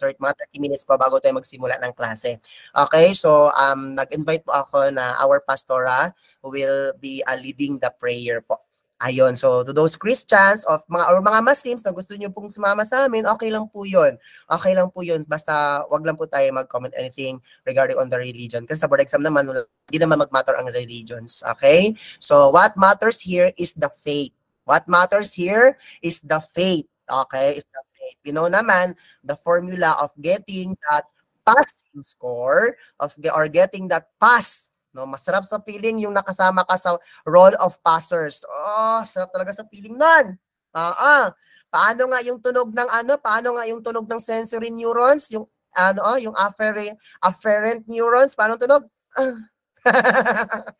30, mga 30 minutes pa bago tayo magsimula ng klase. Okay, so um, nag-invite po ako na our pastora will be uh, leading the prayer po. Ayun, so to those Christians of mga or mga Muslims na gusto niyo pong sumama sa amin, okay lang po 'yon. Okay lang po 'yon basta wag lang po tayo mag-comment anything regarding on the religion kasi sa board exam naman hindi naman magmatter ang religions, okay? So what matters here is the faith. What matters here is the faith. Okay, is the We know naman the formula of getting that passing score of the, or getting that pass No, masarap sa feeling yung nakasama ka sa role of passers. Oh, sarap talaga sa feeling nun. Ah, ah. Paano nga yung tunog ng ano? Paano nga yung tunog ng sensory neurons? Yung ano, oh, yung afferent, afferent neurons, paano tunog? Ah.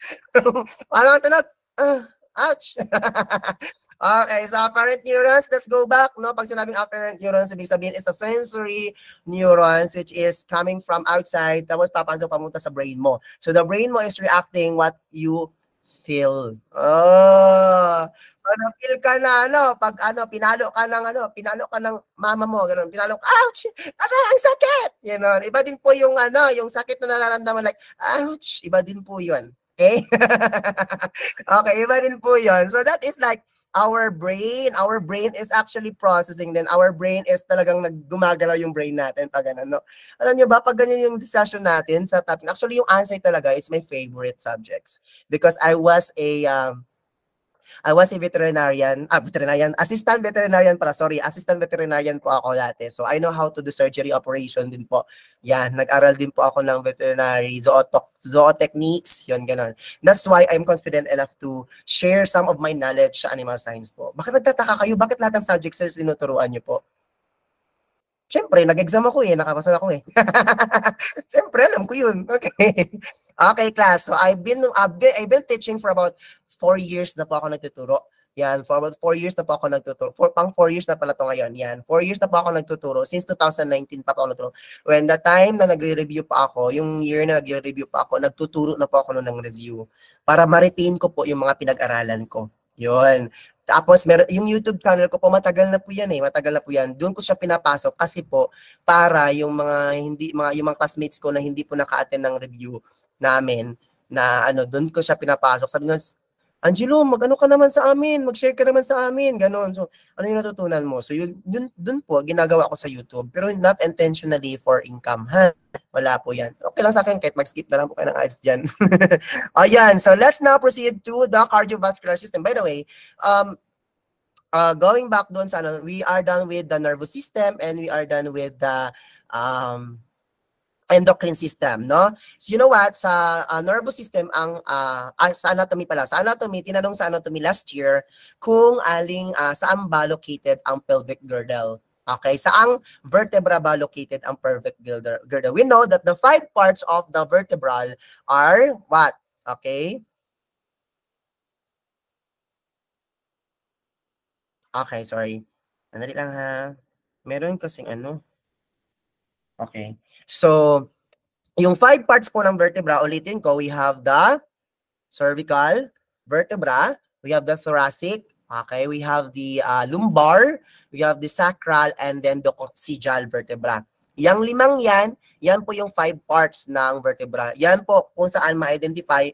paano tunog? Ah, ouch. Okay, so afferent neurons, let's go back. No? Pag sinabing afferent neurons, ibig sabihin is a sensory neurons which is coming from outside tapos papasok pamunta sa brain mo. So the brain mo is reacting what you feel. Oh. Ah, pag feel ka na, ano, pag ano, pinalo ka ng, ano, pinalo ka ng mama mo, ganun, pinalo ka, ouch! Ano, ang sakit! You know? iba din po yung, ano, yung sakit na nararamdaman, like, ouch! Iba din po 'yon. Okay? okay, iba din po 'yon. So that is like, our brain, our brain is actually processing then our brain is talagang naggumagalaw yung brain natin pag ganun, no? Alam niyo ba, pag ganyan yung discussion natin sa topic, actually yung ansay talaga, it's my favorite subjects because I was a um, I was a veterinarian, ah, veterinarian, assistant veterinarian para sorry, assistant veterinarian po ako dati. So, I know how to do surgery operation din po. Yan, nag-aral din po ako ng veterinary zootok, zootechniques, yun, ganun. That's why I'm confident enough to share some of my knowledge sa animal science po. Bakit nagtataka kayo? Bakit lahat ng subjects na tinuturuan niyo po? Siyempre, nag-exam ako eh. Nakapasa ako eh. Siyempre, alam ko yun. Okay. okay, class. So, I've been, I've been, I've been teaching for about four years na po ako nagtuturo. Yan, for about four years na po ako nagtuturo. For, pang four years na pala to ngayon. Yan, four years na po ako nagtuturo. Since 2019 pa po ako nagtuturo. When the time na nagre-review pa ako, yung year na nagre-review pa ako, nagtuturo na po ako noon ng review para ma-retain ko po yung mga pinag-aralan ko. Yun. Tapos meron, yung YouTube channel ko po matagal na po 'yan eh, matagal na po 'yan. Doon ko siya pinapasok kasi po para yung mga hindi mga yung mga classmates ko na hindi po naka-attend ng review namin na ano, doon ko siya pinapasok. Sabi nyo, Angelo, magano ka naman sa amin, mag-share ka naman sa amin, ganon. So, ano yung natutunan mo? So, yun, dun, dun po, ginagawa ko sa YouTube, pero not intentionally for income, ha? Wala po yan. Okay lang sa akin, kahit mag-skip na lang po kayo ng ads dyan. Ayan, so let's now proceed to the cardiovascular system. By the way, um, uh, going back doon sa ano, we are done with the nervous system and we are done with the um, endocrine system, no? So you know what, sa uh, nervous system ang uh, sa anatomy pala, sa anatomy tinanong sa anatomy last year kung aling uh, saan ba located ang pelvic girdle. Okay, saang vertebra ba located ang pelvic girdle? We know that the five parts of the vertebral are what? Okay? Okay, sorry. Andali lang ha. Meron kasing ano. Okay. So, yung five parts po ng vertebra, ulitin ko, we have the cervical vertebra, we have the thoracic, okay, we have the uh, lumbar, we have the sacral, and then the coccygeal vertebra. Yang limang yan, yan po yung five parts ng vertebra. Yan po kung saan ma-identify,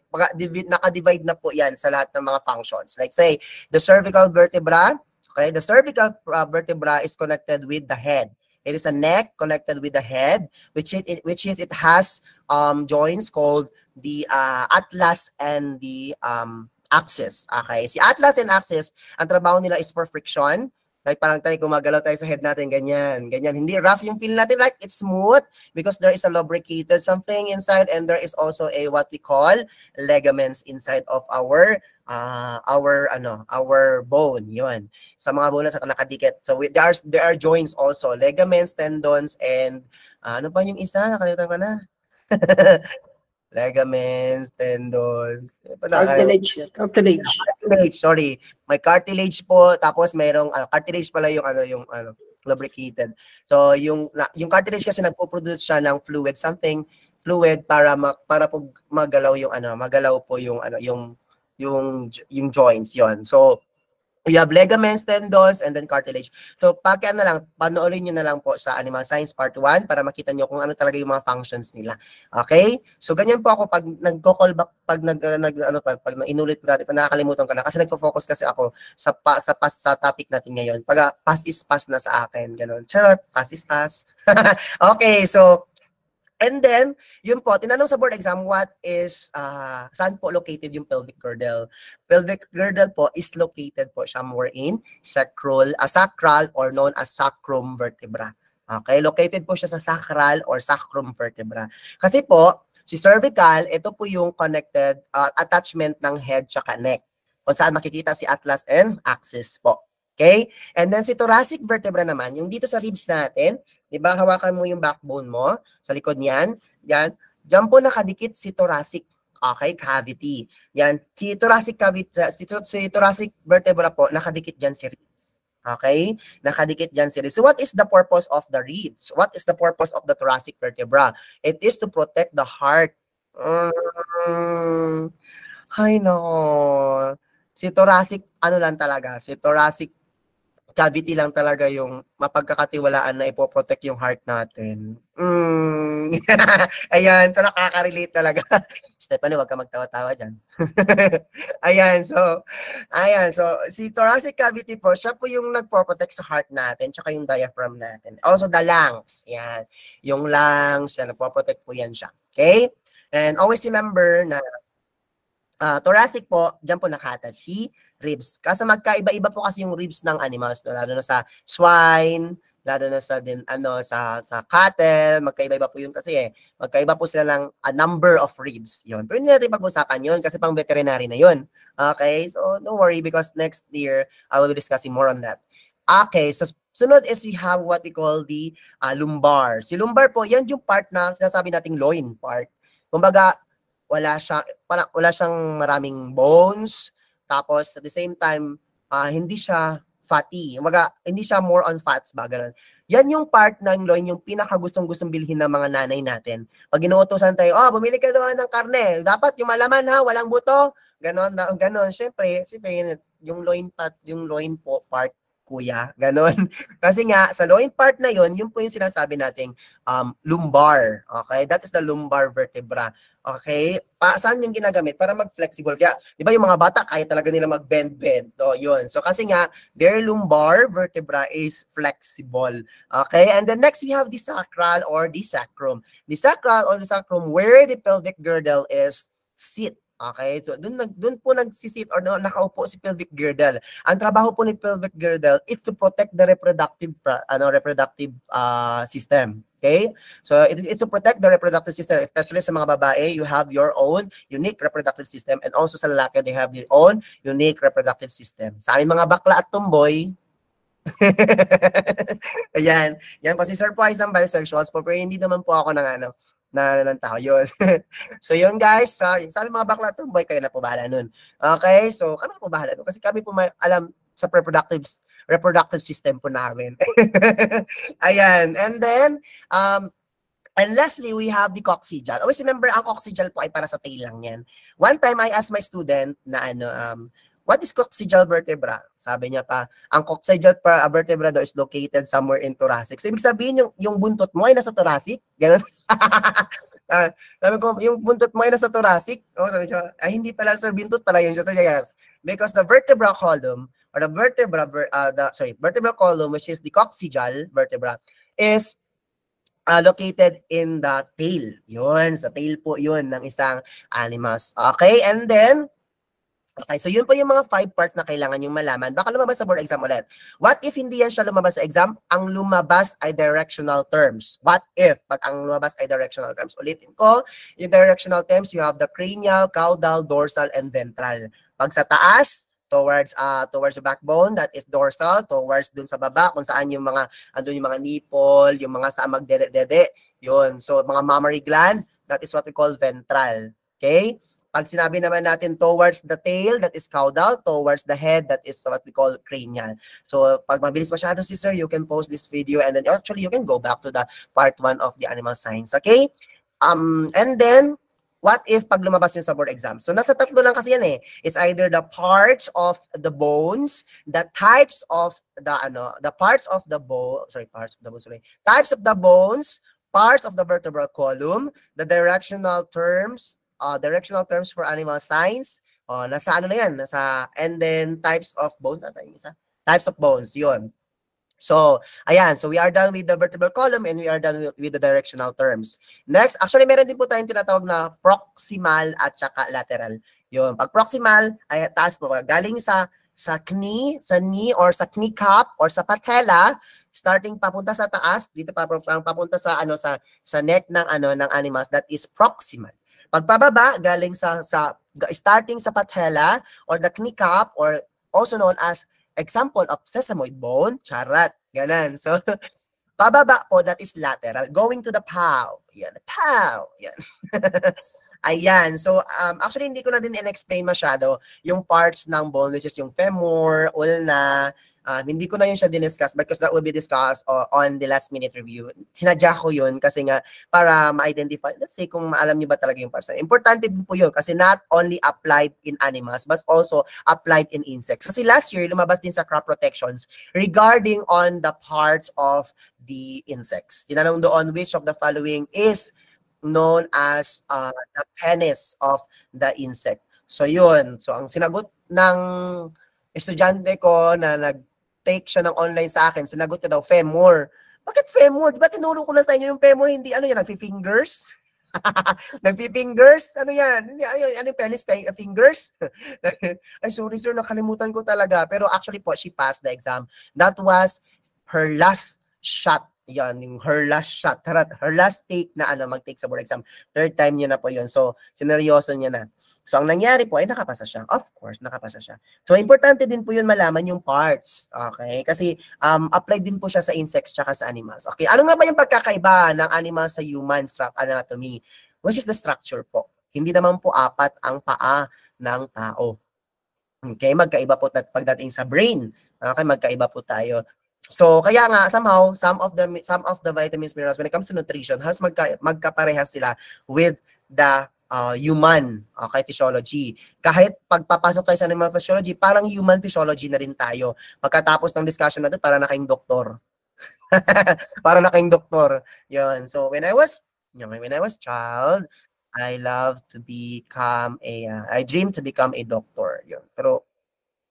naka-divide na po yan sa lahat ng mga functions. Like say, the cervical vertebra, okay, the cervical uh, vertebra is connected with the head. It is a neck connected with the head, which it, which is it has um, joints called the uh, atlas and the um, axis. Okay? Si atlas and axis, ang trabaho nila is for friction. Like parang tayo gumagalaw tayo sa head natin, ganyan, ganyan. Hindi rough yung feel natin, like it's smooth because there is a lubricated something inside and there is also a what we call ligaments inside of our uh, our ano, our bone, 'yon. Sa mga bone sa nakadikit. So we, there are there are joints also, ligaments, tendons and uh, ano pa yung isa? Nakalimutan ko na. ligaments, tendons. Ano cartilage. Cartilage. Cartilage, sorry. May cartilage po, tapos mayroong uh, ah, cartilage pala yung ano yung ano lubricated. So yung na, yung cartilage kasi nagpo-produce siya ng fluid something fluid para ma, para po magalaw yung ano, magalaw po yung ano, yung yung yung joints yon. So we have ligaments, tendons, and then cartilage. So paki na ano lang, panoorin niyo na lang po sa Animal Science Part 1 para makita niyo kung ano talaga yung mga functions nila. Okay? So ganyan po ako pag nagco call back pag nag, uh, nag ano pag, pag inulit ko natin, pag nakakalimutan ko na kasi nagfo-focus kasi ako sa pa, sa past sa topic natin ngayon. Pag uh, pass is pass na sa akin, ganun. Charot, pass is pass. okay, so And then, yun po, tinanong sa board exam, what is, uh, saan po located yung pelvic girdle? Pelvic girdle po is located po somewhere in sacral, uh, sacral or known as sacrum vertebra. Okay, located po siya sa sacral or sacrum vertebra. Kasi po, si cervical, ito po yung connected uh, attachment ng head tsaka neck kung saan makikita si atlas and axis po. Okay? And then si thoracic vertebra naman, yung dito sa ribs natin, 'di ba? Hawakan mo yung backbone mo sa likod niyan. Yan. Diyan po nakadikit si thoracic okay, cavity. Yan, si thoracic cavity, si, si thoracic vertebra po, nakadikit diyan si ribs. Okay? Nakadikit diyan si ribs. So what is the purpose of the ribs? What is the purpose of the thoracic vertebra? It is to protect the heart. Mm, Hay know. Si thoracic, ano lang talaga, si thoracic cavity lang talaga yung mapagkakatiwalaan na ipoprotect yung heart natin. Mm. Ayan, so nakaka-relate talaga. Stephanie, wag ka magtawa-tawa dyan. ayan, so, ayan, so, si thoracic cavity po, siya po yung nagpo-protect sa heart natin, tsaka yung diaphragm natin. Also, the lungs, yan. Yung lungs, yan, nagpo-protect po yan siya. Okay? And always remember na uh, thoracic po, dyan po nakata si ribs. Kasi magkaiba-iba po kasi yung ribs ng animals, no? lalo na sa swine, lalo na sa din ano sa sa cattle, magkaiba-iba po 'yun kasi eh. Magkaiba po sila lang a number of ribs Yun. Pero hindi natin pag-usapan yun kasi pang veterinary na yun. Okay? So don't worry because next year I will be discussing more on that. Okay, so sunod is we have what we call the uh, lumbar. Si lumbar po, 'yan yung part na sinasabi nating loin part. Kumbaga, wala siya para wala siyang maraming bones, tapos at the same time, uh, hindi siya fatty. Maga, hindi siya more on fats ba, ganun. Yan yung part ng loin, yung pinakagustong-gustong bilhin ng mga nanay natin. Pag inuutosan tayo, oh, bumili ka doon ng karne. Dapat yung malaman ha, walang buto. Ganon, na, ganon. Siyempre, siyempre, yung loin part, yung loin po part kuya, ganun. Kasi nga, sa loin part na yon yun po yung sinasabi nating um, lumbar, okay? That is the lumbar vertebra, okay? Pa, saan yung ginagamit? Para mag-flexible. Kaya, di ba yung mga bata, kaya talaga nila mag-bend-bend. O, oh, yun. So, kasi nga, their lumbar vertebra is flexible, okay? And then next, we have the sacral or the sacrum. The sacral or the sacrum, where the pelvic girdle is, sit Okay, so doon nag doon po nagsisit or no, nakaupo si pelvic girdle. Ang trabaho po ni pelvic girdle is to protect the reproductive ano reproductive uh, system. Okay? So it is to protect the reproductive system, especially sa mga babae, you have your own unique reproductive system and also sa lalaki, they have their own unique reproductive system. Sa aming mga bakla at tumboy, Ayan. Yan po si Sir po ay isang bisexual, po, pero hindi naman po ako ng ano, na ano ng tao yun. so yun guys, uh, sabi mga bakla, tumboy, kayo na po bahala nun. Okay, so kami po bahala nun kasi kami po may alam sa reproductive reproductive system po namin. Ayan. And then, um, And lastly, we have the coccygeal. Always remember, ang coccygeal po ay para sa tail lang yan. One time, I asked my student na ano, um, What is coccygeal vertebra? Sabi niya pa, ang coccygeal ah, vertebra daw is located somewhere in thoracic. So, ibig sabihin yung, yung buntot mo ay nasa thoracic? Ganun. uh, sabi ko, yung buntot mo ay nasa thoracic? Oh, sabi siya, ah, hindi pala sir, buntot pala yun. Sir, yes. Because the vertebral column, or the vertebra, uh, the, sorry, vertebral column, which is the coccygeal vertebra, is uh, located in the tail. Yun, sa tail po yun ng isang animals. Okay, and then, Okay, so yun po yung mga five parts na kailangan yung malaman. Baka lumabas sa board exam ulit. What if hindi yan siya lumabas sa exam? Ang lumabas ay directional terms. What if? Pag ang lumabas ay directional terms. Ulitin ko, yung directional terms, you have the cranial, caudal, dorsal, and ventral. Pag sa taas, towards uh, towards the backbone that is dorsal towards dun sa baba kung saan yung mga andun yung mga nipple yung mga sa magdede-dede yun so mga mammary gland that is what we call ventral okay pag sinabi naman natin towards the tail, that is caudal, towards the head, that is what we call cranial. So pag mabilis masyado si sir, you can post this video and then actually you can go back to the part 1 of the animal science, okay? Um, and then, What if pag lumabas yun sa board exam? So nasa tatlo lang kasi yan eh. It's either the parts of the bones, the types of the ano, the parts of the bone, sorry, parts of the bones, sorry. Types of the bones, parts of the vertebral column, the directional terms, uh, directional terms for animal science. Uh, oh, nasa ano na yan? Nasa, and then types of bones. Ata yung isa? Types of bones, yun. So, ayan. So, we are done with the vertebral column and we are done with the directional terms. Next, actually, meron din po tayong tinatawag na proximal at saka lateral. Yun. Pag proximal, ay taas po. Galing sa sa knee, sa knee or sa knee cup or sa patella, starting papunta sa taas, dito pa papunta sa ano sa sa neck ng ano ng animals that is proximal. Pagpababa galing sa, sa starting sa patella or the kneecap or also known as example of sesamoid bone, charat. Ganan. So, Pababa po, that is lateral. Going to the POW. Yan, POW. Yan. Ayan. So, um, actually, hindi ko na din in-explain masyado yung parts ng bone, which is yung femur, ulna, Um, hindi ko na yun siya diniscuss because that will be discussed uh, on the last minute review. Sinadya ko yun kasi nga para ma-identify, let's say kung maalam niyo ba talaga yung person. Importante po yun kasi not only applied in animals but also applied in insects. Kasi last year, lumabas din sa crop protections regarding on the parts of the insects. Tinanong doon which of the following is known as uh, the penis of the insect. So yun. So ang sinagot ng estudyante ko na nag take siya ng online sa akin, sinagot niya daw, femur. Bakit femur? Di ba tinuro ko na sa inyo yung femur, hindi, ano yan, nagfi-fingers? Nagpi-fingers? Ano, ano, ano yan? Ano yung penis fingers? Ay, sorry sir, nakalimutan ko talaga. Pero actually po, she passed the exam. That was her last shot. Yan, yung her last shot. Her last take na ano, mag-take sa board exam. Third time niya na po yun. So, sineryoso niya na. So, ang nangyari po ay nakapasa siya. Of course, nakapasa siya. So, importante din po yun malaman yung parts. Okay? Kasi um, applied din po siya sa insects tsaka sa animals. Okay? Ano nga ba yung pagkakaiba ng animals sa human anatomy? Which is the structure po. Hindi naman po apat ang paa ng tao. Okay, magkaiba po pagdating sa brain. Okay, magkaiba po tayo. So, kaya nga somehow some of the some of the vitamins minerals when it comes to nutrition has magka, magkaparehas sila with the uh, human okay, uh, physiology. Kahit pagpapasok tayo sa animal physiology, parang human physiology na rin tayo. Pagkatapos ng discussion natin, para na kayong doktor. para na kayong doktor. Yun. So, when I was, you know, when I was child, I love to become a, uh, I dream to become a doctor. Yun. Pero,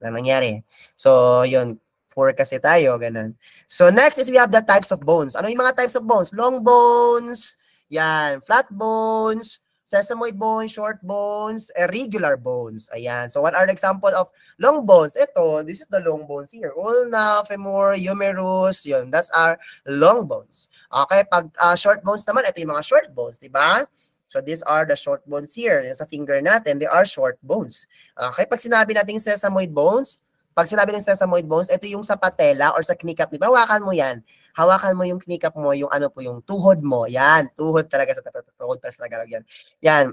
wala nangyari. So, yun. Four kasi tayo, ganun. So, next is we have the types of bones. Ano yung mga types of bones? Long bones, yan, flat bones, sesamoid bones, short bones, irregular eh, bones. Ayan. So what are the example of long bones? Ito, this is the long bones here. Ulna, femur, humerus, yun. That's our long bones. Okay, pag uh, short bones naman, ito yung mga short bones, di ba? So these are the short bones here. Yung sa finger natin, they are short bones. Okay, pag sinabi natin sesamoid bones, pag sinabi ng sesamoid bones, ito yung sa patella or sa knikap. Di ba? Hawakan mo yan. Hawakan mo yung knikap mo, yung ano po, yung tuhod mo. Yan, tuhod talaga sa tuhod para sa yan. Yan,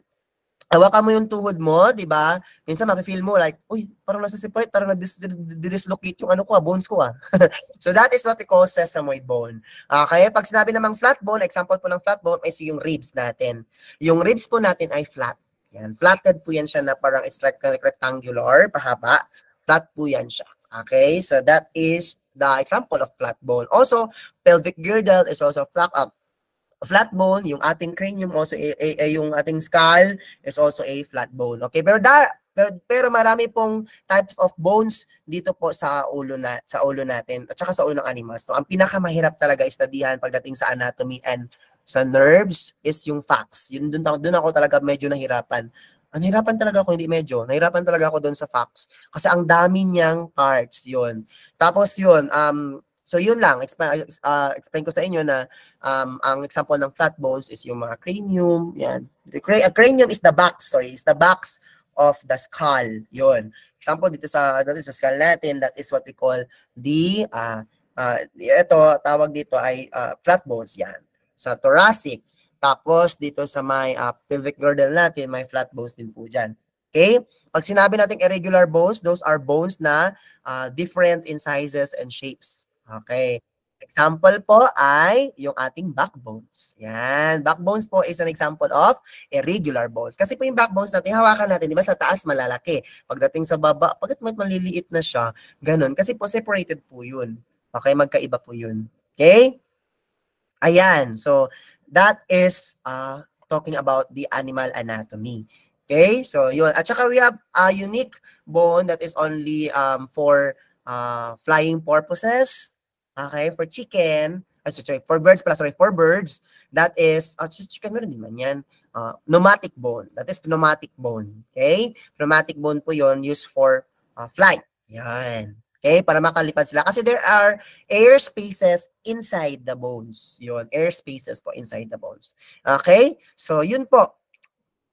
hawakan mo yung tuhod mo, di ba? Minsan makifeel mo like, uy, parang nasa separate, parang na-dislocate yung ano ko, ah, bones ko ah. so that is what we call sesamoid bone. Okay, ah, pag sinabi namang flat bone, example po ng flat bone is yung ribs natin. Yung ribs po natin ay flat. Yan, flatted po yan siya na parang it's like rectangular, pahaba. Flat po yan siya. Okay, so that is the example of flat bone. Also, pelvic girdle is also flat, up. Uh, flat bone. Yung ating cranium, also a, a, a, yung ating skull is also a flat bone. Okay, pero da, pero, pero marami pong types of bones dito po sa ulo na sa ulo natin at saka sa ulo ng animals. So, ang pinakamahirap talaga istadihan pagdating sa anatomy and sa nerves is yung facts. Yun doon ako, doon ako talaga medyo nahirapan. Nahirapan talaga ako, hindi medyo. Nahirapan talaga ako doon sa facts. Kasi ang dami niyang parts, yun. Tapos yun, um, so yun lang, explain, uh, ah, explain ko sa inyo na um, ang example ng flat bones is yung mga cranium, yan. The cra- uh, cranium is the back, sorry, is the backs of the skull. Yun. Example, dito sa, dito sa skull natin, that is what we call the, uh, uh, ito, tawag dito ay uh, flat bones, yan. Sa thoracic, tapos, dito sa may uh, pelvic girdle natin, may flat bones din po dyan. Okay? Pag sinabi natin irregular bones, those are bones na uh, different in sizes and shapes. Okay. Example po ay yung ating backbones. Yan. Backbones po is an example of irregular bones. Kasi po yung backbones natin, hawakan natin, di ba, sa taas malalaki. Pagdating sa baba, pagkat maliliit na siya, ganun. Kasi po separated po yun. Okay, magkaiba po yun. Okay? Ayan. So, That is uh, talking about the animal anatomy. Okay? So, yun. At saka we have a unique bone that is only um, for uh, flying purposes. Okay? For chicken. Uh, sorry, for birds pala. Sorry, for birds. That is, uh, chicken meron din yan. Uh, pneumatic bone. That is pneumatic bone. Okay? Pneumatic bone po yon used for uh, flight. Yan. Okay? Para makalipad sila. Kasi there are air spaces inside the bones. Yun, air spaces po inside the bones. Okay? So, yun po.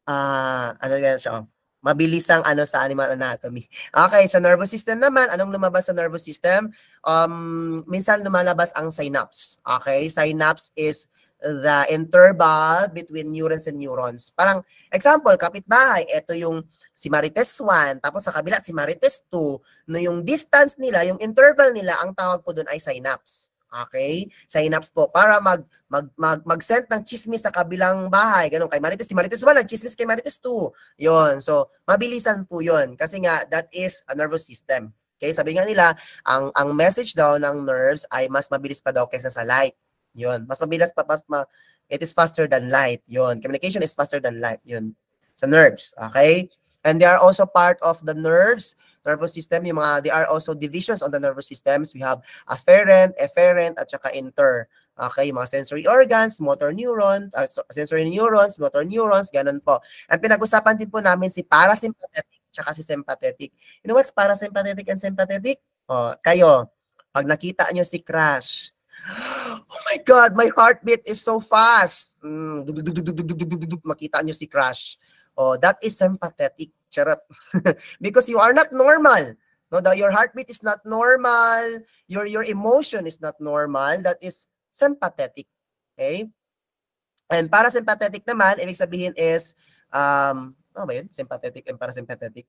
Uh, ano yan siya? Mabilis ang ano sa animal anatomy. Okay, sa nervous system naman, anong lumabas sa nervous system? Um, minsan lumalabas ang synapse. Okay, synapse is the interval between neurons and neurons. Parang, example, kapitbahay, ito yung si Marites 1, tapos sa kabila si Marites 2, no yung distance nila, yung interval nila, ang tawag po doon ay synapse. Okay? Synapse po para mag mag mag, mag send ng chismis sa kabilang bahay. Ganun kay Marites, si Marites 1 nag-chismis kay Marites 2. 'Yon. So, mabilisan po 'yon kasi nga that is a nervous system. Okay, sabi nga nila, ang ang message daw ng nerves ay mas mabilis pa daw kaysa sa light. Yun. Mas mabilis pa, mas ma, it is faster than light. Yun. Communication is faster than light. Yun. Sa nerves. Okay? And they are also part of the nerves, nervous system. Yung mga, they are also divisions on the nervous systems. We have afferent, efferent, at saka inter. Okay, mga sensory organs, motor neurons, uh, sensory neurons, motor neurons, ganun po. Ang pinag-usapan din po namin si parasympathetic tsaka si sympathetic. You know what's parasympathetic and sympathetic? Oh, kayo, pag nakita nyo si Crash, Oh my God, my heartbeat is so fast. Mm, makita nyo si Crash. Oh, that is sympathetic. Charot. Because you are not normal. No, that your heartbeat is not normal. Your your emotion is not normal. That is sympathetic. Okay? And para sympathetic naman, ibig sabihin is um, ano ba yun? Sympathetic and parasympathetic.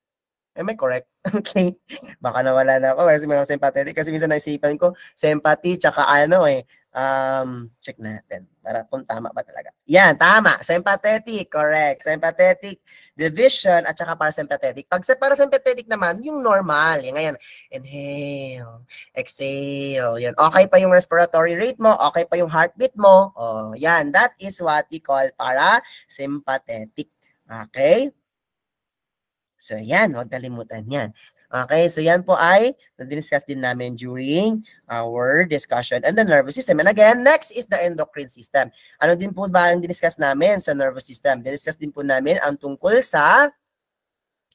Am I correct? okay. Mm. Baka nawala na ako kasi mga sympathetic. Kasi minsan naisipan ko, sympathy, tsaka ano eh. Um, check natin. Para kung tama ba talaga. Yan, tama. Sympathetic, correct. Sympathetic, division, at saka parasympathetic. Pag sa parasympathetic naman, yung normal. Yan, ngayon, inhale, exhale. Yan. Okay pa yung respiratory rate mo, okay pa yung heartbeat mo. Oh, yan, that is what we call parasympathetic. Okay? So yan, huwag kalimutan yan. Okay, so yan po ay na-discuss din namin during our discussion on the nervous system. And again, next is the endocrine system. Ano din po ba ang discuss namin sa nervous system? Discuss din po namin ang tungkol sa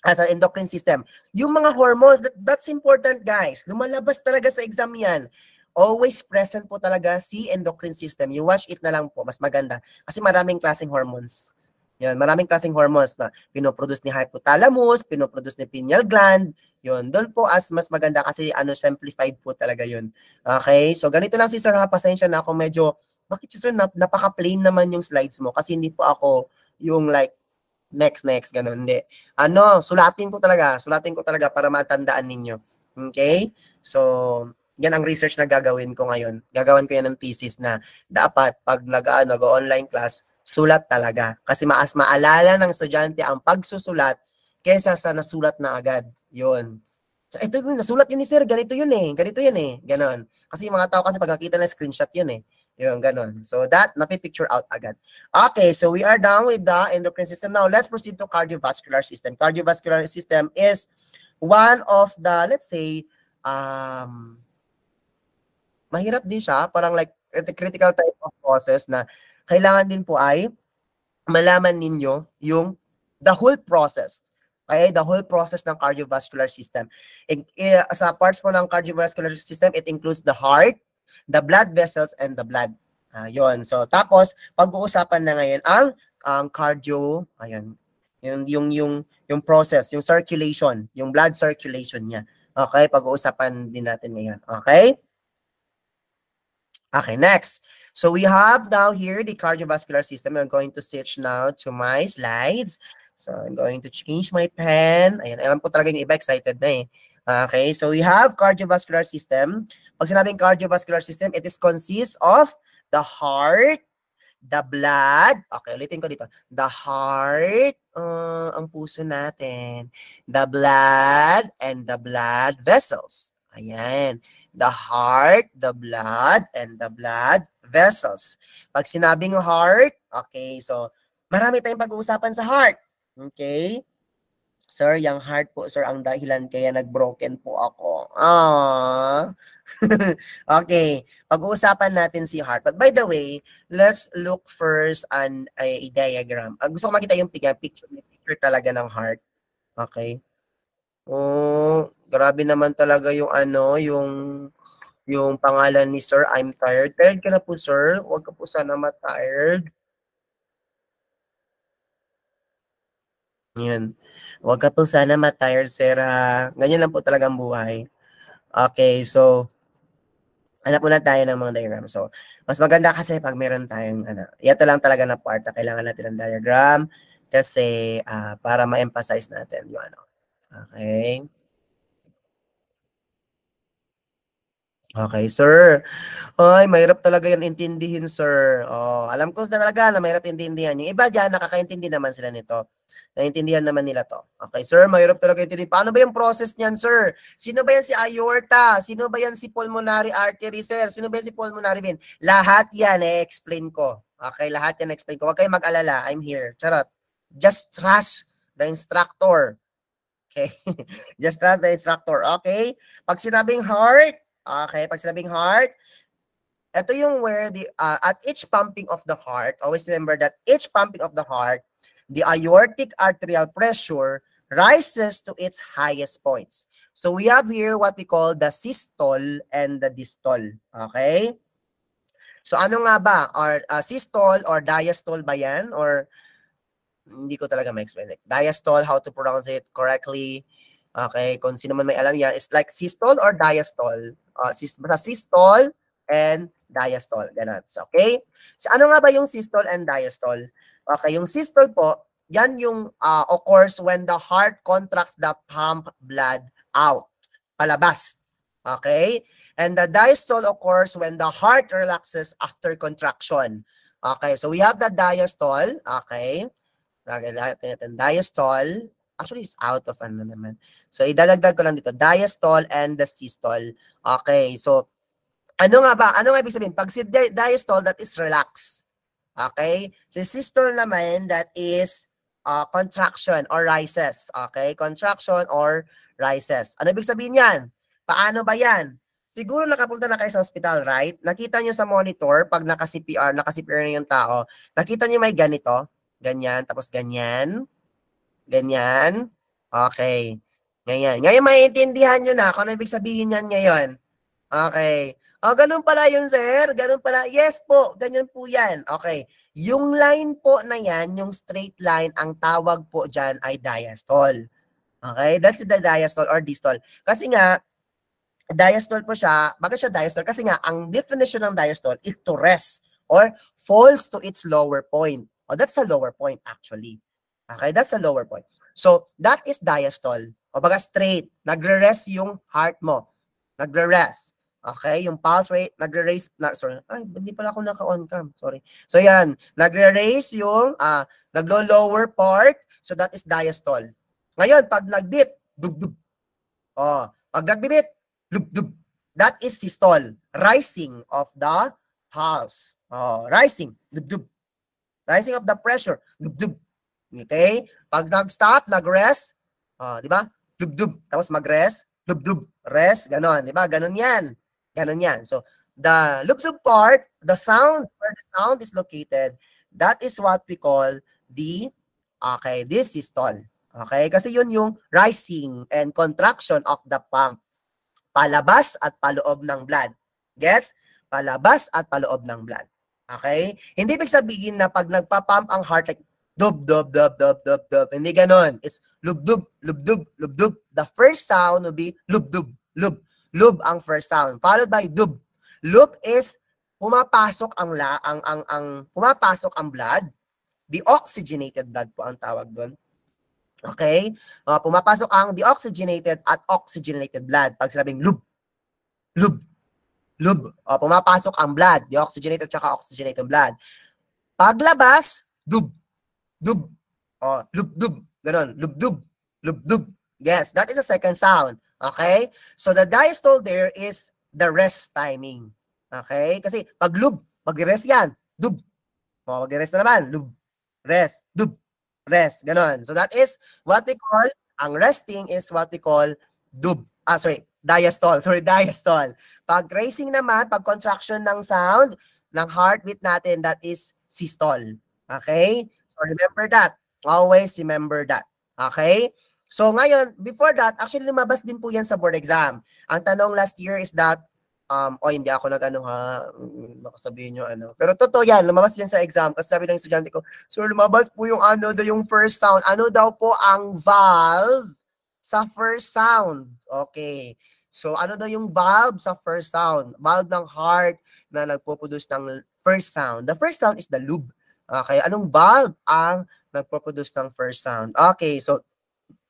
as ah, an endocrine system. Yung mga hormones, that, that's important guys. Lumalabas talaga sa exam yan always present po talaga si endocrine system. You watch it na lang po, mas maganda. Kasi maraming klaseng hormones. Yan, maraming klaseng hormones na pinoproduce ni hypothalamus, pinoproduce ni pineal gland, yun. Doon po as mas maganda kasi ano simplified po talaga yun. Okay? So ganito lang si Sir ha, pasensya na ako medyo bakit si Sir nap napaka-plain naman yung slides mo kasi hindi po ako yung like next next ganun hindi. Ano, sulatin ko talaga, sulatin ko talaga para matandaan ninyo. Okay? So yan ang research na gagawin ko ngayon. Gagawin ko yan ng thesis na dapat pag nag-ano, ah, online class, sulat talaga. Kasi maas maalala ng estudyante ang pagsusulat kesa sa nasulat na agad. Yun. So, ito yung nasulat yun ni sir, ganito yun eh, ganito yun eh, ganon. Kasi yung mga tao kasi pag nakita na screenshot yun eh. Yun, ganon. So that, napipicture out agad. Okay, so we are done with the endocrine system. Now, let's proceed to cardiovascular system. Cardiovascular system is one of the, let's say, um, mahirap din siya, parang like critical type of process na kailangan din po ay malaman ninyo yung the whole process. Okay, the whole process ng cardiovascular system. Eh, sa parts po ng cardiovascular system, it includes the heart, the blood vessels, and the blood. Uh, yun. So, tapos, pag-uusapan na ngayon ang, ang cardio, ayun, yung, yung, yung, yung process, yung circulation, yung blood circulation niya. Okay, pag-uusapan din natin ngayon. Okay? Okay, next. So we have now here the cardiovascular system. I'm going to switch now to my slides. So I'm going to change my pen. Ayan, alam ko talaga yung iba excited na eh. Okay, so we have cardiovascular system. Pag sinabing cardiovascular system, it is consists of the heart, the blood, okay, ulitin ko dito, the heart, uh, ang puso natin, the blood, and the blood vessels. Ayan. The heart, the blood, and the blood vessels. Pag sinabing heart, okay, so marami tayong pag-uusapan sa heart. Okay? Sir, yung heart po, sir, ang dahilan kaya nagbroken po ako. Ah. okay, pag-uusapan natin si heart. But by the way, let's look first on a, a diagram. Uh, gusto ko makita yung picture, picture talaga ng heart. Okay? Oh, Grabe naman talaga yung ano, yung yung pangalan ni Sir, I'm tired. Tired ka na po, Sir. Huwag ka po sana matired. Yan. Huwag ka po sana matired, Sir. Ha? Ganyan lang po talaga ang buhay. Okay, so, hanap muna tayo ng mga diagram. So, mas maganda kasi pag meron tayong, ano, yata lang talaga na part na kailangan natin ng diagram kasi uh, para ma-emphasize natin yung ano. Okay. Okay, sir. Ay, mahirap talaga yan intindihin, sir. Oh, alam ko na talaga na mahirap intindihan. Yung iba dyan, nakakaintindi naman sila nito. Naintindihan naman nila to. Okay, sir, mahirap talaga intindihin. Paano ba yung process niyan, sir? Sino ba yan si aorta? Sino ba yan si pulmonary artery, sir? Sino ba yan si pulmonary vein? Lahat yan, i-explain eh, ko. Okay, lahat yan explain ko. Huwag kayong mag-alala. I'm here. Charot. Just trust the instructor. Okay? Just trust the instructor. Okay? Pag sinabing heart, Okay, pag sinabing heart, ito yung where the, uh, at each pumping of the heart, always remember that each pumping of the heart, the aortic arterial pressure rises to its highest points. So we have here what we call the systole and the distole. Okay? So ano nga ba? Or uh, systole or diastole ba yan? Or hindi ko talaga ma-explain. Like, diastole, how to pronounce it correctly. Okay, kung sino man may alam yan. It's like systole or diastole. Uh, ah, syst- and diastole. Ganun. So, okay? So, ano nga ba yung systole and diastole? Okay, yung systole po, yan yung uh, ah, occurs when the heart contracts the pump blood out, palabas. Okay? And the diastole occurs when the heart relaxes after contraction. Okay, so we have the diastole. Okay. Lagay natin diastole. Actually, it's out of ano naman. So, idadagdag ko lang dito. Diastole and the systole. Okay, so, ano nga ba? Ano nga ibig sabihin? Pag si di diastole, that is relax. Okay? Si systole naman, that is uh, contraction or rises. Okay? Contraction or rises. Ano ibig sabihin yan? Paano ba yan? Siguro nakapunta na kayo sa hospital, right? Nakita nyo sa monitor, pag naka-CPR, naka-CPR na yung tao, nakita nyo may ganito, ganyan, tapos ganyan, Ganyan? Okay. Ngayon, ngayon maintindihan nyo na kung ano ibig sabihin yan ngayon. Okay. O, oh, ganun pala yun, sir. Ganun pala. Yes po, ganyan po yan. Okay. Yung line po na yan, yung straight line, ang tawag po dyan ay diastole. Okay? That's the diastole or distole. Kasi nga, diastole po siya. Bakit siya diastole? Kasi nga, ang definition ng diastole is to rest or falls to its lower point. O, oh, that's the lower point actually. Okay, that's the lower point. So, that is diastole. O baga straight, nagre-rest yung heart mo. Nagre-rest. Okay, yung pulse rate, nagre-raise, na, sorry, ay, hindi pala ako naka-on cam, sorry. So, yan, nagre-raise yung, ah, uh, naglo-lower part, so that is diastole. Ngayon, pag nag nagbit, dub-dub. Oh, pag nag nagbibit, dub-dub. That is systole, rising of the pulse. Oh, rising, dub-dub. Rising of the pressure, dub-dub. Okay? Pag nag-stop, nag-rest, oh, di ba? Dub-dub. Tapos mag-rest, dub-dub, rest, ganon. Di ba? Ganon yan. Ganon yan. So, the loop-loop part, the sound, where the sound is located, that is what we call the, okay, this is tall. Okay? Kasi yun yung rising and contraction of the pump. Palabas at paloob ng blood. Gets? Palabas at paloob ng blood. Okay? Hindi ibig sabihin na pag nagpa-pump ang heart like dub, dub, dub, dub, dub, dub. Hindi ganon. It's lub lub dub dub lub dub The first sound will be lub dub lub. Lub ang first sound, followed by dub. Lub is pumapasok ang la, ang, ang, ang, pumapasok ang blood. Deoxygenated blood po ang tawag doon. Okay? Uh, pumapasok ang deoxygenated at oxygenated blood. Pag sinabing lub, lub, lub. Uh, pumapasok ang blood, deoxygenated at oxygenated blood. Paglabas, dub dub. O, oh, lubdub. Ganon, Lub dub. Yes, that is the second sound. Okay? So, the diastole there is the rest timing. Okay? Kasi pag lub, pag rest yan. Dub. O, oh, pag rest na naman. Lub. Rest. Dub. Rest. Ganon. So, that is what we call, ang resting is what we call dub. Ah, sorry. Diastole. Sorry, diastole. Pag raising naman, pag contraction ng sound, ng heartbeat natin, that is systole. Okay? So remember that. Always remember that. Okay? So ngayon, before that, actually lumabas din po yan sa board exam. Ang tanong last year is that, um, oh hindi ako nag-ano ha, mm, baka nyo ano. Pero totoo yan, lumabas din sa exam. Kasi sabi ng estudyante ko, so lumabas po yung ano, the, yung first sound. Ano daw po ang valve sa first sound? Okay. So ano daw yung valve sa first sound? Valve ng heart na nagpo-produce ng first sound. The first sound is the lube. Okay, anong valve ang nagproproduce ng first sound? Okay, so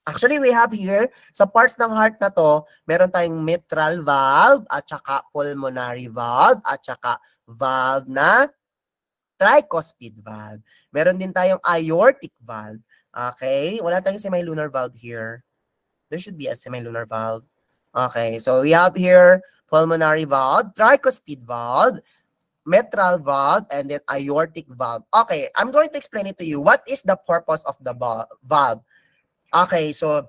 Actually, we have here, sa parts ng heart na to, meron tayong mitral valve, at saka pulmonary valve, at saka valve na tricuspid valve. Meron din tayong aortic valve. Okay? Wala tayong semilunar valve here. There should be a semilunar valve. Okay, so we have here pulmonary valve, tricuspid valve, mitral valve and then aortic valve. Okay, I'm going to explain it to you. What is the purpose of the valve? Okay, so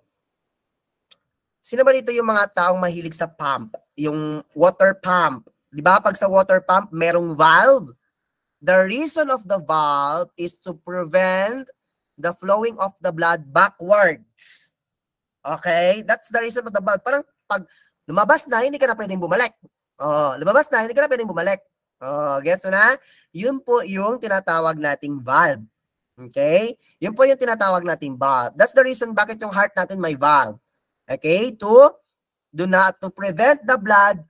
sino ba dito yung mga taong mahilig sa pump? Yung water pump. Di ba? Pag sa water pump, merong valve. The reason of the valve is to prevent the flowing of the blood backwards. Okay? That's the reason of the valve. Parang pag lumabas na, hindi ka na pwedeng bumalik. Oh, lumabas na, hindi ka na pwedeng bumalik. Oh, gets mo na? Yun po yung tinatawag nating valve. Okay? Yun po yung tinatawag nating valve. That's the reason bakit yung heart natin may valve. Okay? To do not to prevent the blood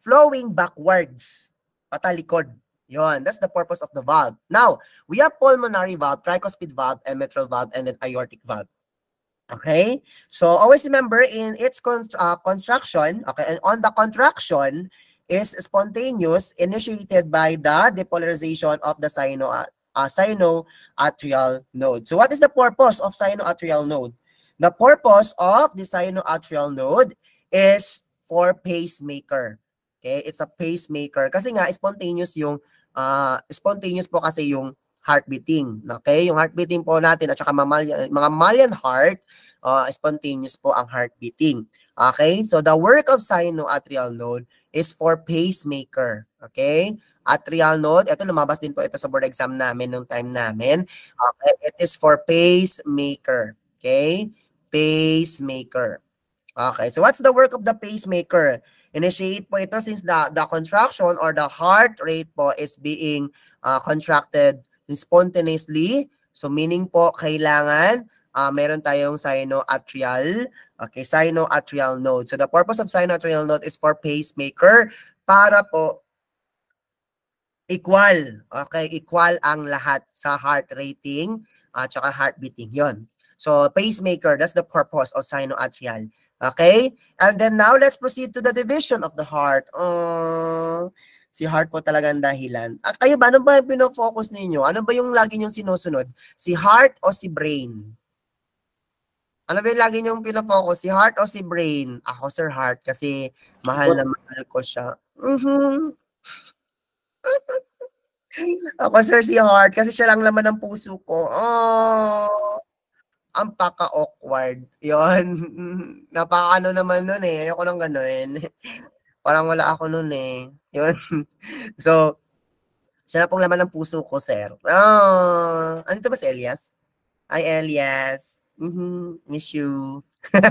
flowing backwards, patalikod. Yon, that's the purpose of the valve. Now, we have pulmonary valve, tricuspid valve, and mitral valve, and then aortic valve. Okay? So, always remember in its const uh, construction, okay, and on the contraction, is spontaneous initiated by the depolarization of the sino uh, uh, sinoatrial node. So what is the purpose of sinoatrial node? The purpose of the sinoatrial node is for pacemaker. Okay, it's a pacemaker kasi nga spontaneous yung uh, spontaneous po kasi yung heart beating. Okay, yung heart beating po natin at saka mammalian, mga mammalian heart uh, spontaneous po ang heart beating. Okay? So the work of sinoatrial node is for pacemaker. Okay? Atrial node, ito lumabas din po ito sa board exam namin nung time namin. Okay? It is for pacemaker. Okay? Pacemaker. Okay, so what's the work of the pacemaker? Initiate po ito since the, the contraction or the heart rate po is being uh, contracted spontaneously. So meaning po, kailangan uh, meron tayong sinoatrial, okay, sinoatrial node. So the purpose of sinoatrial node is for pacemaker para po equal, okay, equal ang lahat sa heart rating at uh, saka heart beating yon. So pacemaker, that's the purpose of sinoatrial. Okay? And then now let's proceed to the division of the heart. Uh, si heart po talaga ang dahilan. At ah, kayo ba, ano ba yung pinofocus ninyo? Ano ba yung lagi niyong sinusunod? Si heart o si brain? Ano ba yung lagi niyong pinafocus? Si heart o si brain? Ako, sir, heart. Kasi mahal na mahal ko siya. Mm-hmm. Ako, sir, si heart. Kasi siya lang laman ng puso ko. Oh, ang paka-awkward. Yun. Napaka-ano naman nun eh. Ayoko nang ganun. Parang wala ako nun eh. Yun. so, siya na pong laman ng puso ko, sir. Oh, ano ba si Elias? Ay, Elias mm-hmm, miss you.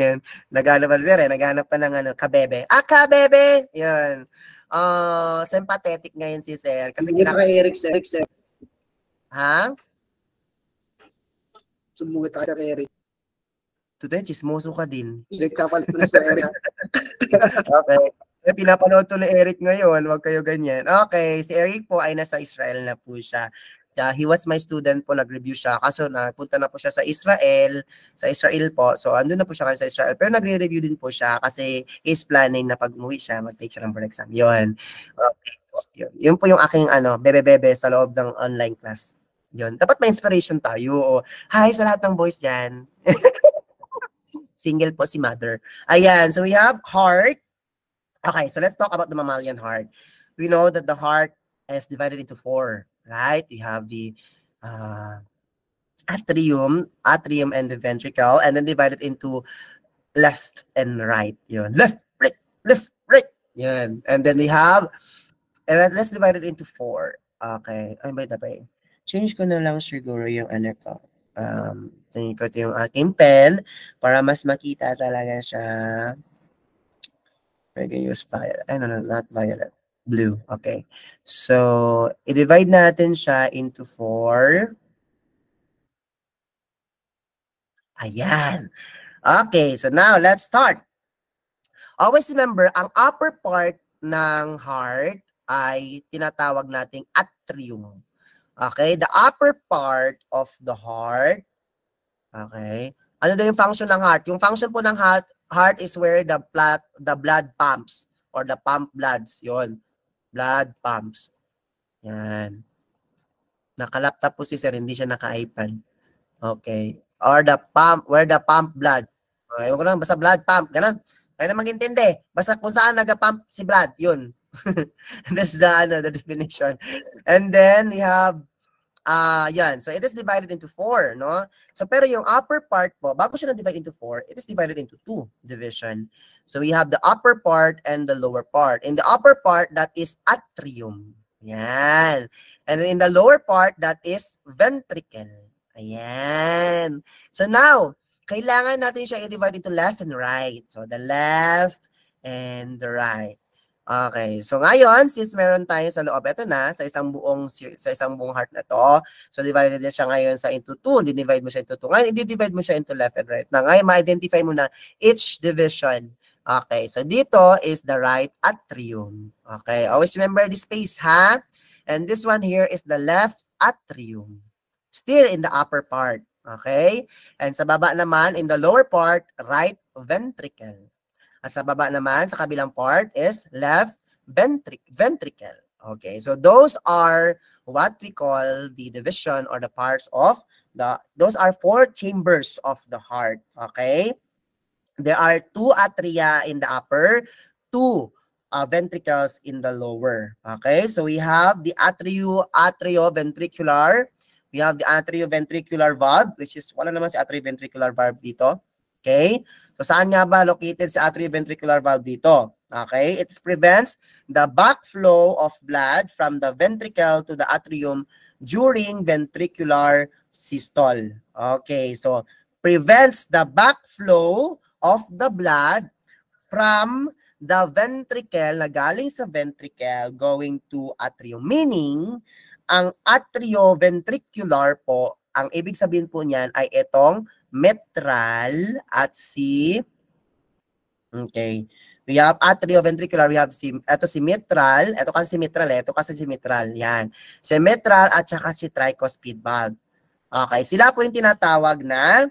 Yan. Nagano pa sir eh. Naghanap pa ng ano, kabebe. Ah, kabebe! Yan. Uh, sympathetic ngayon si sir. Kasi Hindi kinaka- Eric, sir. Eric, sir. Ha? Sumugot ka, sir Eric. Today, chismoso ka din. Nagkapalit na sir Eric. okay. Eh, pinapanood to ni Eric ngayon. Huwag kayo ganyan. Okay, si Eric po ay nasa Israel na po siya. Yeah, he was my student po, nag-review siya. Kaso napunta na po siya sa Israel, sa Israel po. So, andun na po siya kayo sa Israel. Pero nagre-review din po siya kasi is planning na pag umuwi siya, mag-take siya ng board exam. Yun. Okay. Po. Yun. yun po yung aking ano, bebe-bebe sa loob ng online class. Yun. Dapat may inspiration tayo. Hi sa lahat ng boys dyan. Single po si mother. Ayan. So, we have heart. Okay. So, let's talk about the mammalian heart. We know that the heart is divided into four right? You have the uh, atrium, atrium and the ventricle, and then divided into left and right. Yun. Left, right, left, right. Yun. And then we have, and then let's divide it into four. Okay. Ay, ba tapay? Change ko na lang siguro yung ano ko. Um, tingin ko ito yung aking pen para mas makita talaga siya. I can use violet. Ano, no, not violet blue. Okay. So, i-divide natin siya into four. Ayan. Okay, so now let's start. Always remember, ang upper part ng heart ay tinatawag nating atrium. Okay, the upper part of the heart. Okay. Ano daw yung function ng heart? Yung function po ng heart, heart is where the blood, the blood pumps or the pump bloods. Yun blood pumps. Yan. Nakalaptop po si sir, hindi siya naka-iPad. Okay. Or the pump, where the pump blood. Uh, ewan ko lang, basta blood pump, ganun. Kaya naman intindi. Basta kung saan nag-pump si blood, yun. That's the, ano, the definition. And then, we have Ah, uh, yan. So, it is divided into four, no? So, pero yung upper part po, bago siya na-divide into four, it is divided into two division. So, we have the upper part and the lower part. In the upper part, that is atrium. Yan. And in the lower part, that is ventricle. Ayan. So, now, kailangan natin siya i-divide into left and right. So, the left and the right. Okay. So ngayon, since meron tayo sa loob, ito na, sa isang buong sa isang buong heart na to. So divided na siya ngayon sa into 2. Di-divide mo siya into 2. Ngayon, i-divide mo siya into left and right. Na ngayon, ma-identify mo na each division. Okay. So dito is the right atrium. Okay. Always remember this space, ha? And this one here is the left atrium. Still in the upper part. Okay? And sa baba naman, in the lower part, right ventricle. At sa baba naman, sa kabilang part is left ventric ventricle. Okay, so those are what we call the division or the parts of the, those are four chambers of the heart. Okay, there are two atria in the upper, two uh, ventricles in the lower. Okay, so we have the atrio atrioventricular. We have the atrioventricular valve, which is, wala naman si atrioventricular valve dito. Okay? So saan nga ba located sa atrioventricular valve dito? Okay? It prevents the backflow of blood from the ventricle to the atrium during ventricular systole. Okay, so prevents the backflow of the blood from the ventricle na galing sa ventricle going to atrium. Meaning, ang atrioventricular po, ang ibig sabihin po niyan ay itong mitral at si Okay. We have atrioventricular, we have si, eto si mitral, ito kasi si mitral, ito eh, kasi si mitral, yan. Si mitral at saka si tricuspid valve. Okay, sila po yung tinatawag na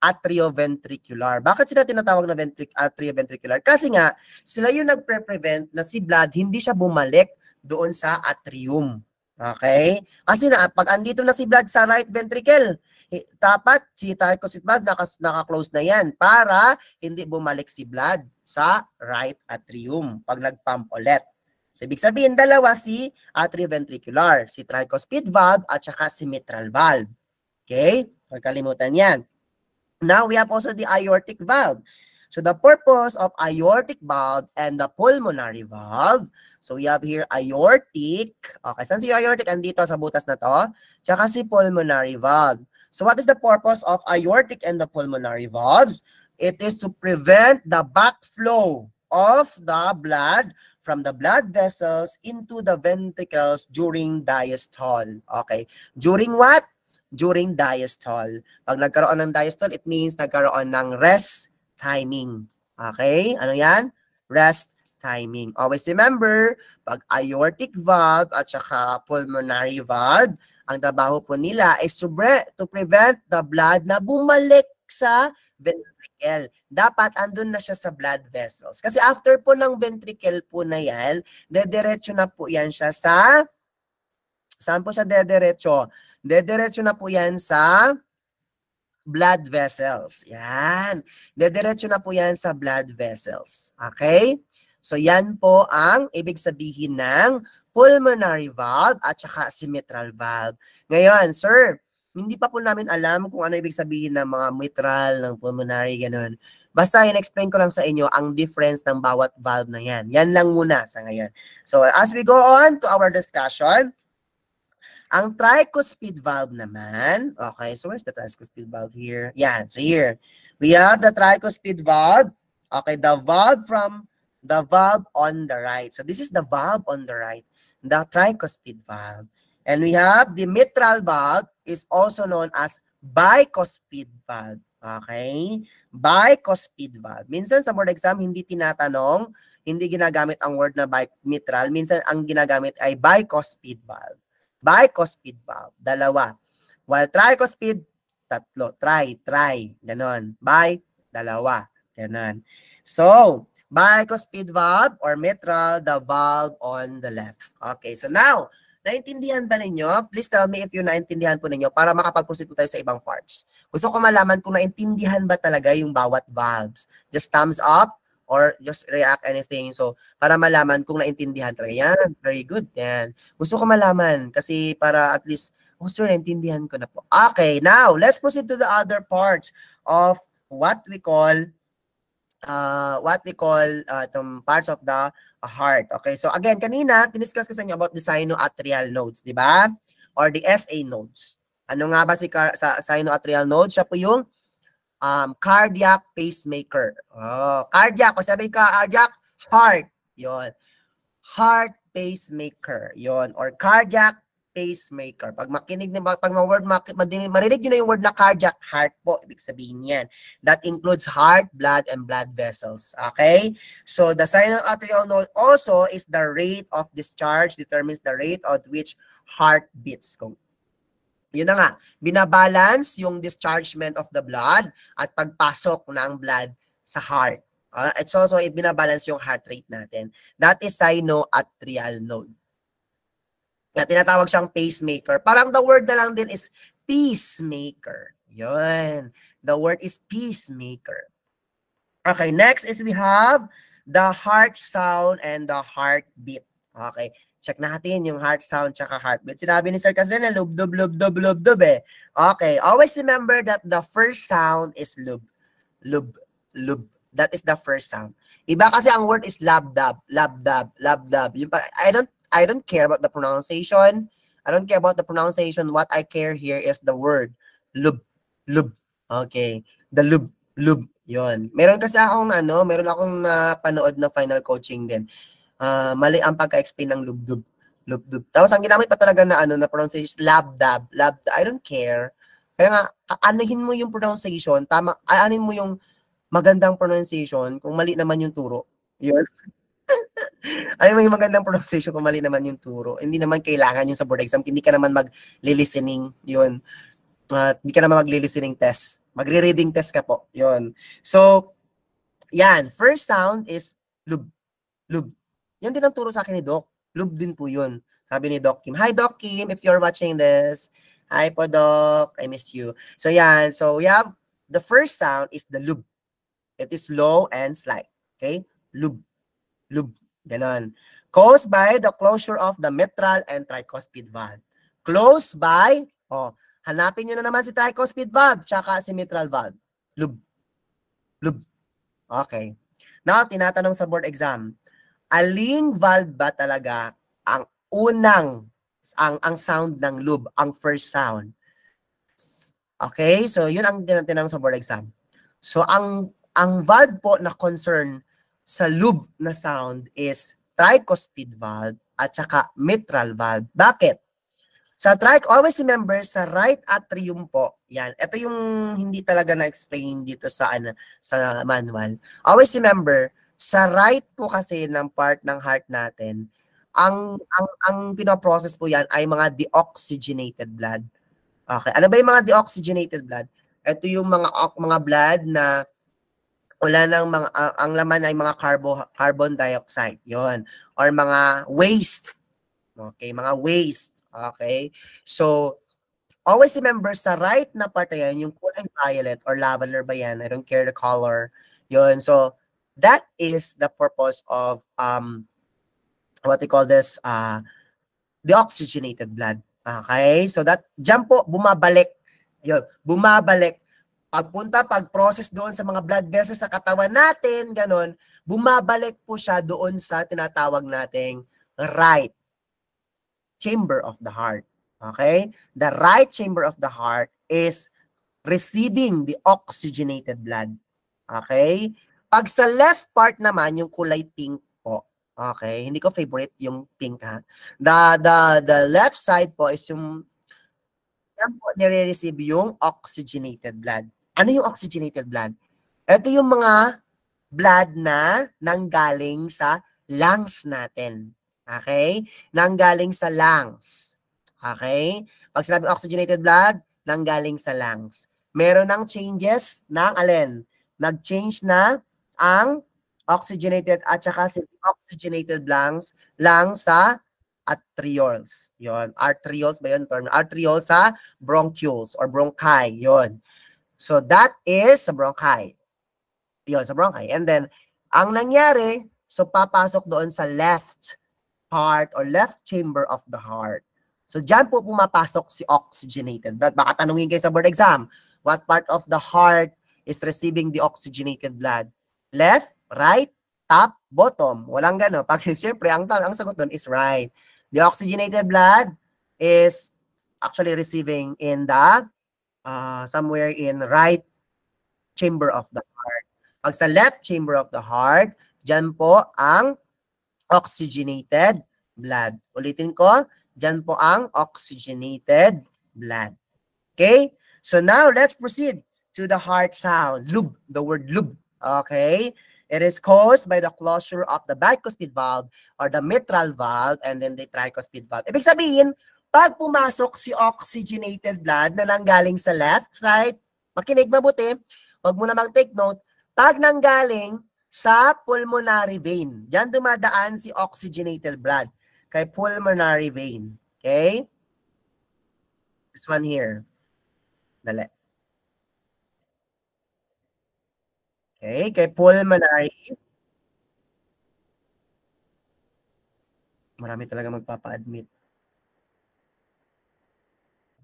atrioventricular. Bakit sila tinatawag na ventric, atrioventricular? Kasi nga, sila yung nagpre-prevent na si blood hindi siya bumalik doon sa atrium. Okay? Kasi na, pag andito na si blood sa right ventricle, eh, dapat si Tycosid Blood nakas, naka-close na yan para hindi bumalik si Blood sa right atrium pag nag-pump ulit. So, ibig sabihin, dalawa si atrioventricular, si tricuspid valve at saka si mitral valve. Okay? Huwag kalimutan yan. Now, we have also the aortic valve. So, the purpose of aortic valve and the pulmonary valve. So, we have here aortic. Okay, saan si aortic? Andito sa butas na to. Tsaka si pulmonary valve. So what is the purpose of aortic and the pulmonary valves? It is to prevent the backflow of the blood from the blood vessels into the ventricles during diastole. Okay. During what? During diastole. Pag nagkaroon ng diastole, it means nagkaroon ng rest timing. Okay? Ano yan? Rest timing. Always remember, pag aortic valve at saka pulmonary valve, ang trabaho po nila is to, bre- to prevent the blood na bumalik sa ventricle. Dapat andun na siya sa blood vessels. Kasi after po ng ventricle po na yan, dediretso na po yan siya sa Saan po siya dediretso? Dediretso na po yan sa blood vessels. Yan. Dediretso na po yan sa blood vessels. Okay? So yan po ang ibig sabihin ng pulmonary valve at saka mitral valve. Ngayon, sir, hindi pa po namin alam kung ano ibig sabihin ng mga mitral, ng pulmonary, ganun. Basta in-explain ko lang sa inyo ang difference ng bawat valve na yan. Yan lang muna sa ngayon. So as we go on to our discussion, ang tricuspid valve naman, okay, so where's the tricuspid valve here? Yan, so here. We have the tricuspid valve. Okay, the valve from the valve on the right. So this is the valve on the right the tricuspid valve. And we have the mitral valve is also known as bicuspid valve. Okay? Bicuspid valve. Minsan sa board exam, hindi tinatanong, hindi ginagamit ang word na mitral. Minsan ang ginagamit ay bicuspid valve. Bicuspid valve. Dalawa. While tricuspid, tatlo. Try, try. Ganon. By, dalawa. Ganon. So, bicuspid valve or mitral, the valve on the left. Okay, so now, Naintindihan ba ninyo? Please tell me if you naintindihan po ninyo para makapag-proceed po tayo sa ibang parts. Gusto ko malaman kung naintindihan ba talaga yung bawat valves. Just thumbs up or just react anything. So, para malaman kung naintindihan talaga. Yan, very good. Yan. Gusto ko malaman kasi para at least, oh sir, naintindihan ko na po. Okay, now, let's proceed to the other parts of what we call uh, what we call uh, itong parts of the heart. Okay, so again, kanina, tiniscuss ko sa inyo about the sinoatrial nodes, di ba? Or the SA nodes. Ano nga ba si sa sinoatrial node? Siya po yung um, cardiac pacemaker. Oh, cardiac, kung sabihin ka cardiac, heart. yon Heart pacemaker. yon Or cardiac pacemaker. Pag makinig na, pag ma-word, marinig nyo na yung word na cardiac heart po, ibig sabihin yan. That includes heart, blood, and blood vessels. Okay? So, the sinus atrial node also is the rate of discharge determines the rate at which heart beats. Kung yun na nga, binabalance yung dischargement of the blood at pagpasok ng blood sa heart. Uh, it's also, eh, binabalance yung heart rate natin. That is sinoatrial node na tinatawag siyang pacemaker. Parang the word na lang din is peacemaker. Yun. The word is peacemaker. Okay, next is we have the heart sound and the heartbeat. Okay, check natin yung heart sound tsaka heartbeat. Sinabi ni Sir kasi na lubdob, lubdob, lubdob eh. Okay, always remember that the first sound is lub, lub, lub. That is the first sound. Iba kasi ang word is labdab, labdab, labdab. Yung, I don't I don't care about the pronunciation. I don't care about the pronunciation. What I care here is the word. Lub. Lub. Okay. The lub. Lub. Yon. Meron kasi akong ano, meron akong panood na final coaching din. Uh, mali ang pagka-explain ng lubdub. Lubdub. Tapos ang ginamit pa talaga na ano na pronunciation labdab, lab. I don't care. Kaya nga anuhin mo yung pronunciation, tama anuhin mo yung magandang pronunciation kung mali naman yung turo. Yun. Ay, may magandang pronunciation kung mali naman yung turo. Hindi naman kailangan yung sa board exam. Hindi ka naman mag-listening yun. At uh, hindi ka naman mag-listening test. Magre-reading test ka po. Yun. So, yan. First sound is lub. Lub. Yan din ang turo sa akin ni Doc. Lub din po yun. Sabi ni Doc Kim. Hi, Doc Kim, if you're watching this. Hi po, Doc. I miss you. So, yan. So, we have the first sound is the lub. It is low and slight. Okay? Lub. Lub. Ganon. Caused by the closure of the mitral and tricuspid valve. Closed by, oh, hanapin nyo na naman si tricuspid valve tsaka si mitral valve. Lub. Lub. Okay. Now, tinatanong sa board exam, aling valve ba talaga ang unang, ang, ang sound ng lub, ang first sound? Okay? So, yun ang tinatanong sa board exam. So, ang, ang valve po na concern sa lube na sound is tricuspid valve at saka mitral valve. Bakit? Sa tric, always remember, sa right atrium po, yan. Ito yung hindi talaga na-explain dito sa, ano, sa manual. Always remember, sa right po kasi ng part ng heart natin, ang, ang, ang pinoprocess po yan ay mga deoxygenated blood. Okay. Ano ba yung mga deoxygenated blood? Ito yung mga, mga blood na wala nang mga, uh, ang laman ay mga carbo, carbon dioxide, yon Or mga waste. Okay, mga waste. Okay? So, always remember sa right na part yan, yung kulay violet or lavender ba yan? I don't care the color. yon So, that is the purpose of um, what we call this uh, the oxygenated blood. Okay? So that, dyan po, bumabalik. yon bumabalik pagpunta, pag-process doon sa mga blood vessels sa katawan natin, ganun, bumabalik po siya doon sa tinatawag nating right chamber of the heart. Okay? The right chamber of the heart is receiving the oxygenated blood. Okay? Pag sa left part naman, yung kulay pink po. Okay? Hindi ko favorite yung pink ha. The, the, the left side po is yung yan po nire-receive yung oxygenated blood. Ano yung oxygenated blood? Ito yung mga blood na nanggaling sa lungs natin. Okay? Nanggaling sa lungs. Okay? Pag sinabi oxygenated blood, nanggaling sa lungs. Meron ng changes ng alin? Nag-change na ang oxygenated at saka si oxygenated lungs, lungs sa arterioles. Yon, arterioles ba yon term? Arterioles sa bronchioles or bronchi. Yon. So that is sa bronchi. Yun, sa bronchi. And then, ang nangyari, so papasok doon sa left heart or left chamber of the heart. So dyan po pumapasok si oxygenated blood. Baka tanungin kayo sa board exam, what part of the heart is receiving the oxygenated blood? Left, right, top, bottom. Walang gano. Pag siyempre, ang, ang sagot doon is right. The oxygenated blood is actually receiving in the Uh, somewhere in right chamber of the heart. Pag sa left chamber of the heart, dyan po ang oxygenated blood. Ulitin ko, dyan po ang oxygenated blood. Okay? So now, let's proceed to the heart sound, lub, the word lub. Okay? It is caused by the closure of the bicuspid valve or the mitral valve and then the tricuspid valve. Ibig sabihin, Pag pumasok si oxygenated blood na nanggaling sa left side, makinig mabuti, huwag mo namang take note, pag nanggaling sa pulmonary vein, diyan dumadaan si oxygenated blood kay pulmonary vein. Okay? This one here. Dali. Okay, kay pulmonary. Marami talaga magpapa-admit.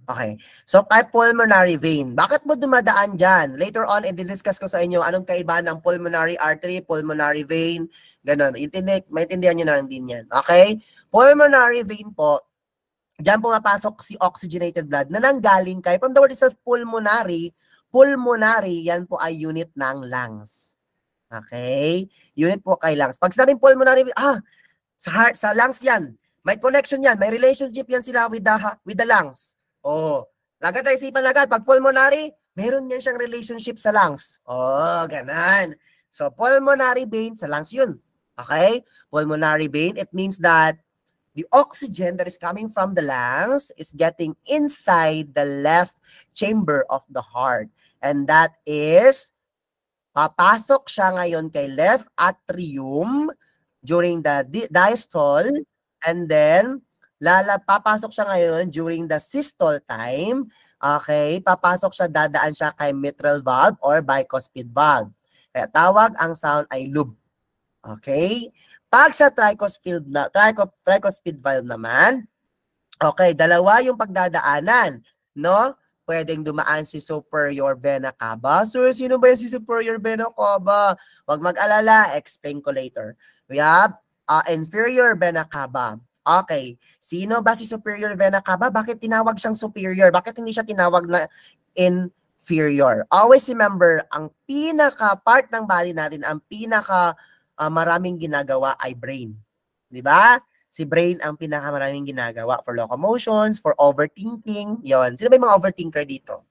Okay. So, kay pulmonary vein. Bakit mo dumadaan dyan? Later on, i-discuss ko sa inyo anong kaiba ng pulmonary artery, pulmonary vein, ganun. Intindi, maintindihan nyo na lang din yan. Okay? Pulmonary vein po, dyan pumapasok si oxygenated blood na nanggaling kay, from the word itself, pulmonary, pulmonary, yan po ay unit ng lungs. Okay? Unit po kay lungs. Pag sinabing pulmonary, ah, sa heart, sa lungs yan. May connection yan, may relationship yan sila with the, with the lungs. Oh, lagat ay isipan agad. Pag pulmonary, meron yan siyang relationship sa lungs. Oh, ganan. So, pulmonary vein sa lungs yun. Okay? Pulmonary vein, it means that the oxygen that is coming from the lungs is getting inside the left chamber of the heart. And that is, papasok siya ngayon kay left atrium during the di- diastole and then Lala, papasok siya ngayon during the systole time. Okay, papasok siya, dadaan siya kay mitral valve or bicuspid valve. Kaya tawag ang sound ay lube. Okay? Pag sa tricuspid, na, trico, tricuspid valve naman, okay, dalawa yung pagdadaanan. No? Pwedeng dumaan si superior vena cava. So, sino ba yung si superior vena cava? Huwag mag-alala, explain ko later. We have uh, inferior vena cava. Okay. Sino ba si Superior Vena Cava? Bakit tinawag siyang superior? Bakit hindi siya tinawag na inferior? Always remember, ang pinaka-part ng body natin, ang pinaka uh, maraming ginagawa ay brain. Di ba? Si brain ang pinakamaraming ginagawa for locomotions, for overthinking. Yon. Sino ba yung mga overthinker dito?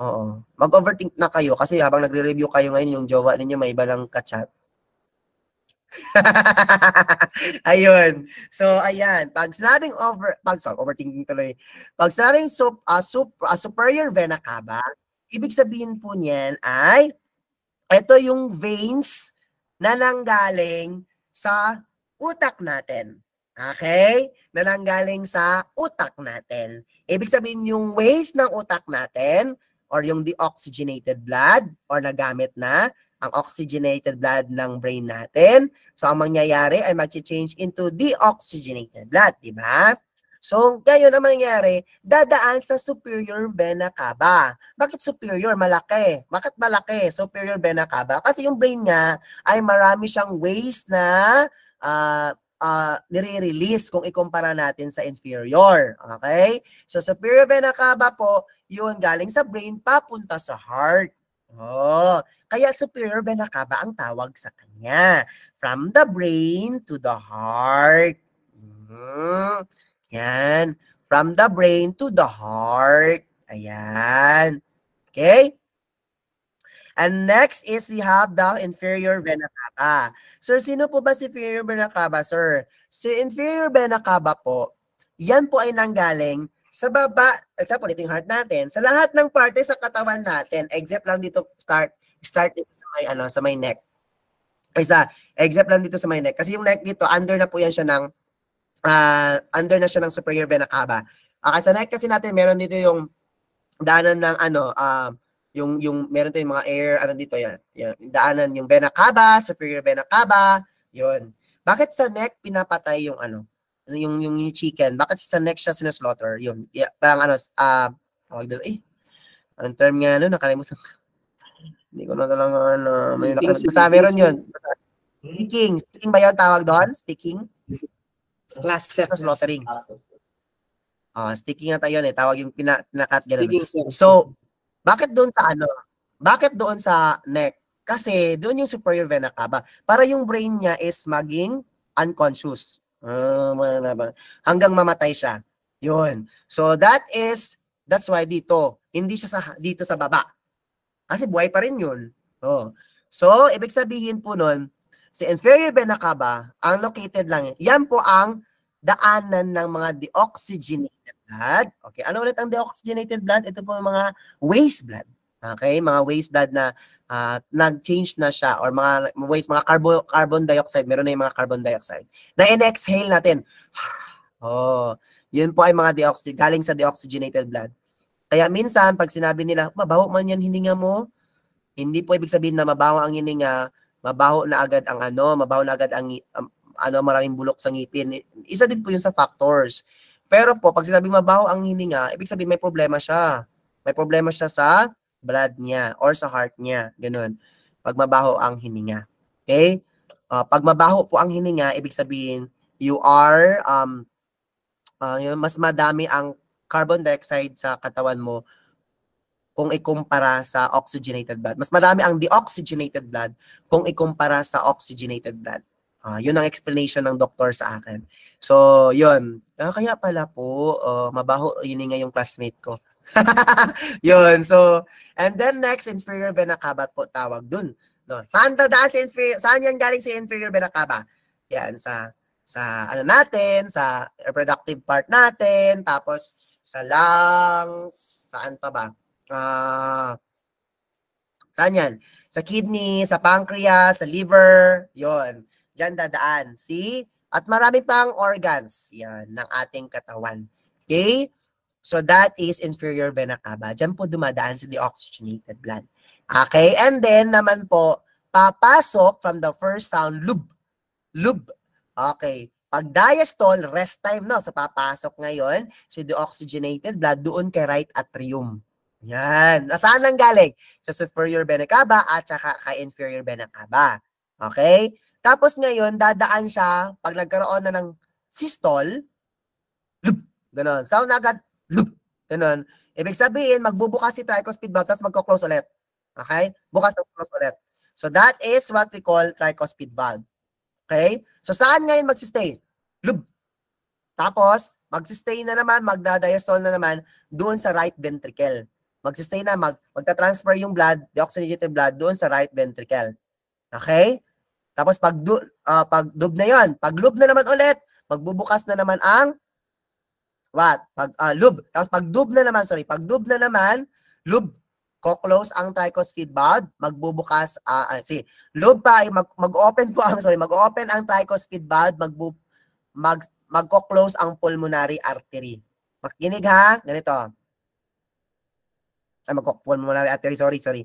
Oo. Mag-overthink na kayo kasi habang nagre-review kayo ngayon, yung jowa ninyo may iba lang ka-chat. ayun. So, ayan. Pag sinabing over, pag, sorry, overthinking tuloy. Pag sinabing sup, uh, sup, uh, superior vena cava, ibig sabihin po niyan ay ito yung veins na nanggaling sa utak natin. Okay? Na nanggaling sa utak natin. Ibig sabihin yung waste ng utak natin or yung deoxygenated blood or nagamit na ang oxygenated blood ng brain natin. So, ang mangyayari ay mag-change into deoxygenated blood, di ba? So, ngayon ang mangyayari, dadaan sa superior vena cava. Bakit superior? Malaki. Bakit malaki? Superior vena cava. Kasi yung brain niya ay marami siyang ways na uh, uh, nire-release kung ikumpara natin sa inferior. Okay? So, superior vena cava po, yun galing sa brain papunta sa heart. Oh, kaya superior vena cava ang tawag sa kanya. From the brain to the heart. Mm, yan. From the brain to the heart. Ayan. Okay? And next is we have the inferior vena cava. Sir, sino po ba si inferior vena cava, sir? Si inferior vena cava po, yan po ay nanggaling sa baba, example, ito yung heart natin. Sa lahat ng parte sa katawan natin, except lang dito start, start dito sa may, ano, sa may neck. Ay sa, except lang dito sa may neck. Kasi yung neck dito, under na po yan siya ng, uh, under na siya ng superior vena cava. Uh, sa neck kasi natin, meron dito yung daanan ng ano, uh, yung, yung, meron tayong mga air, ano dito yan, yan daanan yung vena cava, superior vena cava, yun. Bakit sa neck pinapatay yung ano, yung, yung, chicken, bakit sa next siya sinaslaughter? Yun, yeah, parang ano, ah, uh, doon, eh, anong term nga ano, nakalimutan ko. Hindi ko na talaga, ano, may nakalimutan. Basta meron yun. Sticking. Sticking ba yun tawag doon? Sticking? Class sa slaughtering. Oh, sticking na tayo yun eh. Tawag yung pina, pinakat ganun. So, bakit doon sa ano? Bakit doon sa neck? Kasi doon yung superior vena cava. Para yung brain niya is maging unconscious. Uh, hanggang mamatay siya. Yun. So that is, that's why dito, hindi siya sa, dito sa baba. Kasi buhay pa rin yun. Oh. So, ibig sabihin po nun, si inferior vena cava, ang located lang, yan po ang daanan ng mga deoxygenated blood. Okay, ano ulit ang deoxygenated blood? Ito po yung mga waste blood. Okay, mga waste blood na uh, nag-change na siya or mga waste, mga carbo, carbon dioxide, meron na yung mga carbon dioxide. Na in-exhale natin. oh, yun po ay mga deoxy, galing sa deoxygenated blood. Kaya minsan, pag sinabi nila, mabaho man yan hininga mo, hindi po ibig sabihin na mabaho ang hininga, mabaho na agad ang ano, mabaho na agad ang um, ano, maraming bulok sa ngipin. Isa din po yun sa factors. Pero po, pag sinabi mabaho ang hininga, ibig sabihin may problema siya. May problema siya sa blood niya or sa heart niya. Ganun. Pag mabaho ang hininga. Okay? Uh, ah, pag mabaho po ang hininga, ibig sabihin, you are, um, uh, mas madami ang carbon dioxide sa katawan mo kung ikumpara sa oxygenated blood. Mas marami ang deoxygenated blood kung ikumpara sa oxygenated blood. Uh, yun ang explanation ng doktor sa akin. So, yun. Uh, kaya pala po, uh, mabaho yun nga yung classmate ko. Yun, so, and then next, inferior vena cava po tawag dun. No, saan dadaan si inferior, saan yan galing si inferior vena cava? Yan, sa, sa ano natin, sa reproductive part natin, tapos sa lungs, saan pa ba? Ah, uh, saan yan? Sa kidney, sa pancreas, sa liver, yon Diyan dadaan. See? At marami pang organs yan, ng ating katawan. Okay? So that is inferior vena cava. Diyan po dumadaan sa deoxygenated blood. Okay, and then naman po, papasok from the first sound, lub. Lub. Okay. Pag diastole, rest time, no? So, papasok ngayon si so deoxygenated blood doon kay right atrium. Yan. Nasaan ang galing? Sa superior vena cava at saka kay inferior vena cava. Okay? Tapos ngayon, dadaan siya pag nagkaroon na ng systole, lub, ganun. Sound agad, Ganun. Ibig sabihin, magbubukas si tricuspid valve tapos magko-close ulit. Okay? Bukas tapos close ulit. So that is what we call tricuspid valve. Okay? So saan ngayon magsistay? Lub. Tapos, magsistay na naman, magdadiastole na naman doon sa right ventricle. Magsistay na, mag, magta-transfer yung blood, deoxygenated blood, doon sa right ventricle. Okay? Tapos pag, uh, pag dub na yon, pag lub na naman ulit, magbubukas na naman ang What? Pag, uh, lube. Tapos pag dub na naman, sorry, pag dub na naman, lube. Ko-close ang tricuspid feed valve, magbubukas, uh, uh, see, lube pa, mag, mag-open po ang, sorry, mag-open ang tricuspid feed valve, magbu, mag, magko-close ang pulmonary artery. Makinig ha, ganito. Ay, magko-pulmonary artery, sorry, sorry.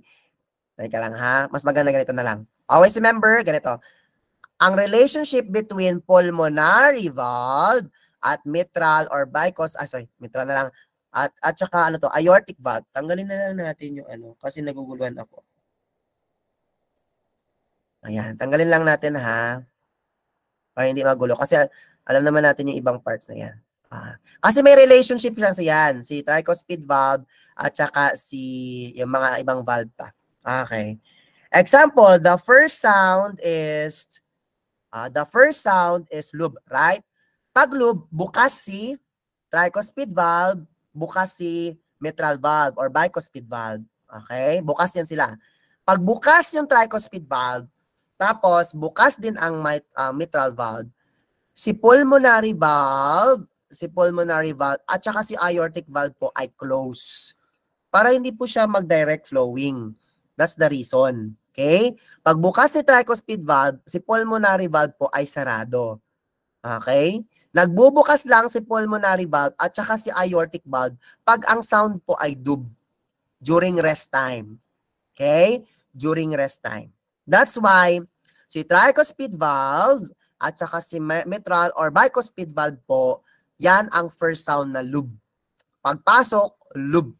Teka lang ha, mas maganda ganito na lang. Always remember, ganito. Ang relationship between pulmonary valve at mitral or bicos, ah sorry, mitral na lang, at, at saka ano to, aortic valve. Tanggalin na lang natin yung ano, kasi naguguluhan ako. Ayan, tanggalin lang natin ha. Para hindi magulo. Kasi alam naman natin yung ibang parts na yan. Ah. Kasi ah, may relationship lang siya yan. Si tricuspid valve at saka si yung mga ibang valve pa. Ah, okay. Example, the first sound is uh, the first sound is lube, right? Pag lube, bukas si tricuspid valve, bukas si mitral valve or bicuspid valve. Okay? Bukas yan sila. Pag bukas yung tricuspid valve, tapos bukas din ang mit uh, mitral valve, si pulmonary valve, si pulmonary valve, at saka si aortic valve po ay close. Para hindi po siya mag-direct flowing. That's the reason. Okay? Pag bukas ni tricuspid valve, si pulmonary valve po ay sarado. Okay? Nagbubukas lang si pulmonary valve at saka si aortic valve pag ang sound po ay dub during rest time. Okay? During rest time. That's why si tricuspid valve at saka si mitral or bicuspid valve po, yan ang first sound na lub. Pagpasok, lub.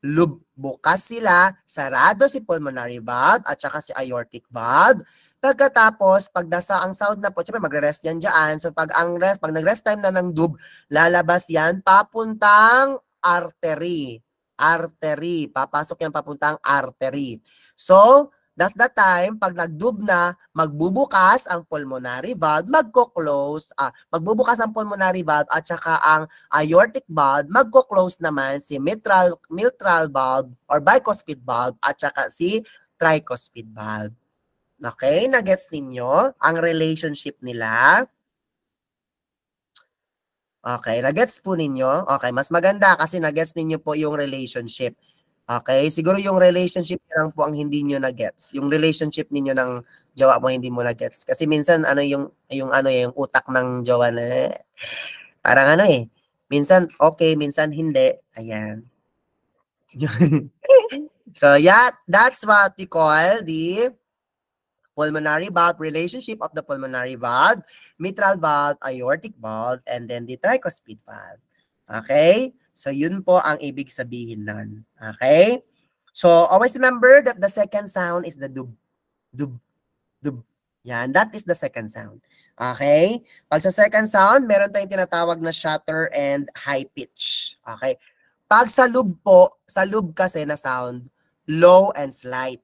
Lub. Bukas sila, sarado si pulmonary valve at saka si aortic valve. Pagkatapos, pag nasa ang sound na po, syempre magre-rest yan dyan. So pag ang rest, pag nag-rest time na ng dub, lalabas yan papuntang artery. Artery. Papasok yan papuntang artery. So, that's the time, pag nag-dub na, magbubukas ang pulmonary valve, magko-close, ah, magbubukas ang pulmonary valve at saka ang aortic valve, magko-close naman si mitral, mitral valve or bicuspid valve at saka si tricuspid valve. Okay? Nagets ninyo ang relationship nila? Okay, nagets po ninyo? Okay, mas maganda kasi nagets ninyo po yung relationship. Okay, siguro yung relationship lang po ang hindi niyo nagets. Yung relationship ninyo ng jowa mo hindi mo nagets. Kasi minsan ano yung yung ano eh, yung utak ng jowa na eh. parang ano eh. Minsan okay, minsan hindi. Ayan. so yeah, that's what we call the pulmonary valve, relationship of the pulmonary valve, mitral valve, aortic valve, and then the tricuspid valve. Okay? So, yun po ang ibig sabihin nun. Okay? So, always remember that the second sound is the dub, dub, dub. Yan, that is the second sound. Okay? Pag sa second sound, meron tayong tinatawag na shutter and high pitch. Okay? Pag sa lub po, sa lub kasi na sound, low and slight.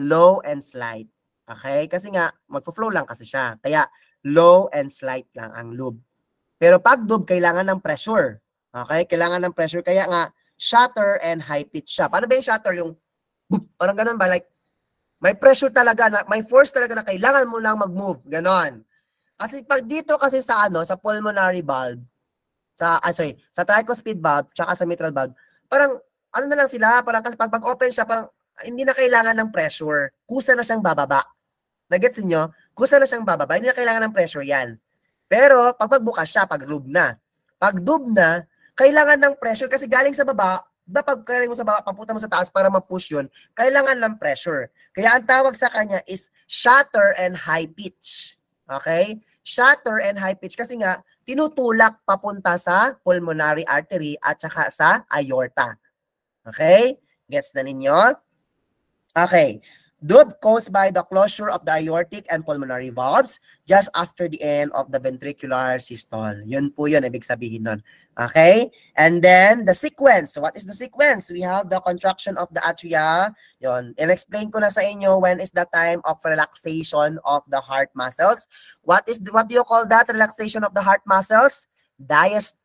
Low and slight. Okay? Kasi nga, magfo-flow lang kasi siya. Kaya, low and slight lang ang lube. Pero pag lube, kailangan ng pressure. Okay? Kailangan ng pressure. Kaya nga, shutter and high pitch siya. Paano ba yung shutter? Yung, boop, parang ganun ba? Like, may pressure talaga, na, may force talaga na kailangan mo lang mag-move. Ganon. Kasi pag dito kasi sa ano, sa pulmonary valve, sa, ah, sorry, sa tricuspid valve, tsaka sa mitral valve, parang, ano na lang sila, parang kasi pag, pag open siya, parang hindi na kailangan ng pressure. Kusa na siyang bababa. Nagets niyo Kung saan na siyang bababa, hindi na kailangan ng pressure yan. Pero pag magbukas siya, pag lube na. Pag dub na, kailangan ng pressure kasi galing sa baba, ba pag galing mo sa baba, papunta mo sa taas para ma-push yun, kailangan ng pressure. Kaya ang tawag sa kanya is shatter and high pitch. Okay? Shatter and high pitch kasi nga, tinutulak papunta sa pulmonary artery at saka sa aorta. Okay? Gets na ninyo? Okay. DUB caused by the closure of the aortic and pulmonary valves just after the end of the ventricular systole. Yun po yun, ibig sabihin nun. Okay? And then, the sequence. what is the sequence? We have the contraction of the atria. Yun. In-explain ko na sa inyo when is the time of relaxation of the heart muscles. What is what do you call that relaxation of the heart muscles? Diastole.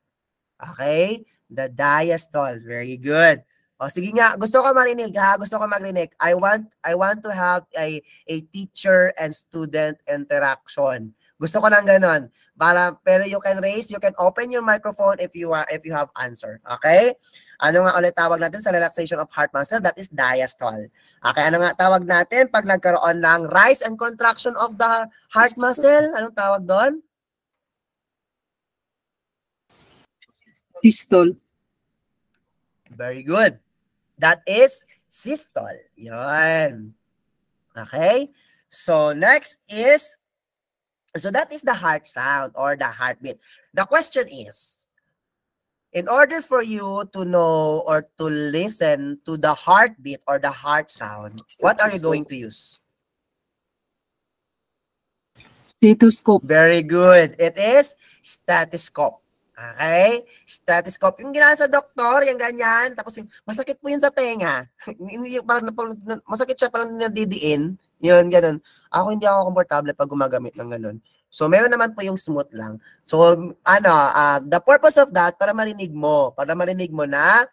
Okay? The diastole. Very good. O sige nga, gusto ko marinig ha, gusto ko magrinig. I want I want to have a a teacher and student interaction. Gusto ko nang ganun. Para pero you can raise, you can open your microphone if you are if you have answer. Okay? Ano nga ulit tawag natin sa relaxation of heart muscle? That is diastole. Okay, ano nga tawag natin pag nagkaroon ng rise and contraction of the heart muscle? Anong tawag doon? Systole. Very good. That is systole. Yun. Okay? So next is, so that is the heart sound or the heartbeat. The question is, in order for you to know or to listen to the heartbeat or the heart sound, what are you going to use? Stethoscope. Very good. It is stethoscope. Okay? Stethoscope. Yung ginagawa sa doktor, yung ganyan. Tapos yung, masakit po yun sa tenga. parang, masakit siya, parang nadidiin. Yun, ganun. Ako hindi ako komportable pag gumagamit ng ganun. So, meron naman po yung smooth lang. So, ano, uh, the purpose of that, para marinig mo. Para marinig mo na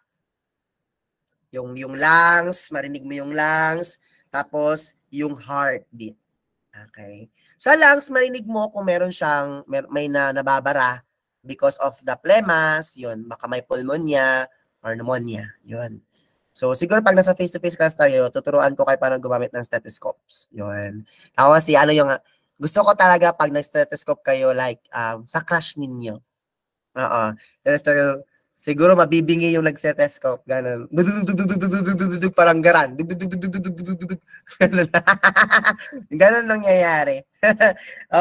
yung, yung lungs, marinig mo yung lungs, tapos yung heartbeat. Okay? Sa lungs, marinig mo kung meron siyang, may na, nababara, because of the plemas, yun, baka may pulmonya or pneumonia, yun. So, siguro pag nasa face-to-face class tayo, tuturuan ko kayo paano gumamit ng stethoscopes. Yun. Ako si ano yung, gusto ko talaga pag nag-stethoscope kayo, like, um, sa crush ninyo. Oo. Uh-uh. Siguro mabibingi yung nag-stethoscope. Ganun. Parang garan. Ganun. Ganun nangyayari.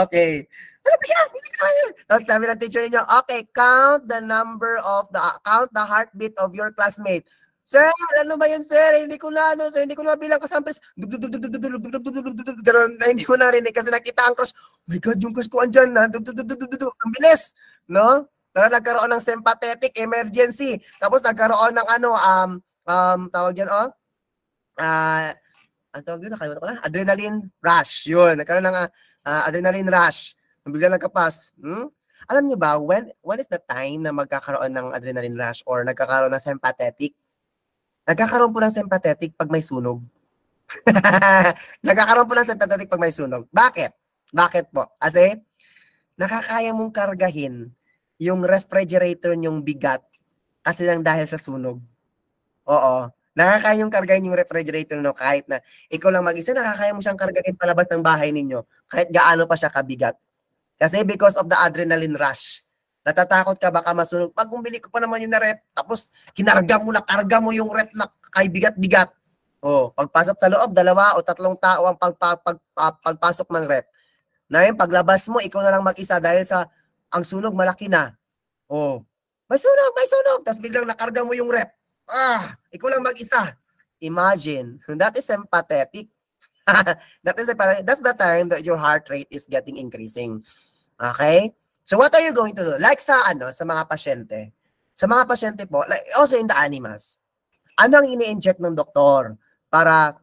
okay. Ano ba yan? Hindi ko na yan. Tapos sabi ng teacher niyo, okay, count the number of the, count the heartbeat of your classmate. Sir, ano ba yun, sir? Hindi ko na, ano, sir, hindi ko na bilang kasamples. Hindi ko na rin kasi nakita ang crush. Oh my God, yung crush ko andyan na. Ang bilis, no? Pero nagkaroon ng sympathetic emergency. Tapos nagkaroon ng ano, um, um, tawag yan, oh? Ah, uh, ang tawag yun, nakalimutan ko na. Adrenaline rush. Yun, nagkaroon ng uh, adrenaline rush bigla nagkapas. Hmm? Alam niyo ba, when, when is the time na magkakaroon ng adrenaline rush or nagkakaroon ng sympathetic? Nagkakaroon po ng sympathetic pag may sunog. nagkakaroon po ng sympathetic pag may sunog. Bakit? Bakit po? Kasi nakakaya mong kargahin yung refrigerator niyong bigat kasi lang dahil sa sunog. Oo. Nakakaya yung kargahin yung refrigerator no kahit na ikaw lang mag-isa, nakakaya mo siyang kargahin palabas ng bahay ninyo kahit gaano pa siya kabigat. Kasi because of the adrenaline rush. Natatakot ka baka masunog. Pag bumili ko pa naman yung na rep, tapos kinarga mo na, karga mo yung rep na kay bigat-bigat. O, oh, pagpasok sa loob, dalawa o tatlong tao ang pagpa, pag, pag, ah, pagpasok ng rep. Na yun, paglabas mo, ikaw na lang mag-isa dahil sa ang sunog malaki na. O, oh, may sunog, may sunog. Tapos biglang nakarga mo yung rep. Ah, ikaw lang mag-isa. Imagine, that is empathetic. that is empathetic. That's the time that your heart rate is getting increasing. Okay? So what are you going to do? Like sa ano, sa mga pasyente. Sa mga pasyente po, like also in the animals. Ano ang ini-inject ng doktor para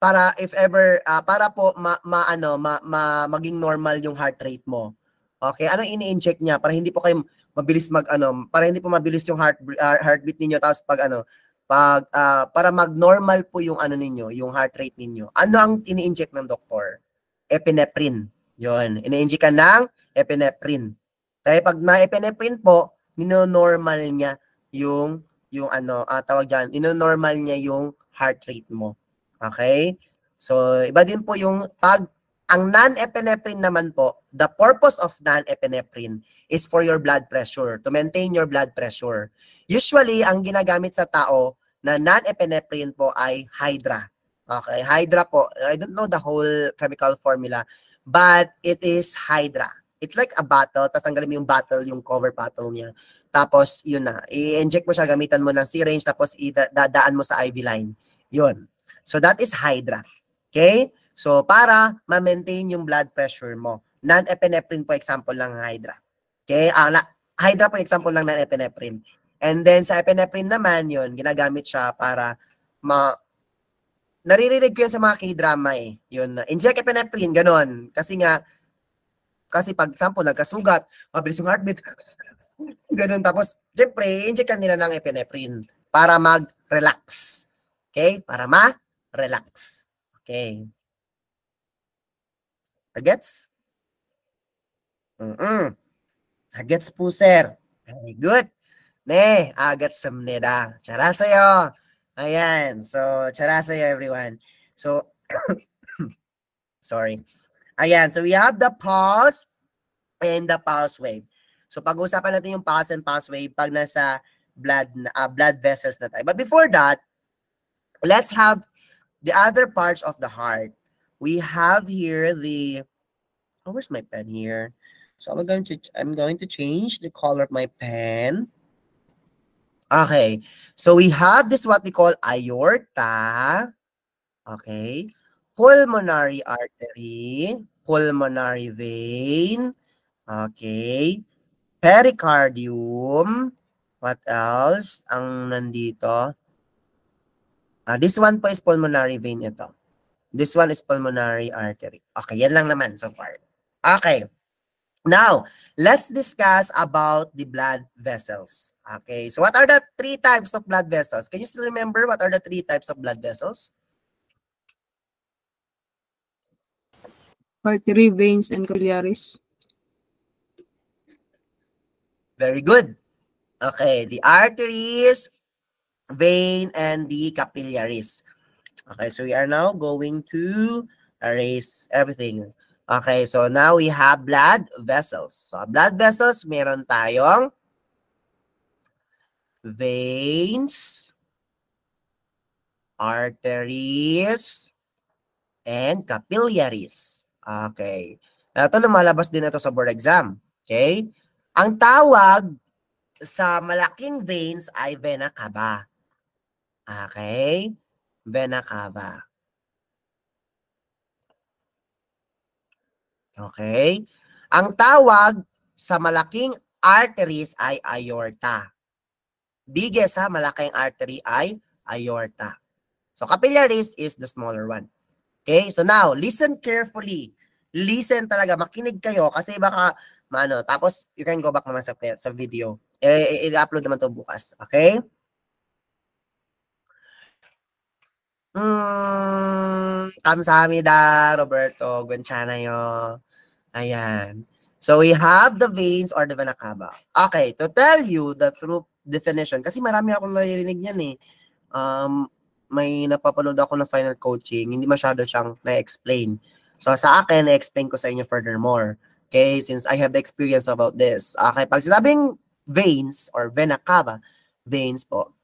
para if ever uh, para po ma, ma ano ma, ma, maging normal yung heart rate mo. Okay, ano ini-inject niya para hindi po kayo mabilis mag ano, para hindi po mabilis yung heart uh, heartbeat ninyo tapos pag ano, pag uh, para mag-normal po yung ano niyo, yung heart rate ninyo. Ano ang ini-inject ng doktor? Epinephrine. Yun, ini-inject ka ng epinephrine. Kaya pag ma-epinephrine po, nino-normal niya yung yung ano, uh, tawag diyan, nino-normal niya yung heart rate mo. Okay? So, iba din po yung pag ang non-epinephrine naman po, the purpose of non-epinephrine is for your blood pressure, to maintain your blood pressure. Usually, ang ginagamit sa tao na non-epinephrine po ay Hydra. Okay, Hydra po. I don't know the whole chemical formula. But it is Hydra. It's like a battle, tapos tanggalin mo yung battle, yung cover bottle niya. Tapos, yun na. I-inject mo siya, gamitan mo ng syringe, tapos idadaan mo sa IV line. Yun. So, that is Hydra. Okay? So, para ma-maintain yung blood pressure mo. Non-epinephrine po example lang Hydra. Okay? Ah, la- Hydra po example lang ng epinephrine. And then, sa epinephrine naman, yun, ginagamit siya para ma- naririnig ko yan sa mga k-drama eh. Yun, uh, inject epinephrine, ganun. Kasi nga, kasi pag sample, nagkasugat, mabilis yung heartbeat. ganun, Tapos, syempre, inject nila ng epinephrine para mag-relax. Okay? Para ma-relax. Okay. Nagets? Mm-mm. Nagets po, sir. Very good. Ne, agats samneda. Tsara sa'yo. Ayan. So, tara sa'yo everyone. So, sorry. Ayan. So, we have the pulse and the pulse wave. So, pag usapan natin yung pulse and pulse wave pag nasa blood, uh, blood vessels na tayo. But before that, let's have the other parts of the heart. We have here the, oh, where's my pen here? So I'm going to, I'm going to change the color of my pen. Okay. So we have this what we call aorta. Okay. Pulmonary artery, pulmonary vein. Okay. Pericardium. What else ang nandito? Uh, this one po is pulmonary vein ito. This one is pulmonary artery. Okay, yan lang naman so far. Okay. Now, let's discuss about the blood vessels. Okay, so what are the three types of blood vessels? Can you still remember what are the three types of blood vessels? Artery, veins, and capillaries. Very good. Okay, the arteries, vein, and the capillaries. Okay, so we are now going to erase everything. Okay, so now we have blood vessels. So blood vessels, meron tayong veins, arteries, and capillaries. Okay. Ito, lumalabas din ito sa board exam. Okay? Ang tawag sa malaking veins ay vena cava. Okay? Vena cava. Okay? Ang tawag sa malaking arteries ay aorta. Biggest ha, malaking artery ay aorta. So capillaries is the smaller one. Okay? So now, listen carefully. Listen talaga, makinig kayo kasi baka ano, tapos you can go back naman sa, sa video. Eh, i-upload naman to bukas. Okay? Mm, kamsahamnida, Roberto yo. Ayan. So we have the veins or the vena cava. Okay, to tell you the true definition, kasi marami akong narinig yan eh. Um, may napapanood ako na final coaching, hindi masyado siyang na-explain. So sa akin, na-explain ko sa inyo furthermore. Okay, since I have the experience about this. Okay, pag sinabing veins or vena cava, veins po,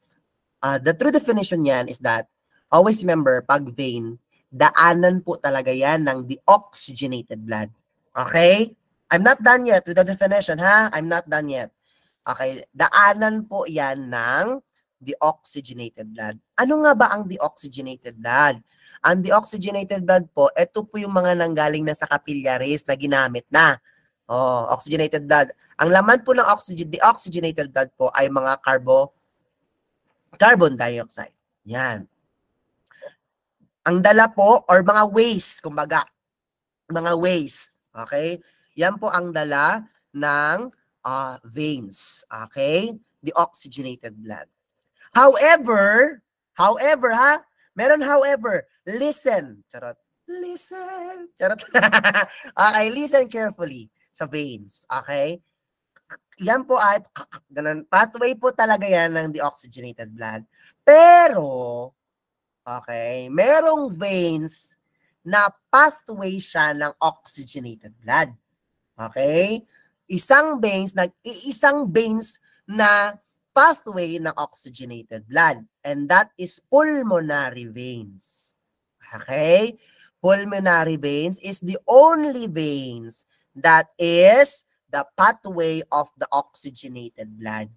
uh, the true definition yan is that always remember, pag vein, daanan po talaga yan ng deoxygenated blood. Okay? I'm not done yet with the definition, ha? I'm not done yet. Okay, daanan po yan ng deoxygenated blood. Ano nga ba ang deoxygenated blood? Ang deoxygenated blood po, ito po yung mga nanggaling na sa capillaries na ginamit na. Oh, oxygenated blood. Ang laman po ng oxygen, deoxygenated blood po ay mga carbo, carbon dioxide. Yan. Ang dala po or mga ways, kumbaga, mga ways, okay? Yan po ang dala ng uh, veins, okay? The oxygenated blood. However, however ha, meron however, listen, charot, listen, charot. okay, listen carefully sa veins, okay? Yan po ay, ganun, pathway po talaga yan ng deoxygenated blood. Pero, Okay? Merong veins na pathway siya ng oxygenated blood. Okay? Isang veins, nag-iisang veins na pathway ng oxygenated blood. And that is pulmonary veins. Okay? Pulmonary veins is the only veins that is the pathway of the oxygenated blood.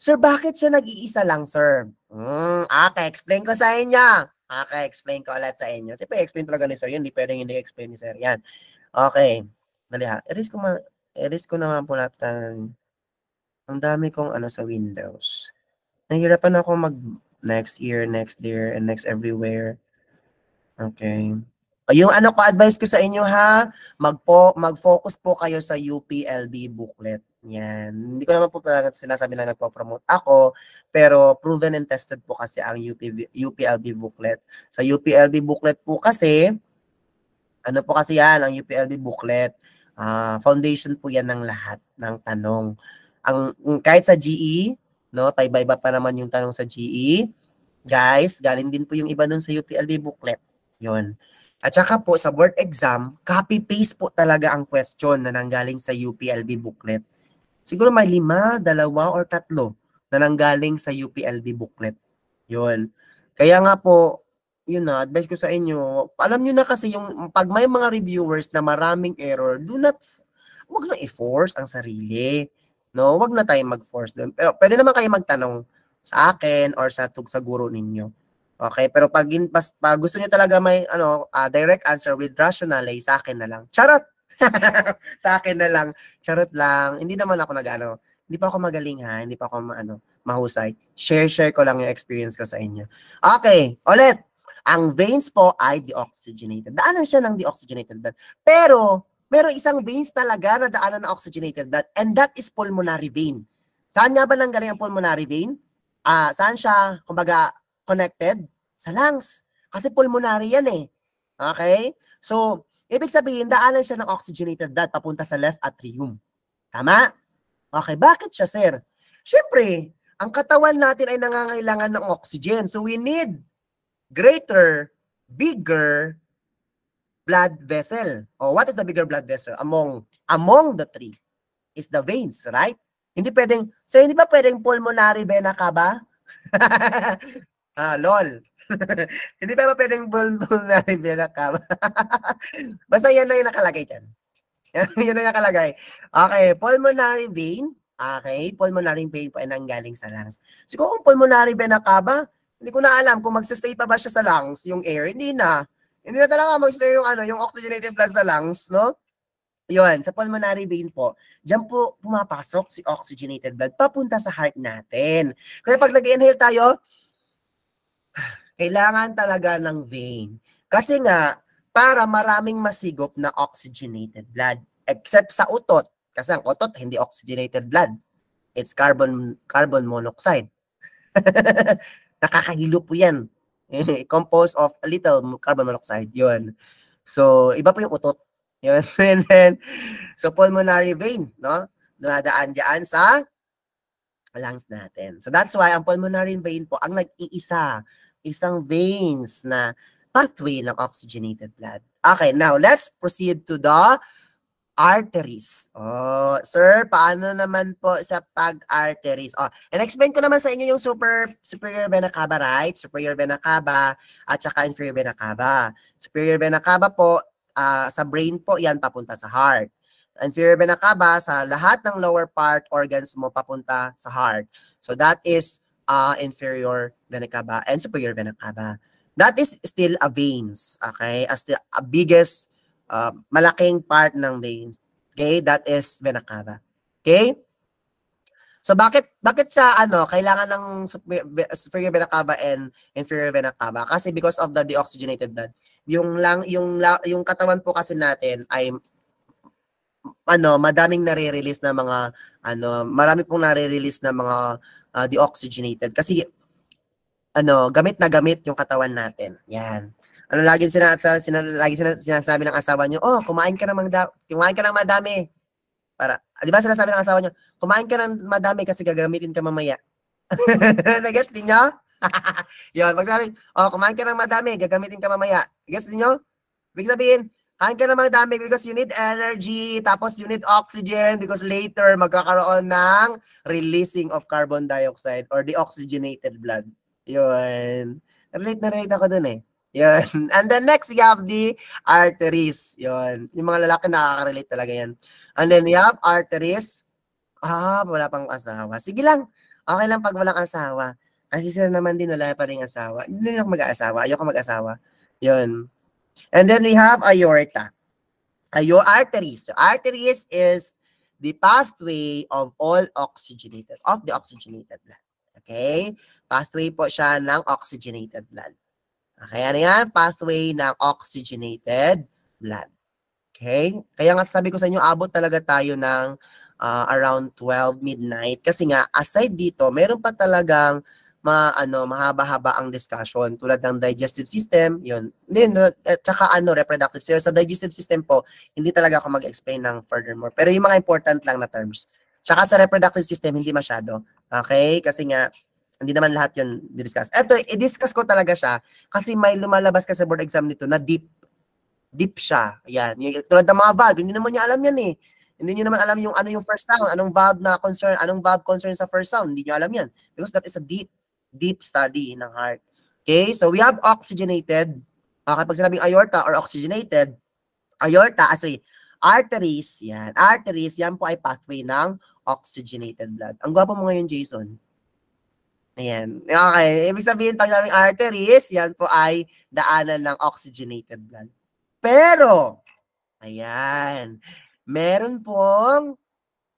Sir, bakit siya nag-iisa lang, sir? Mm, okay, explain ko sa inyo. Okay, explain ko ulit sa inyo. Siyempre, explain talaga ni sir yun. Hindi pwedeng hindi explain ni sir yan. Okay. Dali ha. Erase ko, ma- erase ko naman po lahat ng... Ang dami kong ano sa Windows. Nahirapan ako mag next year, next year, and next everywhere. Okay. O, oh, yung ano ko advice ko sa inyo ha, magpo mag-focus po kayo sa UPLB booklet. Yan. Hindi ko naman po talaga sinasabi na nagpo-promote ako, pero proven and tested po kasi ang UP, UPLB booklet. Sa UPLB booklet po kasi, ano po kasi yan, ang UPLB booklet, uh, foundation po yan ng lahat ng tanong. Ang, mm, kahit sa GE, no, paiba-iba pa naman yung tanong sa GE, guys, galing din po yung iba dun sa UPLB booklet. Yun. At saka po, sa board exam, copy-paste po talaga ang question na nanggaling sa UPLB booklet. Siguro may lima, dalawa, or tatlo na nanggaling sa UPLB booklet. Yun. Kaya nga po, yun na, advice ko sa inyo, alam nyo na kasi yung, pag may mga reviewers na maraming error, do not, wag na i-force ang sarili. No, wag na tayong mag-force doon. Pero pwede naman kayo magtanong sa akin or sa tug sa guro ninyo. Okay, pero pag, in, pas, pag gusto niyo talaga may ano, uh, direct answer with rationale, eh, sa akin na lang. Charot! sa akin na lang, charot lang. Hindi naman ako nag-ano, hindi pa ako magaling ha, hindi pa ako ano, mahusay. Share-share ko lang yung experience ko sa inyo. Okay, ulit. Ang veins po ay deoxygenated. Daanan siya ng deoxygenated blood. Pero, merong isang veins talaga na daanan ng oxygenated blood and that is pulmonary vein. Saan nga ba galing ang pulmonary vein? Uh, saan siya, kumbaga, connected? Sa lungs. Kasi pulmonary yan eh. Okay? So, Ibig sabihin, daanan siya ng oxygenated blood papunta sa left atrium. Tama? Okay, bakit siya, sir? Siyempre, ang katawan natin ay nangangailangan ng oxygen. So we need greater, bigger blood vessel. Oh, what is the bigger blood vessel among among the three? Is the veins, right? Hindi pwedeng, so hindi ba pwedeng pulmonary vena cava? ah, lol. Hindi pero pwedeng bulbul na Rivera Basta yan na yung nakalagay dyan. yan na nakalagay. Okay, pulmonary vein. Okay, pulmonary vein po ay nanggaling sa lungs. Siguro kung pulmonary vena cava, hindi ko na alam kung magsistay pa ba siya sa lungs, yung air. Hindi na. Hindi na talaga magstay yung, ano, yung oxygenated blood sa lungs, no? Yun, sa pulmonary vein po, dyan po pumapasok si oxygenated blood papunta sa heart natin. Kaya pag nag-inhale tayo, kailangan talaga ng vein. Kasi nga, para maraming masigop na oxygenated blood. Except sa utot. Kasi ang utot, hindi oxygenated blood. It's carbon carbon monoxide. Nakakahilo po yan. Composed of a little carbon monoxide. Yun. So, iba po yung utot. Yun. And then, so pulmonary vein, no? Dumadaan dyan sa lungs natin. So that's why ang pulmonary vein po ang nag-iisa isang veins na pathway ng oxygenated blood. Okay, now let's proceed to the arteries. Oh, sir, paano naman po sa pag-arteries? Oh, and explain ko naman sa inyo yung super superior vena cava, right? Superior vena cava at saka inferior vena cava. Superior vena cava po uh, sa brain po 'yan papunta sa heart. Inferior vena cava sa lahat ng lower part organs mo papunta sa heart. So that is uh, inferior vena cava and superior vena cava. That is still a veins, okay? As the a biggest, uh, malaking part ng veins. Okay? That is vena cava. Okay? So bakit bakit sa ano kailangan ng superior vena cava and inferior vena cava? Kasi because of the deoxygenated blood. Yung lang yung yung katawan po kasi natin ay ano, madaming nare-release na mga ano, marami pong nare-release na mga uh, deoxygenated. Kasi, ano, gamit na gamit yung katawan natin. Yan. Ano lagi sinasabi, sina, lagi sinasabi ng asawa niyo, oh, kumain ka ng da- kumain ka ng madami. Para, ah, di ba sinasabi ng asawa niyo, kumain ka ng madami kasi gagamitin ka mamaya. Nagets din niyo? Yan, pag sabi, oh, kumain ka ng madami, gagamitin ka mamaya. Gets din niyo? Ibig sabihin, Kain ka ng dami because you need energy, tapos you need oxygen because later magkakaroon ng releasing of carbon dioxide or the oxygenated blood. Yun. Relate na relate ako dun eh. Yun. And then next, we have the arteries. Yun. Yung mga lalaki nakaka-relate talaga yan. And then we have arteries. Ah, wala pang asawa. Sige lang. Okay lang pag walang asawa. Kasi sisira naman din, wala pa rin asawa. Hindi na ako mag asawa Ayoko mag-asawa. Yun. And then we have aorta. Your arteries. So arteries is the pathway of all oxygenated, of the oxygenated blood. Okay? Pathway po siya ng oxygenated blood. Okay, ano yan? Pathway ng oxygenated blood. Okay? Kaya nga sabi ko sa inyo, abot talaga tayo ng uh, around 12 midnight. Kasi nga, aside dito, meron pa talagang ma ano mahaba-haba ang discussion tulad ng digestive system yun then at saka ano reproductive system sa digestive system po hindi talaga ako mag-explain ng furthermore pero yung mga important lang na terms saka sa reproductive system hindi masyado okay kasi nga hindi naman lahat yun discuss eto i-discuss ko talaga siya kasi may lumalabas kasi sa board exam nito na deep deep siya yan yung, tulad ng mga valve hindi naman niya alam yan eh hindi nyo naman alam yung ano yung first sound, anong valve na concern, anong valve concern sa first sound, hindi nyo alam yan. Because that is a deep deep study ng heart. Okay? So we have oxygenated. Okay, pag sinabing aorta or oxygenated, aorta, ah, sorry, arteries, yan. Arteries, yan po ay pathway ng oxygenated blood. Ang gwapo mo ngayon, Jason. Ayan. Okay. Ibig sabihin, pag sinabing arteries, yan po ay daanan ng oxygenated blood. Pero, ayan, meron pong,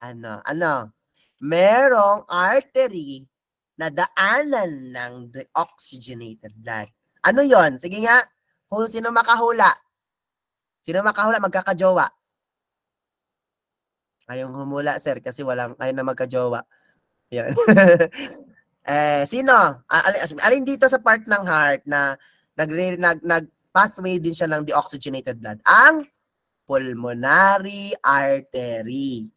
ano, ano, merong artery nadaanan ng deoxygenated blood. Ano yon? Sige nga, kung sino makahula? Sino makahula? Magkakajowa. Ayong humula, sir, kasi walang, ayaw na magkajowa. Yan. eh, sino? Alin dito sa part ng heart na nag, nag, nag pathway din siya ng deoxygenated blood? Ang pulmonary artery.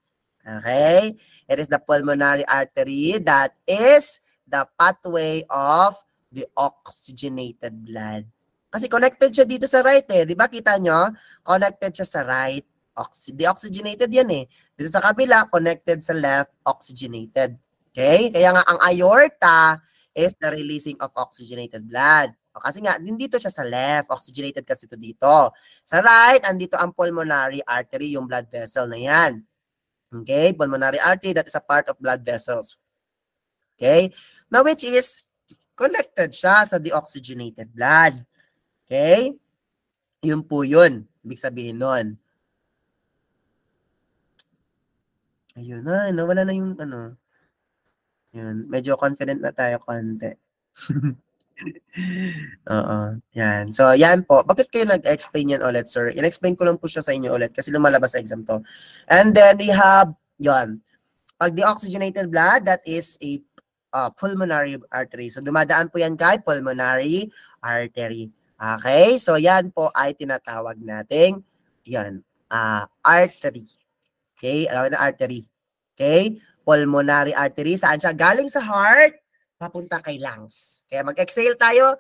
Okay? It is the pulmonary artery that is the pathway of the oxygenated blood. Kasi connected siya dito sa right eh. Di ba kita nyo? Connected siya sa right. Oxy deoxygenated yan eh. Dito sa kabila, connected sa left, oxygenated. Okay? Kaya nga ang aorta is the releasing of oxygenated blood. O, kasi nga, dito siya sa left. Oxygenated kasi ito dito. Sa right, andito ang pulmonary artery, yung blood vessel na yan. Okay? Pulmonary artery, that is a part of blood vessels. Okay? Now, which is connected siya sa deoxygenated blood. Okay? Yun po yun. Ibig sabihin nun. Ayun na, nawala na yung ano. Yun, medyo confident na tayo konti. Oo, yan. So, yan po. Bakit kayo nag-explain yan ulit, sir? In-explain ko lang po siya sa inyo ulit kasi lumalabas sa exam to. And then we have, yon Pag deoxygenated blood, that is a uh, pulmonary artery. So dumadaan po yan kay pulmonary artery. Okay? So yan po ay tinatawag nating yan, uh, artery. Okay? Alam na artery. Okay? Pulmonary artery. Saan siya? Galing sa heart, papunta kay lungs. Kaya mag-exhale tayo.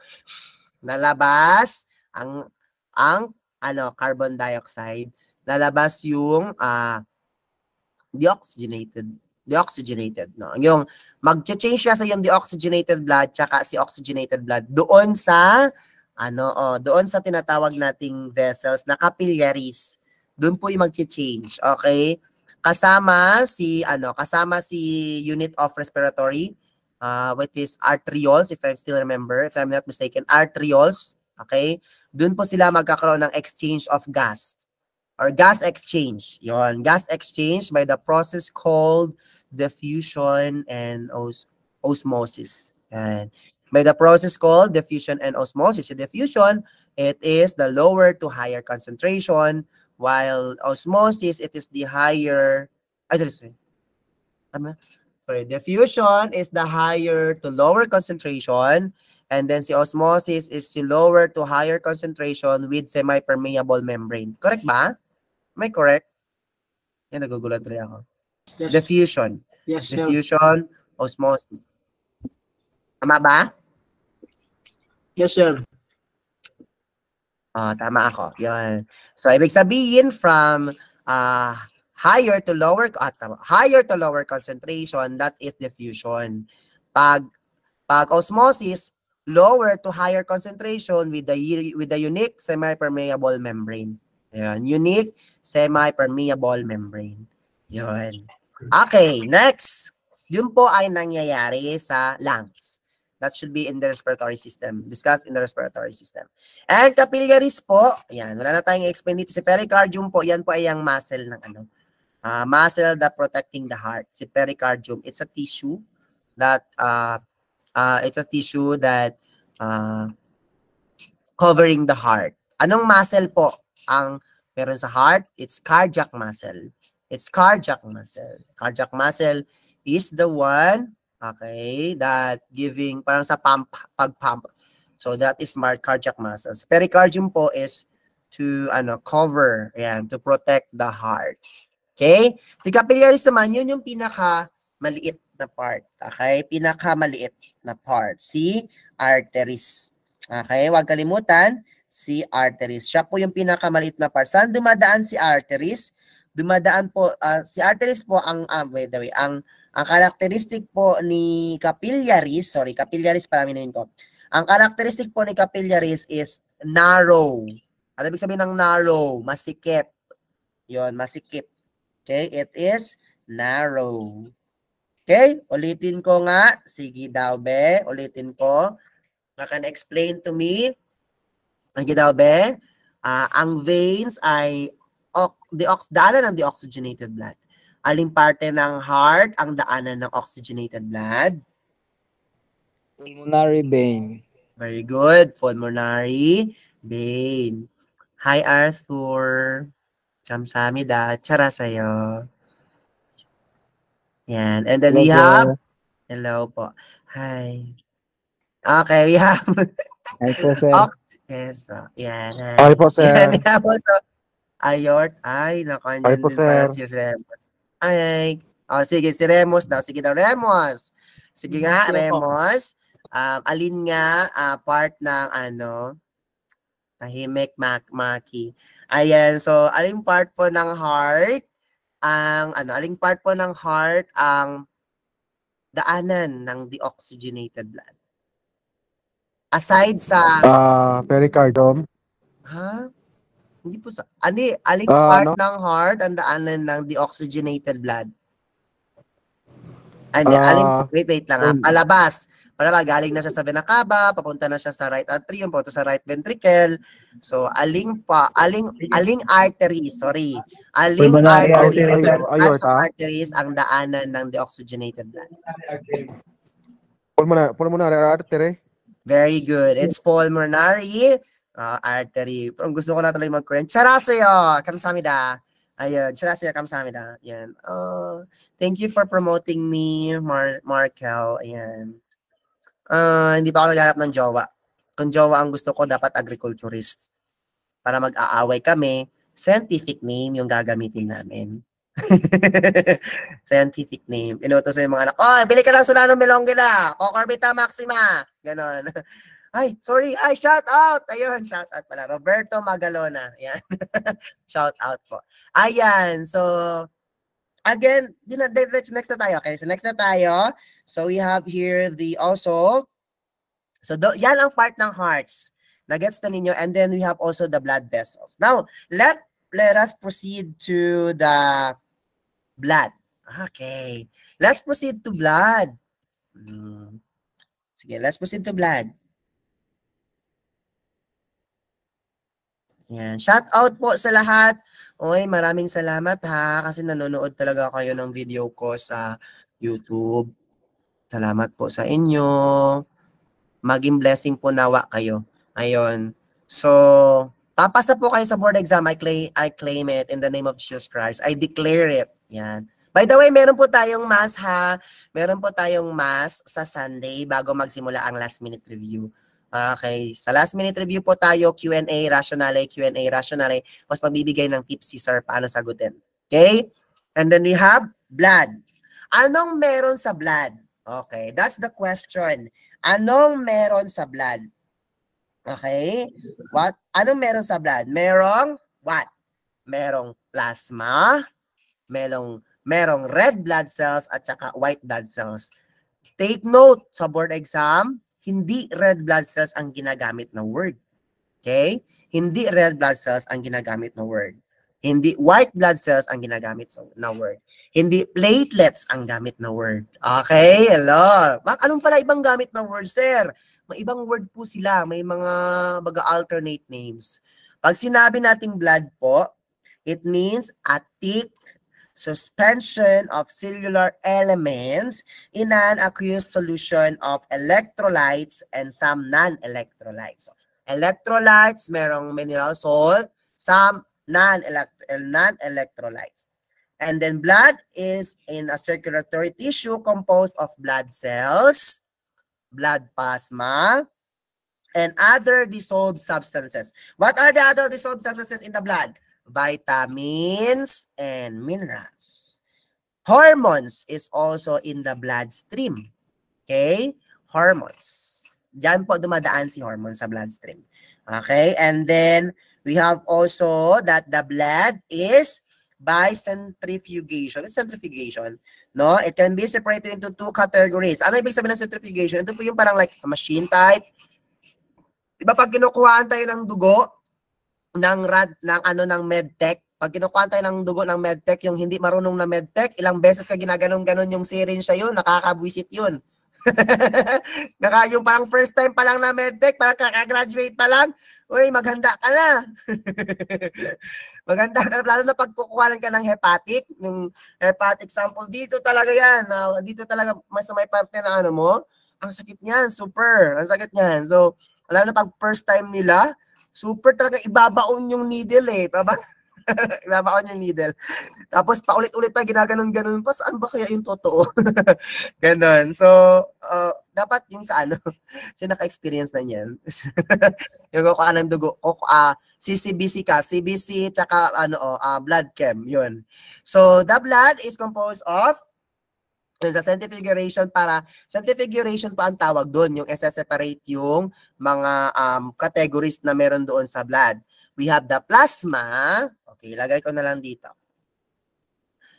Nalabas ang ang ano carbon dioxide. Nalabas yung uh, deoxygenated deoxygenated. No? Yung mag-change na sa yung deoxygenated blood tsaka si oxygenated blood doon sa ano oh, doon sa tinatawag nating vessels na capillaries. Doon po yung mag-change. Okay? Kasama si ano, kasama si unit of respiratory uh, ah, with is arterioles if I still remember, if I'm not mistaken, arterioles. Okay? Doon po sila magkakaroon ng exchange of gas or gas exchange. Yon, gas exchange by the process called diffusion and os osmosis. And by the process called diffusion and osmosis. diffusion, it is the lower to higher concentration, while osmosis, it is the higher, I don't sorry. sorry, diffusion is the higher to lower concentration, and then si osmosis is si lower to higher concentration with semi-permeable membrane. Correct ba? Am I correct? Yan, nagugulat rin ako. Yes. Diffusion. Yes, sir. osmosis. Tama ba? Yes, sir. Oh, tama ako. Yun. So, ibig sabihin from uh, higher to lower at uh, higher to lower concentration, that is diffusion. Pag pag osmosis, lower to higher concentration with the with the unique semipermeable membrane. Yan, unique semipermeable membrane. Yun. Okay, next. Yun po ay nangyayari sa lungs. That should be in the respiratory system. Discuss in the respiratory system. And capillaries po, yan, wala na tayong explain dito. Si pericardium po, yan po ay ang muscle ng ano, uh, muscle that protecting the heart. Si pericardium, it's a tissue that, uh, uh, it's a tissue that uh, covering the heart. Anong muscle po ang meron sa heart? It's cardiac muscle. It's cardiac muscle. Cardiac muscle is the one, okay, that giving, parang sa pump, pag-pump. So that is smart cardiac muscles. Pericardium po is to ano cover, ayan, to protect the heart. Okay? Si capillaries naman, yun yung pinaka maliit na part. Okay? Pinaka maliit na part. Si arteries. Okay? Huwag kalimutan, si arteries. Siya po yung pinakamaliit na part. Saan dumadaan si arteries? dumadaan po, uh, si arteries po ang, uh, by the way, ang, ang karakteristik po ni capillaries, sorry, capillaries para aminin ko. Ang karakteristik po ni capillaries is narrow. Ano ibig sabihin ng narrow? Masikip. Yon, masikip. Okay, it is narrow. Okay, ulitin ko nga. Sige daw be, ulitin ko. You can explain to me. Sige daw be. Uh, ah, ang veins ay the deox daanan ng deoxygenated blood. Aling parte ng heart ang daanan ng oxygenated blood? Pulmonary vein. Very good. Pulmonary vein. Hi, Arthur. Kamsamida. Chara sa'yo. Yan. And then Hello. we have... Hello po. Hi. Okay, we have... Hi po, sir. Ox- yes, po. Yan. Hi po, sir. Yan, po, sir. Ayort. Ay, naku, andyan po, din pala si Remos. Ay, o, oh, sige, si Remos daw. Sige daw, Remos. Sige nga, Sino Remos. Um, alin nga uh, part ng ano, tahimik mak maki. Ayan, so alin part po ng heart ang ano, alin part po ng heart ang daanan ng deoxygenated blood? Aside sa... Uh, pericardium. Ha? Huh? Hindi po sa... Ani, aling uh, part no? ng heart ang daanan ng deoxygenated blood? Ano, uh, aling... Wait, wait lang ha. Um, palabas. Palabas, galing na siya sa vena cava, papunta na siya sa right atrium, papunta sa right ventricle. So, aling pa, aling, aling artery, sorry. Aling Pulmonary arteries, arteries, arteries ang daanan ng deoxygenated blood. Pulmonary, pulmonary artery. Very good. It's pulmonary uh, artery. Parang gusto ko na talaga mag-Korean. Charaseyo! Kamsamida! Ayun, charaseyo, kamsamida. Ayan. Uh, thank you for promoting me, Mar Markel. Ayan. Uh, hindi pa ako naghanap ng jowa. Kung jowa ang gusto ko, dapat agriculturist. Para mag-aaway kami, scientific name yung gagamitin namin. Scientific name. Inuto sa mga anak, oh, bili ka ng Solano Melongila, Cocorbita Maxima. Ganon. Ay, sorry. Ay, shout out. Ayun, shout out pala. Roberto Magalona. Yan. shout out po. Ayan. So, again, you know, next na tayo. Okay, so next na tayo. So, we have here the also. So, do, yan ang part ng hearts. Nagets na ninyo. And then we have also the blood vessels. Now, let, let us proceed to the blood. Okay. Let's proceed to blood. Hmm. Sige, let's proceed to blood. Yan. Shout out po sa lahat. Oy, maraming salamat ha kasi nanonood talaga kayo ng video ko sa YouTube. Salamat po sa inyo. Maging blessing po nawa kayo. Ayon. So, papasa po kayo sa board exam. I claim, I claim it in the name of Jesus Christ. I declare it. Yan. By the way, meron po tayong mass ha. Meron po tayong mass sa Sunday bago magsimula ang last minute review. Okay. Sa last minute review po tayo, Q&A, rationale, Q&A, rationale. Mas magbibigay ng tips si sir paano sagutin. Okay? And then we have blood. Anong meron sa blood? Okay, that's the question. Anong meron sa blood? Okay? What? Anong meron sa blood? Merong what? Merong plasma, merong merong red blood cells at saka white blood cells. Take note sa board exam, hindi red blood cells ang ginagamit na word. Okay? Hindi red blood cells ang ginagamit na word. Hindi white blood cells ang ginagamit na word. Hindi platelets ang gamit na word. Okay? Hello? Bak, anong pala ibang gamit na word, sir? May ibang word po sila. May mga baga alternate names. Pag sinabi natin blood po, it means a thick suspension of cellular elements in an aqueous solution of electrolytes and some non-electrolytes. So, electrolytes, merong mineral salt, some non-electrolytes. And then blood is in a circulatory tissue composed of blood cells, blood plasma, and other dissolved substances. What are the other dissolved substances in the blood? vitamins, and minerals. Hormones is also in the bloodstream. Okay? Hormones. Diyan po dumadaan si hormones sa bloodstream. Okay? And then, we have also that the blood is by centrifugation. centrifugation, no? It can be separated into two categories. Ano ibig sabihin ng centrifugation? Ito po yung parang like machine type. Diba pag kinukuhaan tayo ng dugo, ng rad ng ano ng medtech pag kinukuha tayo ng dugo ng medtech yung hindi marunong na medtech ilang beses ka ginaganon-ganon yung syringe yun nakakabwisit yun Naka, yung parang first time pa lang na medtech, parang kakagraduate pa lang, uy, maghanda ka na. maghanda ka na, lalo na pag kukuhanan ka ng hepatic, yung hepatic sample, dito talaga yan, uh, dito talaga, mas may partner na ano mo, ang sakit niyan, super, ang sakit niyan. So, lalo na pag first time nila, super talaga ibabaon yung needle eh. Baba, ibabaon yung needle. Tapos paulit-ulit pa ginaganon-ganon pa saan ba kaya yung totoo? ganon. So, uh, dapat yung sa ano, siya naka-experience na niyan. yung kukuha ng dugo, kukuha, uh, ah, CCBC ka, CBC, tsaka ano, oh, uh, blood chem, yun. So, the blood is composed of sa centrifugation para centrifugation po ang tawag doon yung i-separate yung mga um, categories na meron doon sa blood. We have the plasma. Okay, ilagay ko na lang dito.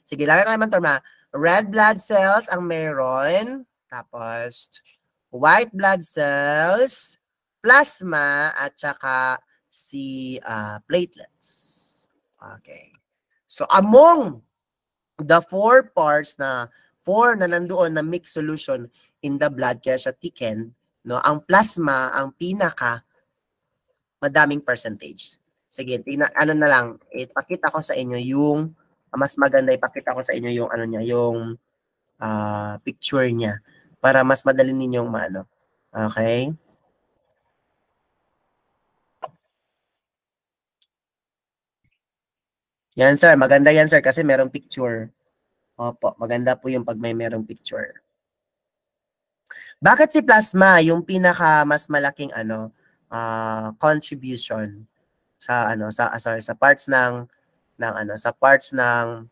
Sige, ilagay ko naman terma. Red blood cells ang meron. Tapos, white blood cells, plasma, at saka si uh, platelets. Okay. So, among the four parts na 4 na nandoon na mixed solution in the blood kaya siya thicken, no? Ang plasma ang pinaka madaming percentage. Sige, tina, ano na lang, ipakita ko sa inyo yung mas maganda ipakita ko sa inyo yung ano niya, yung uh, picture niya para mas madali ninyong maano. Okay? Yan sir, maganda yan sir kasi merong picture. Opo, maganda po yung pag may merong picture. Bakit si plasma yung pinaka mas malaking ano uh, contribution sa ano sa uh, sorry, sa parts ng ng ano sa parts ng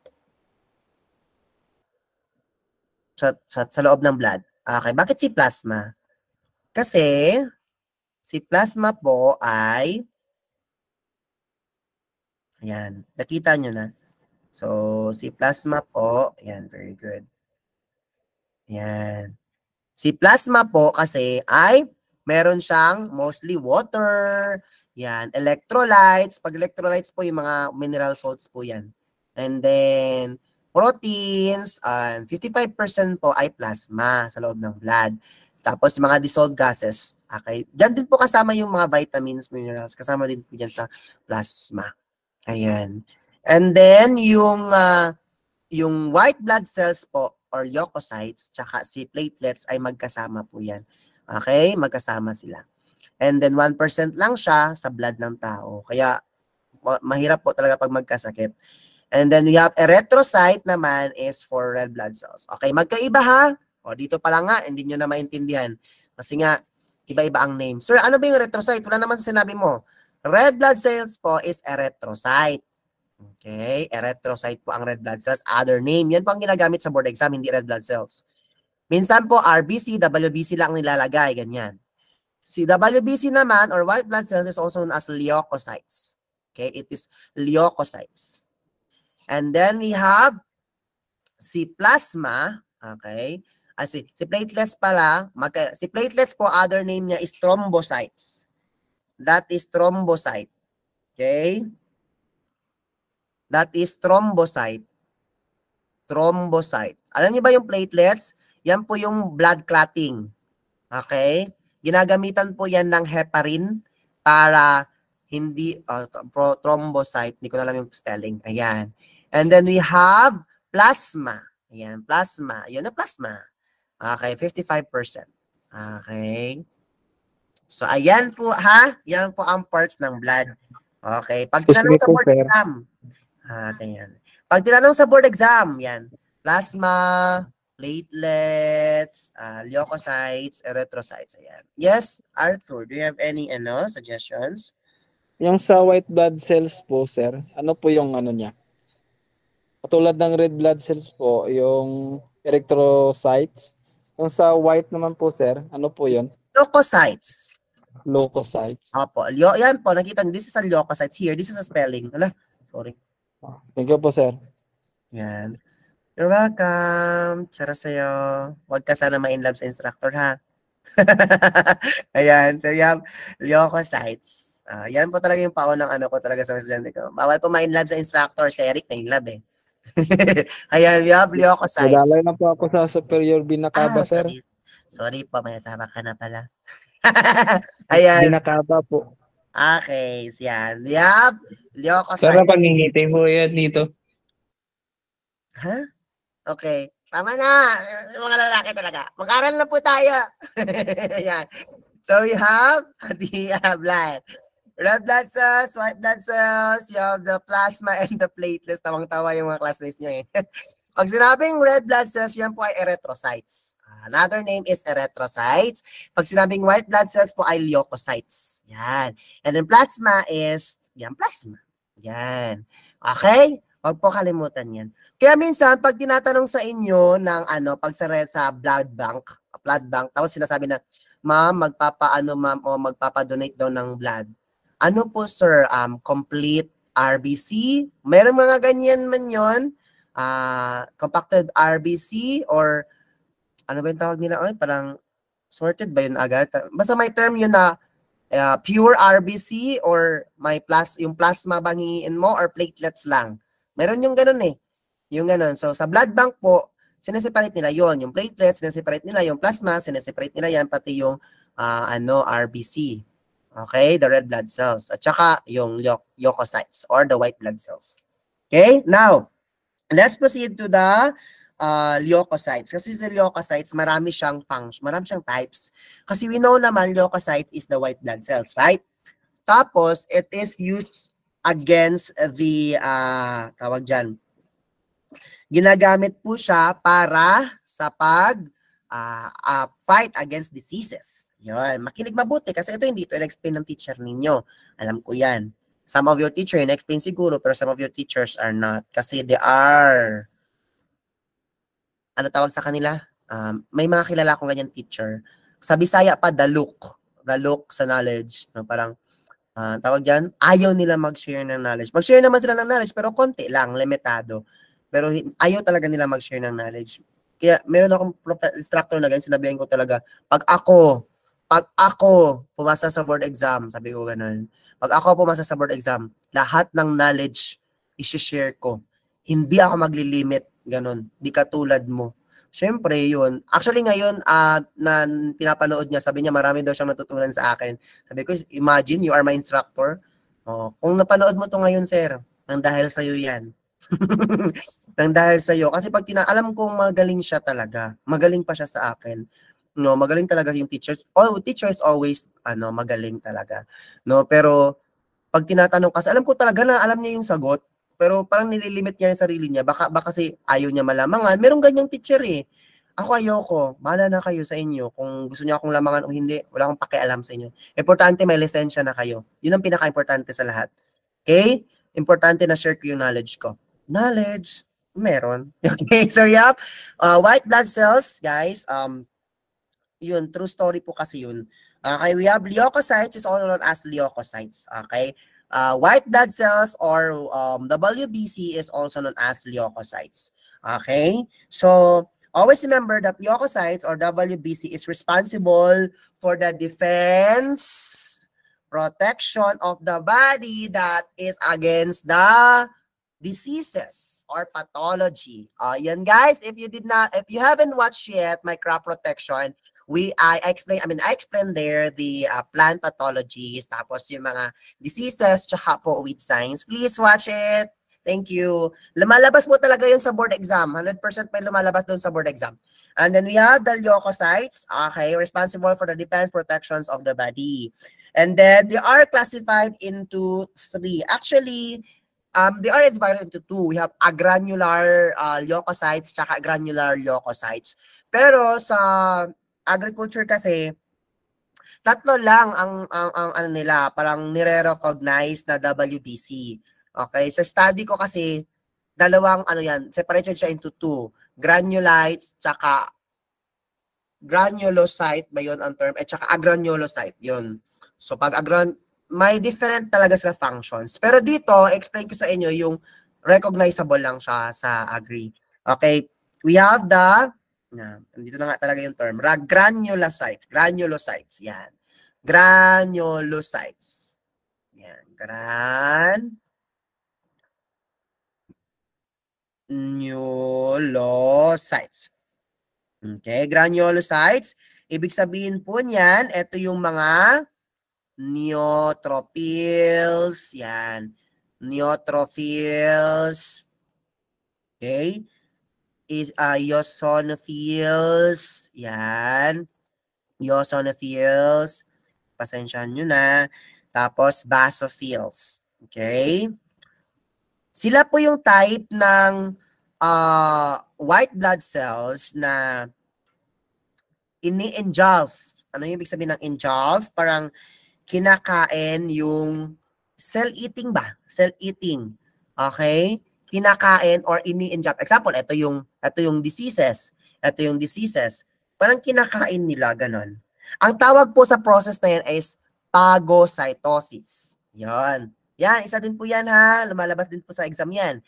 sa, sa, sa loob ng blood. Okay, bakit si plasma? Kasi si plasma po ay ayan, nakita niyo na So, si plasma po, yan, very good. Yan. Si plasma po kasi ay meron siyang mostly water, yan, electrolytes. Pag electrolytes po, yung mga mineral salts po yan. And then, proteins, and 55% po ay plasma sa loob ng blood. Tapos mga dissolved gases. Okay. Diyan din po kasama yung mga vitamins, minerals. Kasama din po dyan sa plasma. Ayan. And then yung uh, yung white blood cells po or leukocytes tsaka si platelets ay magkasama po yan. Okay? Magkasama sila. And then 1% lang siya sa blood ng tao. Kaya mahirap po talaga pag magkasakit. And then we have erythrocyte naman is for red blood cells. Okay, magkaiba ha? O dito pala nga, hindi nyo na maintindihan. Kasi nga, iba-iba ang name. Sir, ano ba yung erythrocyte? Wala naman sinabi mo. Red blood cells po is erythrocyte. Okay, erythrocyte po ang red blood cells. Other name, yan po ang ginagamit sa board exam, hindi red blood cells. Minsan po RBC, WBC lang nilalagay, ganyan. Si WBC naman or white blood cells is also known as leukocytes. Okay, it is leukocytes. And then we have si plasma, okay? Ah, si, si platelets pala, magka, si platelets po other name niya is thrombocytes. That is thrombocyte. Okay? That is thrombocyte. Thrombocyte. Alam niyo ba yung platelets? Yan po yung blood clotting. Okay? Ginagamitan po yan ng heparin para hindi uh, thrombocyte. Hindi ko na alam yung spelling. Ayan. And then we have plasma. Ayan, plasma. Yun na plasma. Okay, 55%. Okay. So, ayan po, ha? Yan po ang parts ng blood. Okay. Pag tanong sa board exam, Ah, ganyan. Pag tinanong sa board exam, yan. Plasma, platelets, uh, leukocytes, erythrocytes. Ayan. Yes, Arthur, do you have any ano, suggestions? Yung sa white blood cells po, sir, ano po yung ano niya? Katulad ng red blood cells po, yung erythrocytes. Yung sa white naman po, sir, ano po yun? Leukocytes. Leukocytes. Opo. Leo, yan po, nakita nyo, this is a leukocytes here. This is a spelling. Ala, sorry. Thank you po, sir. Yan. You're welcome. Tsara sa'yo. Huwag ka sana ma-inlove sa instructor, ha? Ayan. So, you have Lyoko Sites. Uh, ah, yan po talaga yung paunang ano ko talaga sa Westland ko. Bawal po ma-inlove sa instructor. Si Eric na-inlove eh. Ayan, you have Lyoko Sites. Nadalay na po ako sa Superior Binakaba, ah, sir. Sorry. sorry po, may asawa ka na pala. Ayan. Binakaba po. Okay, yan. Yep. Lyoko Sara, Sarah, pangingiti mo yan dito. Ha? Huh? Okay. Tama na. Mga lalaki talaga. Mag-aral na po tayo. yan. So we have the uh, blood. Red blood cells, white blood cells, you have the plasma and the platelets. Tawang-tawa yung mga classmates niya eh. Pag sinabing red blood cells, yan po ay erythrocytes. Another name is erythrocytes. Pag sinabing white blood cells po ay leukocytes. Yan. And then plasma is, yan, plasma. Yan. Okay? Huwag po kalimutan yan. Kaya minsan, pag tinatanong sa inyo ng ano, pag sa, sa blood bank, blood bank, tapos sinasabi na, ma'am, magpapaano ma'am o magpapadonate daw ng blood. Ano po sir, um, complete RBC? Meron mga ganyan man yon uh, ah, compacted RBC or ano ba yung tawag nila ngayon? Parang sorted ba yun agad? Basta may term yun na uh, pure RBC or may plus, yung plasma bang hingiin mo or platelets lang. Meron yung ganun eh. Yung ganun. So sa blood bank po, sineseparate nila yon Yung platelets, sineseparate nila yung plasma, sineseparate nila yan, pati yung uh, ano, RBC. Okay? The red blood cells. At saka yung leukocytes or the white blood cells. Okay? Now, let's proceed to the uh, leukocytes. Kasi sa leukocytes, marami siyang function, marami siyang types. Kasi we know naman leukocyte is the white blood cells, right? Tapos, it is used against the, uh, tawag dyan, ginagamit po siya para sa pag uh, uh, fight against diseases. Yun. Makinig mabuti kasi ito hindi ito explain ng teacher ninyo. Alam ko yan. Some of your teachers, na-explain siguro pero some of your teachers are not kasi they are ano tawag sa kanila? Um, may mga kilala akong ganyan teacher. Sa Bisaya pa, the look. The look sa knowledge. No? Parang, uh, tawag dyan, ayaw nila mag-share ng knowledge. Mag-share naman sila ng knowledge, pero konti lang, limitado. Pero ayaw talaga nila mag-share ng knowledge. Kaya meron akong instructor na ganyan, sinabihan ko talaga, pag ako, pag ako pumasa sa board exam, sabi ko ganun, pag ako pumasa sa board exam, lahat ng knowledge, isi-share ko. Hindi ako maglilimit Ganon. Di katulad mo. Siyempre, yun. Actually, ngayon, uh, na pinapanood niya, sabi niya, marami daw siyang natutunan sa akin. Sabi ko, imagine, you are my instructor. Oh, kung napanood mo to ngayon, sir, nang dahil sa'yo yan. nang dahil sa'yo. Kasi pag tina alam kong magaling siya talaga. Magaling pa siya sa akin no magaling talaga yung teachers all teachers always ano magaling talaga no pero pag tinatanong kasi alam ko talaga na alam niya yung sagot pero parang nililimit niya yung sarili niya. Baka, baka kasi ayaw niya malamangan. Merong ganyang teacher eh. Ako ayoko. Bahala na kayo sa inyo. Kung gusto niyo akong lamangan o hindi, wala akong pakialam sa inyo. Importante may lisensya na kayo. Yun ang pinaka-importante sa lahat. Okay? Importante na share ko yung knowledge ko. Knowledge, meron. Okay, so yep. Uh, white blood cells, guys, um, yun, true story po kasi yun. Okay, we have leukocytes, is all known as leukocytes. Okay? Uh, white blood cells or um, WBC is also known as leukocytes. Okay? So, always remember that leukocytes or WBC is responsible for the defense protection of the body that is against the diseases or pathology. Uh, guys, if you did not, if you haven't watched yet my crop protection, we I explain I mean I explain there the uh, plant pathologies tapos yung mga diseases tsaka po with signs. Please watch it. Thank you. Lumalabas po talaga yun sa board exam. 100% may lumalabas doon sa board exam. And then we have the leukocytes, okay, responsible for the defense protections of the body. And then they are classified into three. Actually, um, they are divided into two. We have agranular uh, leukocytes tsaka granular leukocytes. Pero sa agriculture kasi, tatlo lang ang, ang, ang ano nila, parang nire-recognize na WBC. Okay, sa study ko kasi, dalawang ano yan, separated siya into two, granulites, tsaka granulocyte ba yun ang term? At eh, tsaka agranulocyte, yun. So pag agran, may different talaga sila functions. Pero dito, explain ko sa inyo yung recognizable lang siya sa agri. Okay, we have the na, dito na nga talaga yung term, granulocytes, granulocytes, yan. Granulocytes. Yan, gran granulocytes. Okay, granulocytes, ibig sabihin po niyan, ito yung mga neutrophils, yan, neutrophils, okay, is uh, eosinophils. Yan. Eosinophils. Pasensyahan nyo na. Tapos basophils. Okay? Sila po yung type ng uh, white blood cells na ini-engulf. Ano yung ibig sabihin ng engulf? Parang kinakain yung cell eating ba? Cell eating. Okay? kinakain or ini-inject. Example, ito yung, ito yung diseases. Ito yung diseases. Parang kinakain nila, ganun. Ang tawag po sa process na yan is phagocytosis. Yan. Yan, isa din po yan ha. Lumalabas din po sa exam yan.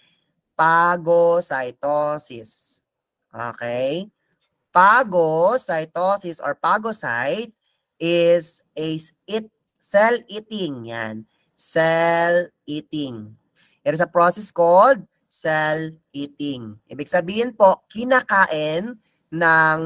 Phagocytosis. Okay? Phagocytosis or phagocyte is a it, cell eating. Yan. Cell eating. It is a process called cell eating. Ibig sabihin po, kinakain ng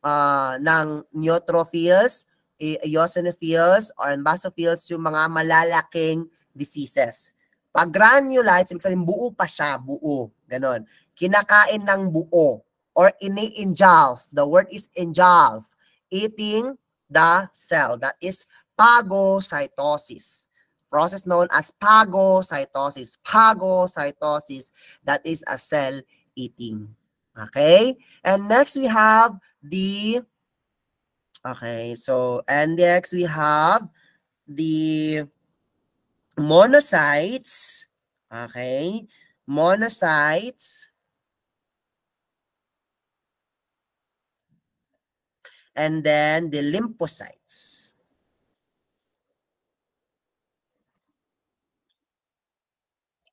uh, ng neutrophils, e, eosinophils, or basophils yung mga malalaking diseases. Pag granulites, ibig sabihin buo pa siya, buo. Ganon. Kinakain ng buo or ini-engulf. The word is engulf. Eating the cell. That is phagocytosis process known as phagocytosis. Phagocytosis, that is a cell eating. Okay? And next we have the, okay, so, and next we have the monocytes, okay, monocytes, and then the lymphocytes.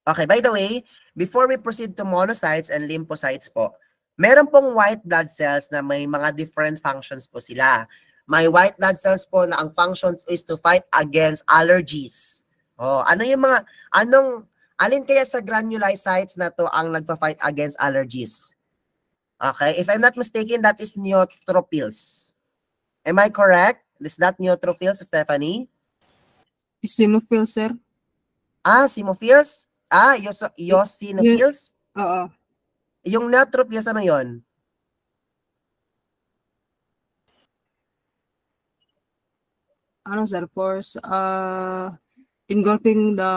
Okay, by the way, before we proceed to monocytes and lymphocytes po, meron pong white blood cells na may mga different functions po sila. May white blood cells po na ang functions is to fight against allergies. Oh, ano yung mga anong alin kaya sa granulocytes na to ang nagfa-fight against allergies? Okay, if I'm not mistaken, that is neutrophils. Am I correct? Is that neutrophils, Stephanie? Eosinophils, sir. Ah, simophils? Ah, Yos Yosinopils? Oo. Yung Natropils, ano yun? Ano, sir? Force, uh, engulfing the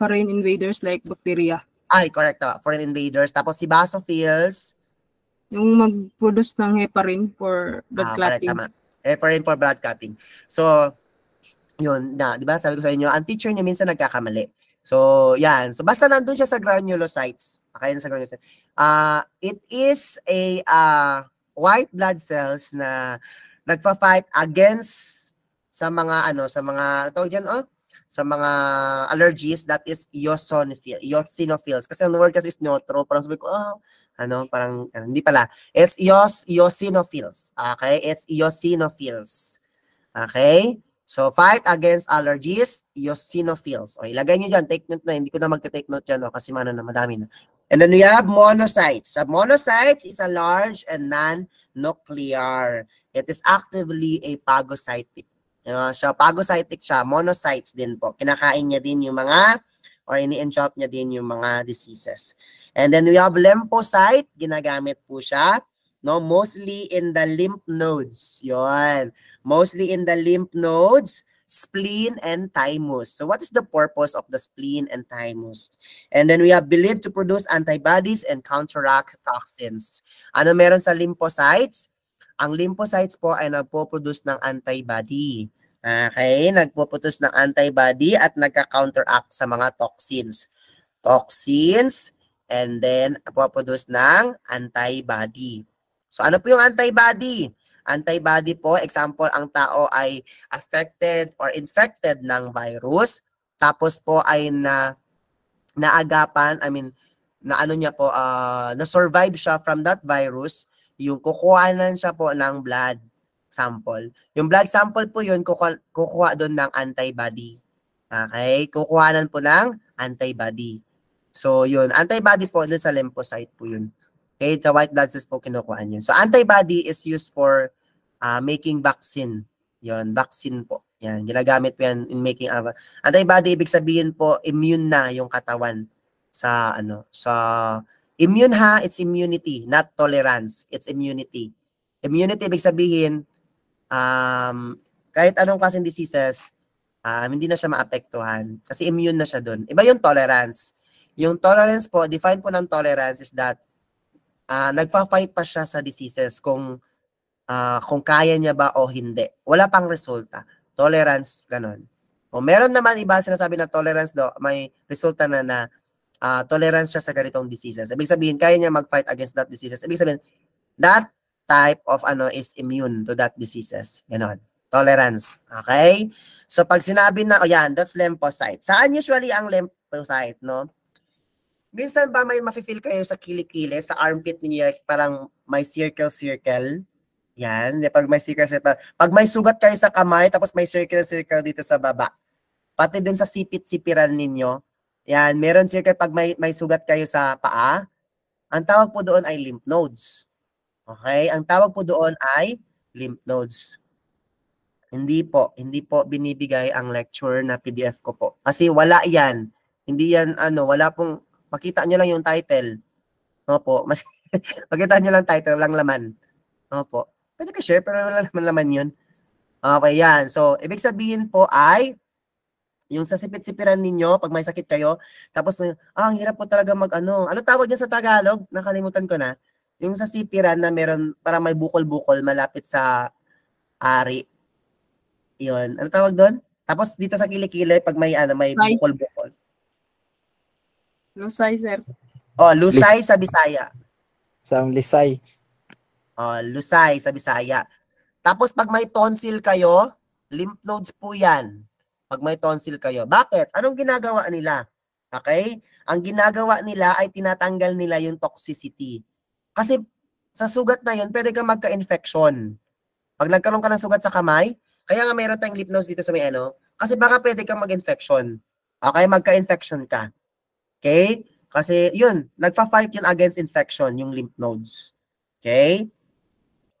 foreign invaders like bacteria. Ay, correct. Uh, foreign invaders. Tapos si basophils. Yung mag-produce ng heparin for blood ah, clotting. Correct, tama. Heparin for blood clotting. So, yun na, di ba? Sabi ko sa inyo, ang teacher niya minsan nagkakamali. So, yan. So, basta nandun siya sa granulocytes. Okay, sa granulocytes. Uh, ah, it is a uh, white blood cells na nagfa-fight against sa mga ano sa mga tawag diyan oh sa mga allergies that is eosinophil eosinophils kasi ang word kasi is neutro parang sabi ko oh, ano parang uh, hindi pala it's eos eosinophils okay it's eosinophils okay So, fight against allergies, eosinophils. O, ilagay nyo dyan. Take note na. Hindi ko na magta-take note dyan, no? kasi mano na, madami na. And then we have monocytes. A monocytes is a large and non-nuclear. It is actively a phagocytic. Uh, so, phagocytic siya. Monocytes din po. Kinakain niya din yung mga or ini-enchop niya din yung mga diseases. And then we have lymphocyte. Ginagamit po siya no? Mostly in the lymph nodes. Yon. Mostly in the lymph nodes, spleen and thymus. So what is the purpose of the spleen and thymus? And then we are believed to produce antibodies and counteract toxins. Ano meron sa lymphocytes? Ang lymphocytes po ay nagpo-produce ng antibody. Okay, nagpo-produce ng antibody at nagka-counteract sa mga toxins. Toxins, and then po-produce ng antibody. So ano po yung antibody? Antibody po, example, ang tao ay affected or infected ng virus. Tapos po ay na naagapan, I mean, na ano niya po, uh, na-survive siya from that virus. Yung kukuhanan siya po ng blood sample. Yung blood sample po yun, kukuha, kukuha doon ng antibody. Okay? Kukuhanan po ng antibody. So, yun. Antibody po doon sa lymphocyte po yun. Okay, sa white blood cells po kinukuha niyo. So antibody is used for uh, making vaccine. Yon, vaccine po. Yan, ginagamit po yan in making uh, antibody ibig sabihin po immune na yung katawan sa ano, sa immune ha, it's immunity, not tolerance, it's immunity. Immunity ibig sabihin um, kahit anong klaseng diseases, um, hindi na siya maapektuhan kasi immune na siya doon. Iba yung tolerance. Yung tolerance po, define po ng tolerance is that uh, nagfa-fight pa siya sa diseases kung uh, kung kaya niya ba o hindi. Wala pang resulta. Tolerance, ganun. O meron naman iba sinasabi na tolerance do, may resulta na na uh, tolerance siya sa ganitong diseases. Ibig sabihin, kaya niya mag-fight against that diseases. Ibig sabihin, that type of ano is immune to that diseases. Ganun. Tolerance. Okay? So pag sinabi na, o oh yan, that's lymphocyte. Saan usually ang lymphocyte, no? Minsan ba may mafe-feel kayo sa kilikili, sa armpit niyo like parang may circle-circle? Yan, pag may circle-circle. Pag may sugat kayo sa kamay, tapos may circle-circle dito sa baba. Pati din sa sipit-sipiran ninyo. Yan, meron circle pag may, may sugat kayo sa paa. Ang tawag po doon ay lymph nodes. Okay? Ang tawag po doon ay lymph nodes. Hindi po, hindi po binibigay ang lecture na PDF ko po. Kasi wala yan. Hindi yan, ano, wala pong Makita nyo lang yung title. Opo. Makita nyo lang title, lang laman. Opo. Pwede ka share, pero wala naman laman yun. Okay, yan. So, ibig sabihin po ay, yung sa sipit-sipiran ninyo, pag may sakit kayo, tapos, ah, ang hirap po talaga mag, ano, ano tawag yan sa Tagalog? Nakalimutan ko na. Yung sa sipiran na meron, para may bukol-bukol malapit sa ari. Yun. Ano tawag doon? Tapos dito sa kilikili, pag may, ano, may bukol-bukol. Lusay, sir. Oh, Lusay Lis- sa Bisaya. Sa Lisay. Oh, Lusay sa Bisaya. Tapos pag may tonsil kayo, lymph nodes po yan. Pag may tonsil kayo. Bakit? Anong ginagawa nila? Okay? Ang ginagawa nila ay tinatanggal nila yung toxicity. Kasi sa sugat na 'yon, pwede kang magka-infection. Pag nagkaroon ka ng sugat sa kamay, kaya nga meron tayong lymph nodes dito sa may ano, kasi baka pwede kang mag-infection. Okay, magka-infection ka. Okay? Kasi yun, nagfa-fight yun against infection, yung lymph nodes. Okay?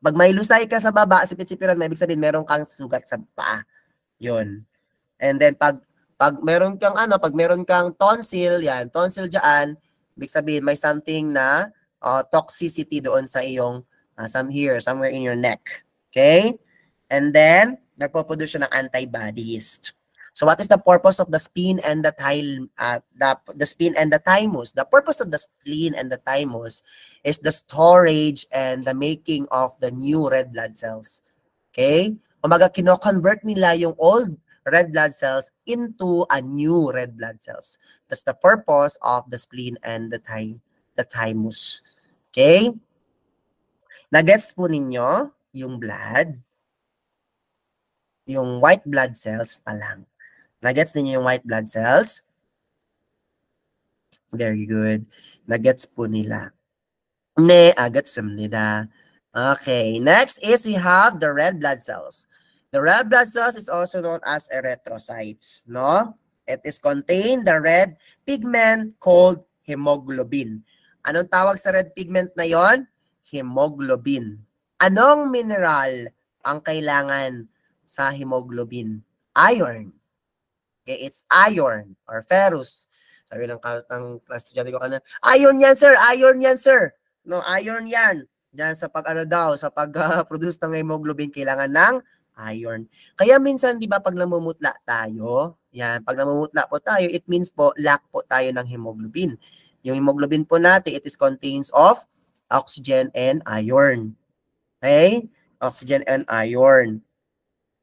Pag may lusay ka sa baba, sipit-sipiran, may ibig sabihin meron kang sugat sa paa. Yun. And then pag pag meron kang ano, pag meron kang tonsil, yan, tonsil diyan, ibig sabihin may something na uh, toxicity doon sa iyong uh, some here, somewhere in your neck. Okay? And then, nagpo-produce siya ng antibodies. So what is the purpose of the spleen and the thymus? Uh, the, the spleen and the thymus. The purpose of the spleen and the thymus is the storage and the making of the new red blood cells. Okay? Umaga, kino-convert nila yung old red blood cells into a new red blood cells. That's the purpose of the spleen and the, thymus. the thymus. Okay? Nagets po ninyo yung blood, yung white blood cells pa lang. Nagets ninyo yung white blood cells? Very good. Nagets po nila. Ne, agatsam ah, nila. Okay, next is we have the red blood cells. The red blood cells is also known as erythrocytes, no? It is contained the red pigment called hemoglobin. Anong tawag sa red pigment na yon? Hemoglobin. Anong mineral ang kailangan sa hemoglobin? Iron. Okay, eh, it's iron or ferrous. Sabi lang ng class estudyante ko kanina, iron yan sir, iron yan sir. No, iron yan. Yan sa pag ano daw, sa pag-produce ah, uh, ng hemoglobin, kailangan ng iron. Kaya minsan, di ba, pag namumutla tayo, yan, pag namumutla po tayo, it means po, lack po tayo ng hemoglobin. Yung hemoglobin po natin, it is contains of oxygen and iron. Okay? Oxygen and iron.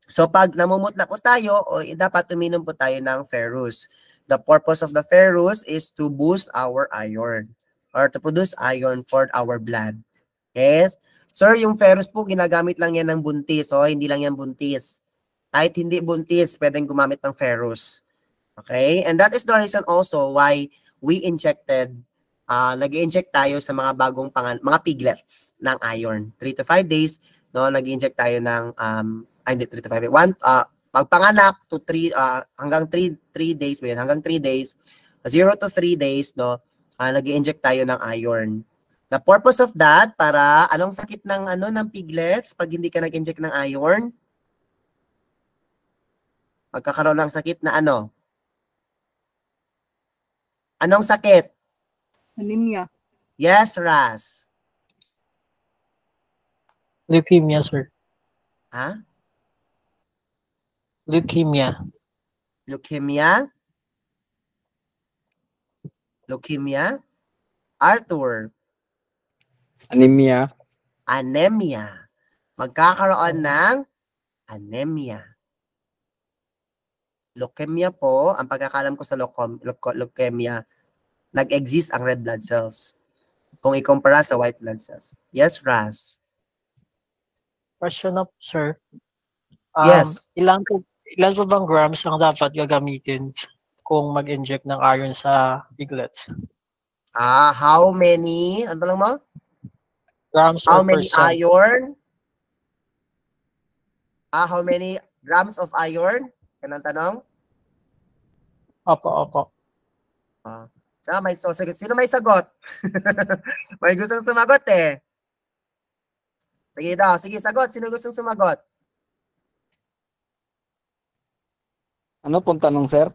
So pag namumutla po tayo, o eh, dapat uminom po tayo ng ferrous. The purpose of the ferrous is to boost our iron or to produce iron for our blood. Yes? Sir, yung ferrous po, ginagamit lang yan ng buntis. O, hindi lang yan buntis. Kahit hindi buntis, pwedeng gumamit ng ferrous. Okay? And that is the reason also why we injected, uh, nag-inject tayo sa mga bagong pangan mga piglets ng iron. 3 to 5 days, no, nag-inject tayo ng um, ay hindi 3 to 5 1 uh, pagpanganak to 3 uh, hanggang 3 3 days ba yun? hanggang 3 days 0 to 3 days no uh, ah, nag-inject tayo ng iron the purpose of that para anong sakit ng ano ng piglets pag hindi ka nag-inject ng iron magkakaroon ng sakit na ano anong sakit anemia yes ras leukemia sir ha Leukemia. Leukemia. Leukemia. Arthur. Anemia. Anemia. Magkakaroon hmm. ng anemia. Leukemia po, ang pagkakalam ko sa leukemia, nag-exist ang red blood cells. Kung ikumpara sa white blood cells. Yes, Ras. Question up, sir. Um, yes. Ilang, ilan po bang grams ang dapat gagamitin kung mag-inject ng iron sa piglets? Ah, how many? Ano lang mo? Grams how many percent? iron? Ah, how many grams of iron? Ganang tanong? Opo, opo. Ah, siya, may so, sige, sino may sagot? may gustong sumagot eh. Sige daw, sige sagot, sino gustong sumagot? Ano pong tanong, sir?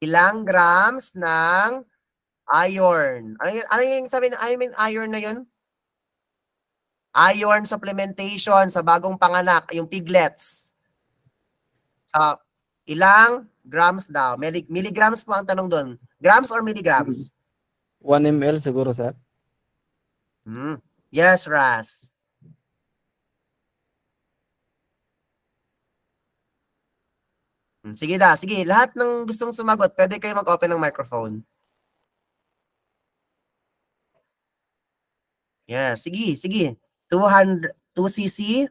Ilang grams ng iron? Ano, yun- ano yung sabi ng I mean, iron na yun? Iron supplementation sa bagong panganak, yung piglets. Sa ilang grams daw? Milli- milligrams po ang tanong doon. Grams or milligrams? 1 ml siguro, sir. Mm. Yes, Ras. Mm, sige da, sige. Lahat ng gustong sumagot, pwede kayo mag-open ng microphone. Yeah, sige, sige. 200, 2cc.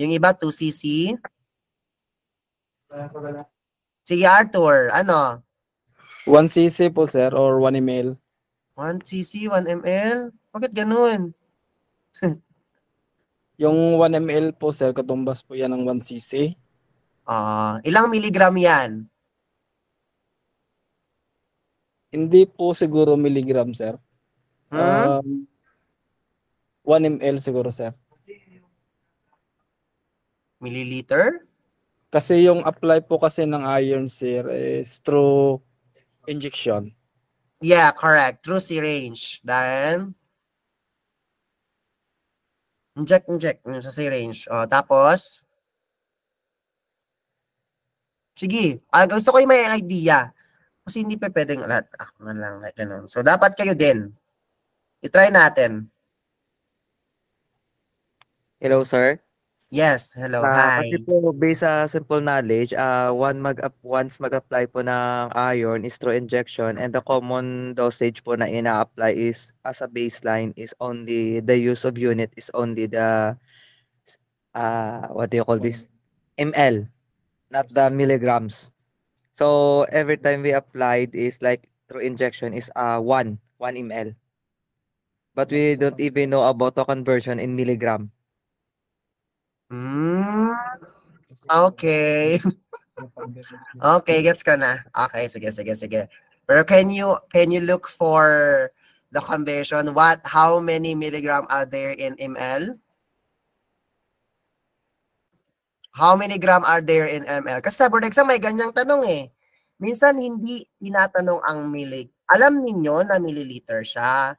Yung iba, 2cc. Sige, Arthur, ano? 1cc po, sir, or 1 ml. 1cc, 1 ml? Bakit ganun? yung 1 ml po, sir, katumbas po yan ng 1cc. Uh, ilang milligram yan? Hindi po siguro milligram, sir. Hmm? Um, 1 ml siguro, sir. Milliliter? Kasi yung apply po kasi ng iron, sir, is through injection. Yeah, correct. Through syringe. Then, inject, inject mm, sa syringe. O, oh, tapos? Sige, uh, gusto ko yung may idea. Kasi hindi pa pwedeng lahat. Ako na lang, like, ganun. So, dapat kayo din. I-try natin. Hello, sir. Yes, hello. Uh, Hi. Kasi po, based sa simple knowledge, uh, one mag once mag-apply po ng iron is through injection and the common dosage po na ina-apply is as a baseline is only the use of unit is only the uh, what do you call this? ML not the milligrams. So every time we applied is like through injection is uh, 1, 1 ml. But we don't even know about the conversion in milligram. Mm, okay. okay, gets ka na. Okay, sige, sige, sige. Pero can you can you look for the conversion? What how many milligram are there in ml? How many gram are there in ml? Kasi sa board exam may ganyang tanong eh. Minsan hindi tinatanong ang milig. Alam ninyo na milliliter siya,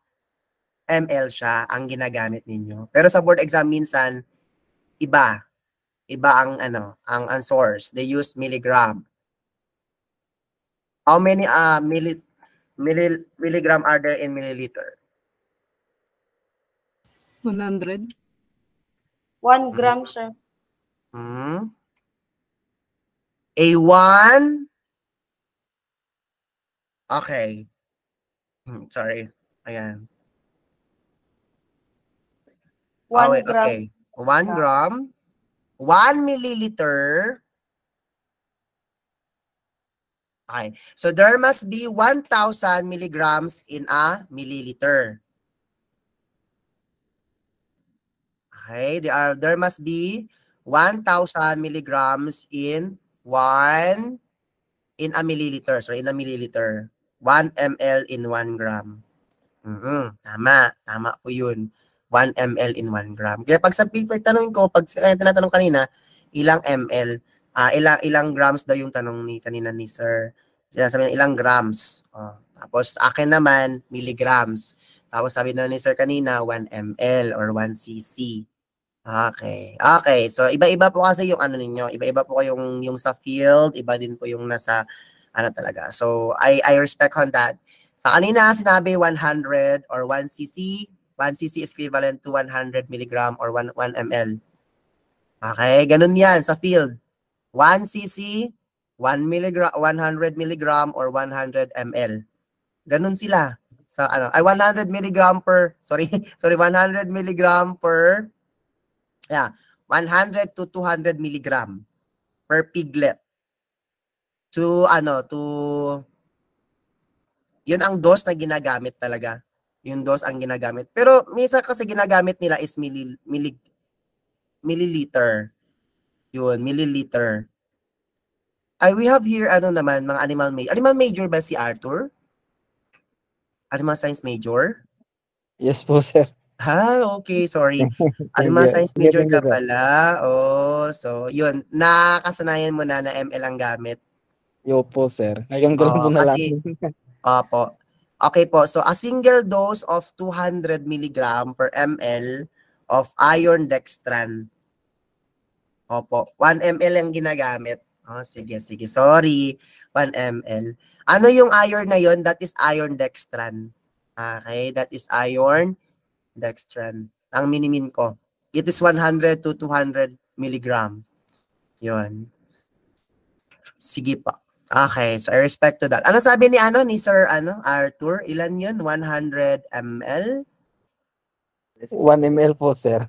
ml siya ang ginagamit ninyo. Pero sa board exam minsan iba. Iba ang ano, ang, ang They use milligram. How many uh, milli, milli, milligram are there in milliliter? 100. 1 gram, sir. Mm-hmm. Hmm. A1. Okay. sorry. Ayan. One oh, wait, gram. Okay. One gram. One milliliter. Okay. So there must be 1,000 milligrams in a milliliter. Okay. There, are, uh, there must be 1,000 milligrams in 1 in a milliliter. Sorry, in a milliliter. 1 ml in 1 gram. Mm-hmm. Tama. Tama po yun. 1 ml in 1 gram. Kaya pag sa pag tanongin ko, pag kaya tinatanong kanina, ilang ml, uh, ah, ilang ilang grams daw yung tanong ni kanina ni sir. Sinasabi niya ilang grams. Oh. Tapos akin naman milligrams. Tapos sabi na ni sir kanina 1 ml or 1 cc. Okay. Okay. So iba-iba po kasi yung ano ninyo, iba-iba po yung yung sa field, iba din po yung nasa ano talaga. So I I respect on that. Sa so, kanina sinabi 100 or 1 cc, 1 cc is equivalent to 100 mg or 1 1 ml. Okay, ganun 'yan sa field. 1 cc, 1 mg, 100 mg or 100 ml. Ganun sila sa ano, ay 100 mg per, sorry, sorry 100 mg per Yeah, 100 to 200 milligram per piglet. To ano, to yun ang dose na ginagamit talaga. Yung dose ang ginagamit. Pero minsan kasi ginagamit nila is milil, mili, milliliter. Yun, milliliter. Ay, we have here ano naman, mga animal major. Animal major ba si Arthur? Animal science major? Yes po, sir. Ha? Okay, sorry. Alma, ano, science major ka pala. Oh, so, yun. Nakasanayan mo na na ML ang gamit. Yo po, sir. Ngayon ko lang oh, po nalaman. Opo. Okay po. So, a single dose of 200 mg per ml of iron dextran. Opo. 1 ml ang ginagamit. Oh, sige, sige. Sorry. 1 ml. Ano yung iron na yon? That is iron dextran. Okay, that is iron dextran. Ang minimin ko. It is 100 to 200 milligram. yon Sige pa. Okay, so I respect to that. Ano sabi ni ano ni Sir ano Arthur? Ilan yon 100 ml? 1 ml po, sir.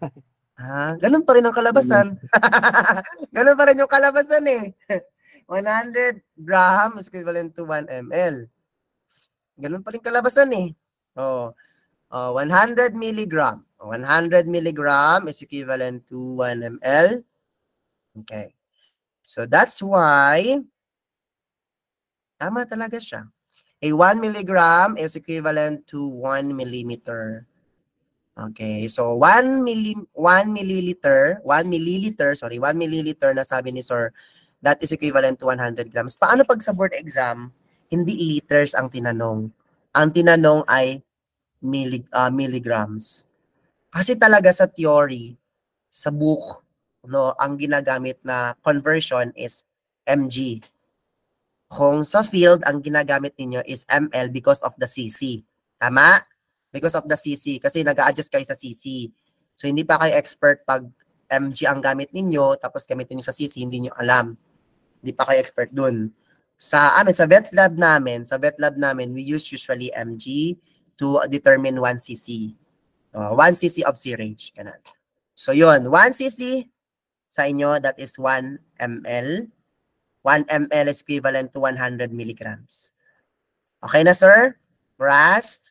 Ah, ganun pa rin ang kalabasan. ganun pa rin yung kalabasan eh. 100 gram is equivalent to 1 ml. Ganun pa rin kalabasan eh. Oh. Uh, 100 milligram. 100 milligram is equivalent to 1 ml. Okay. So that's why tama talaga siya. A 1 milligram is equivalent to 1 millimeter. Okay, so 1 milli 1 milliliter, 1 milliliter, sorry, 1 milliliter na sabi ni Sir, that is equivalent to 100 grams. Paano pag sa board exam, hindi liters ang tinanong. Ang tinanong ay milli, uh, milligrams. Kasi talaga sa theory, sa book, no, ang ginagamit na conversion is mg. Kung sa field, ang ginagamit ninyo is ml because of the cc. Tama? Because of the cc. Kasi nag adjust kayo sa cc. So, hindi pa kayo expert pag mg ang gamit ninyo, tapos gamitin niyo sa cc, hindi niyo alam. Hindi pa kayo expert dun. Sa amin, sa vet lab namin, sa vet lab namin, we use usually mg, to determine 1 cc. Uh, 1 cc of syringe. Ganun. So yun, 1 cc sa inyo, that is 1 ml. 1 ml is equivalent to 100 milligrams. Okay na, sir? Rust,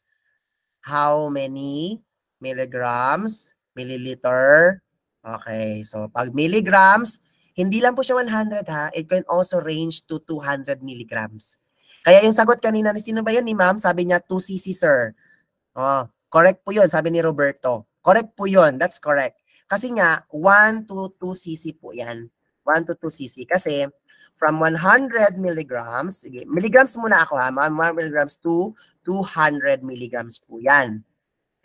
how many milligrams, milliliter? Okay, so pag milligrams, hindi lang po siya 100 ha, it can also range to 200 milligrams. Kaya yung sagot kanina ni sino ba yun ni ma'am? Sabi niya 2cc sir. Oh, correct po yun, sabi ni Roberto. Correct po yun, that's correct. Kasi nga, 1 to 2cc po yan. 1 to 2cc. Kasi from 100 milligrams, sige, milligrams muna ako ha, 1 milligrams to 200 milligrams po yan.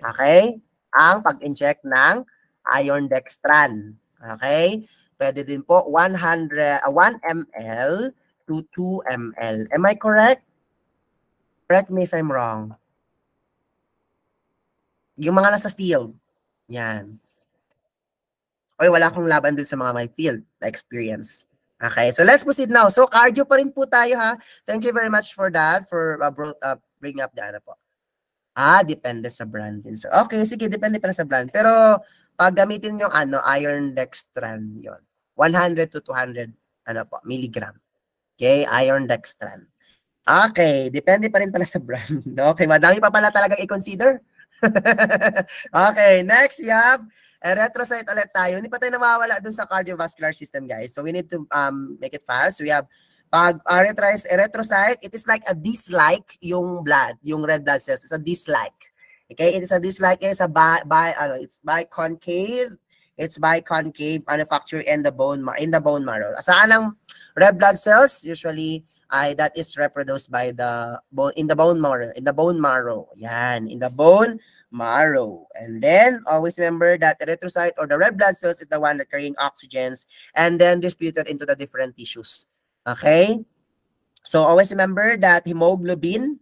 Okay? Ang pag-inject ng iron dextran. Okay? Pwede din po 100, uh, 1 ml to ml. Am I correct? Correct me if I'm wrong. Yung mga nasa field. Yan. Oy, wala akong laban dun sa mga may field na experience. Okay, so let's proceed now. So cardio pa rin po tayo ha. Thank you very much for that, for uh, brought up, uh, bring up the ano po. Ah, depende sa brand din, sir. Okay, sige, depende pa sa brand. Pero pag gamitin yung ano, iron dextran yon 100 to 200 ano po, milligram. Okay, iron dextran. Okay, depende pa rin pala sa brand. No? Okay, madami pa pala talaga i-consider. okay, next we have uh, retrocyte ulit tayo. Hindi pa tayo nawawala dun sa cardiovascular system, guys. So we need to um, make it fast. We have pag ah, erythrocyte, erythrocyte, eh, it is like a dislike yung blood, yung red blood cells. It's a dislike. Okay, it is a dislike. It is a by, bi, ano, it's biconcave It's biconcave manufactured in the bone in the bone marrow. Saan ang red blood cells? Usually ay that is reproduced by the bone in the bone marrow, in the bone marrow. Yan, in the bone marrow. And then always remember that the erythrocyte or the red blood cells is the one that carrying oxygens and then distributed into the different tissues. Okay? So always remember that hemoglobin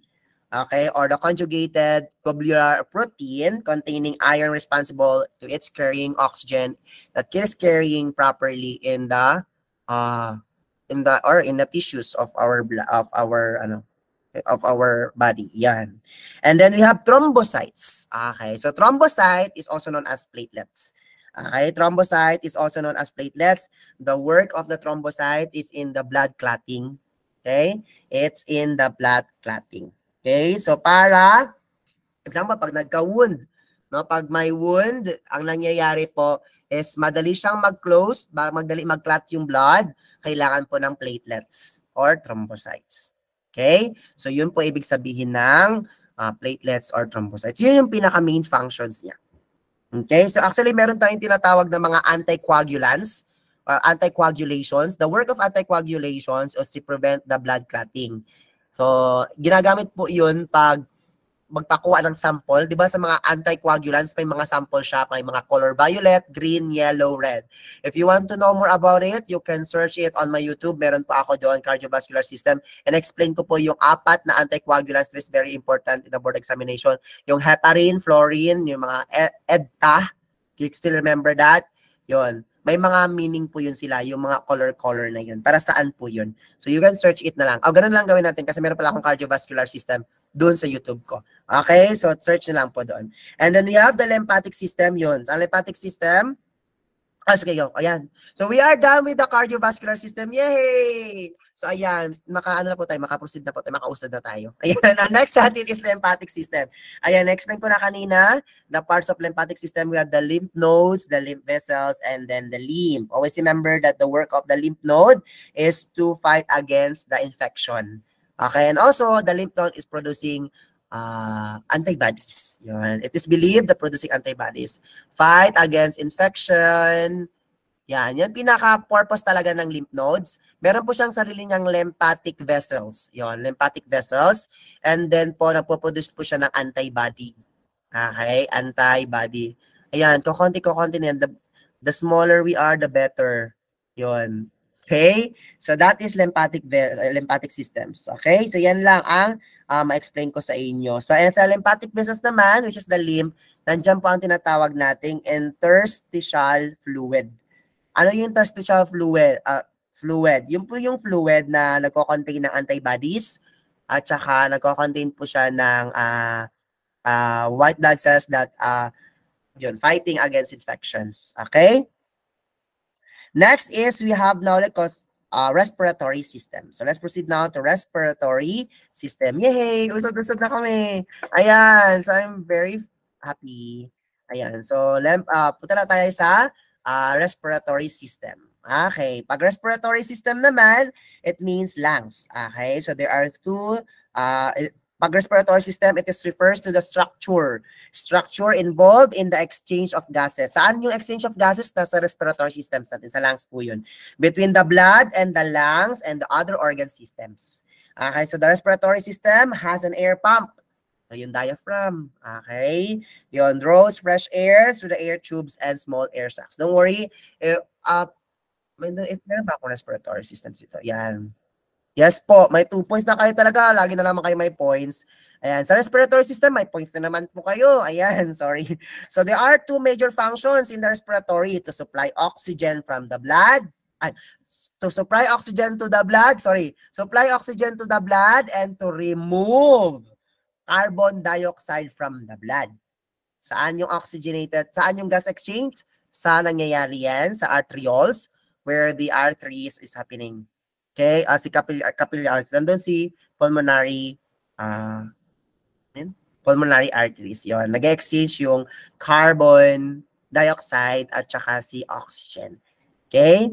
okay, or the conjugated globular protein containing iron responsible to its carrying oxygen that is carrying properly in the uh in the or in the tissues of our of our ano of our body. Yan. And then we have thrombocytes. Okay, so thrombocyte is also known as platelets. Okay, thrombocyte is also known as platelets. The work of the thrombocyte is in the blood clotting. Okay, it's in the blood clotting. Okay? So para, example, pag nagka-wound, no, pag may wound, ang nangyayari po is madali siyang mag-close, madali mag-clot yung blood, kailangan po ng platelets or thrombocytes. Okay? So yun po ibig sabihin ng uh, platelets or thrombocytes. Yun yung pinaka-main functions niya. Okay? So actually, meron tayong tinatawag na mga anticoagulants or anticoagulations. The work of anticoagulations is to prevent the blood clotting. So, ginagamit po iyon pag magpakuha ng sample, di ba sa mga anticoagulants, may mga sample siya, may mga color violet, green, yellow, red. If you want to know more about it, you can search it on my YouTube. Meron pa ako doon, cardiovascular system. And explain ko po yung apat na anticoagulants that is very important in the board examination. Yung heparin, fluorine, yung mga e-, e-, EDTA, you still remember that? Yun. May mga meaning po yun sila, yung mga color-color na yun. Para saan po yun? So you can search it na lang. O oh, ganun lang gawin natin kasi meron pala akong cardiovascular system doon sa YouTube ko. Okay? So search na lang po doon. And then we have the lymphatic system yun. Sa lymphatic system, Ah, sige, go. Ayan. So, we are done with the cardiovascular system. Yay! So, ayan. Maka, ano na po tayo? Maka-proceed na po tayo. Maka-usad na tayo. Ayan. Ang next natin is lymphatic system. Ayan. Na-explain ko na kanina, the parts of lymphatic system, we have the lymph nodes, the lymph vessels, and then the lymph. Always remember that the work of the lymph node is to fight against the infection. Okay? And also, the lymph node is producing uh, antibodies. Yun. It is believed that producing antibodies fight against infection. Yan, yan pinaka-purpose talaga ng lymph nodes. Meron po siyang sarili niyang lymphatic vessels. Yon, lymphatic vessels. And then po, nagpo-produce po siya ng antibody. Okay, antibody. Ayan, kukunti-kukunti na yan. The, the smaller we are, the better. Yon. Okay? So that is lymphatic lymphatic systems. Okay? So yan lang ang uh, ma-explain ko sa inyo. Sa lymphatic business naman, which is the lymph, nandiyan po ang tinatawag nating interstitial fluid. Ano yung interstitial fluid? Uh, fluid. Yung po yung fluid na nagko-contain ng antibodies at saka nagko-contain po siya ng uh, uh, white blood cells that uh, yun, fighting against infections. Okay? Next is we have now like uh, respiratory system. So let's proceed now to respiratory system. Yay! Usod-usod na kami. Ayan. So I'm very happy. Ayan. So lem, uh, puta na tayo sa uh, respiratory system. Okay. Pag respiratory system naman, it means lungs. Okay. So there are two uh, pag respiratory system, it is refers to the structure. Structure involved in the exchange of gases. Saan yung exchange of gases? Nasa respiratory systems natin. Sa lungs po yun. Between the blood and the lungs and the other organ systems. Okay, so the respiratory system has an air pump. yung diaphragm. Okay? Yun, draws fresh air through the air tubes and small air sacs. Don't worry. Air, eh, uh, if meron ba akong respiratory systems ito? Yan. Yes po, may 2 points na kayo talaga. Lagi na naman kayo may points. Ayan, sa respiratory system, may points na naman po kayo. Ayan, sorry. So there are two major functions in the respiratory to supply oxygen from the blood and to supply oxygen to the blood, sorry, supply oxygen to the blood and to remove carbon dioxide from the blood. Saan yung oxygenated, saan yung gas exchange? Sa nangyayari yan, sa arterioles, where the arteries is happening. Okay? Uh, si capil capillary ah, arteries. Nandun si pulmonary uh, pulmonary arteries. yon Nag-exchange yung carbon dioxide at saka si oxygen. Okay?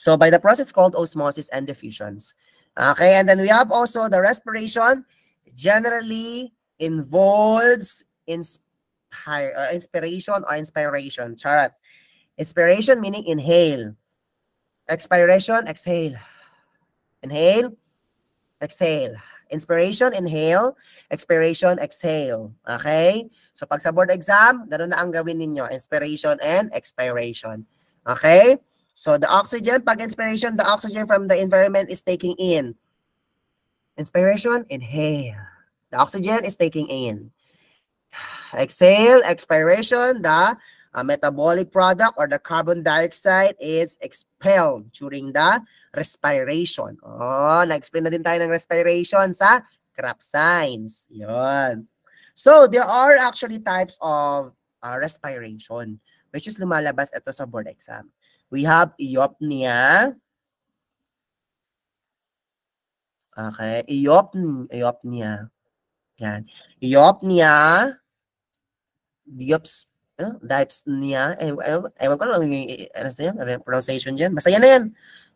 So by the process called osmosis and diffusions. Okay, and then we have also the respiration generally involves inspire, uh, inspiration or inspiration. Charot. Inspiration meaning inhale. Expiration, exhale. Inhale, exhale. Inspiration, inhale. Expiration, exhale. Okay? So pag sa board exam, ganun na ang gawin ninyo. Inspiration and expiration. Okay? So the oxygen, pag inspiration, the oxygen from the environment is taking in. Inspiration, inhale. The oxygen is taking in. Exhale, expiration, the uh, metabolic product or the carbon dioxide is expelled during the respiration. Oh, na-explain na din tayo ng respiration sa crop science. Yun. So, there are actually types of uh, respiration, which is lumalabas ito sa board exam. We have eupnea. Okay, iop, eupnea. Yan. Eupnea. diops, uh, eh, dipsnia, eh, eh, ewan ko lang ano yung pronunciation dyan. Basta yan na yan.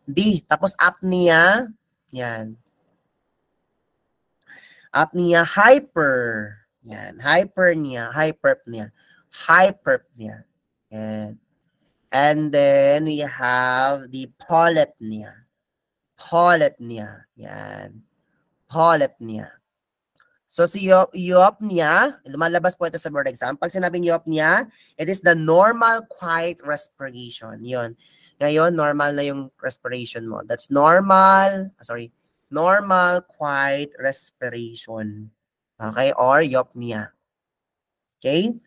D. Tapos apnea. Yan. Apnea hyper. Yan. Hypernia. Hyperpnea. Hyperpnea. Yan. And then we have the polypnea. Polypnea. Yan. Polypnea. So si eupnea, lumalabas po ito sa board exam. Pag sinabing eupnea, it is the normal quiet respiration. Yun. Ngayon, normal na yung respiration mo. That's normal, ah, sorry, normal quiet respiration. Okay? Or eupnea. Okay?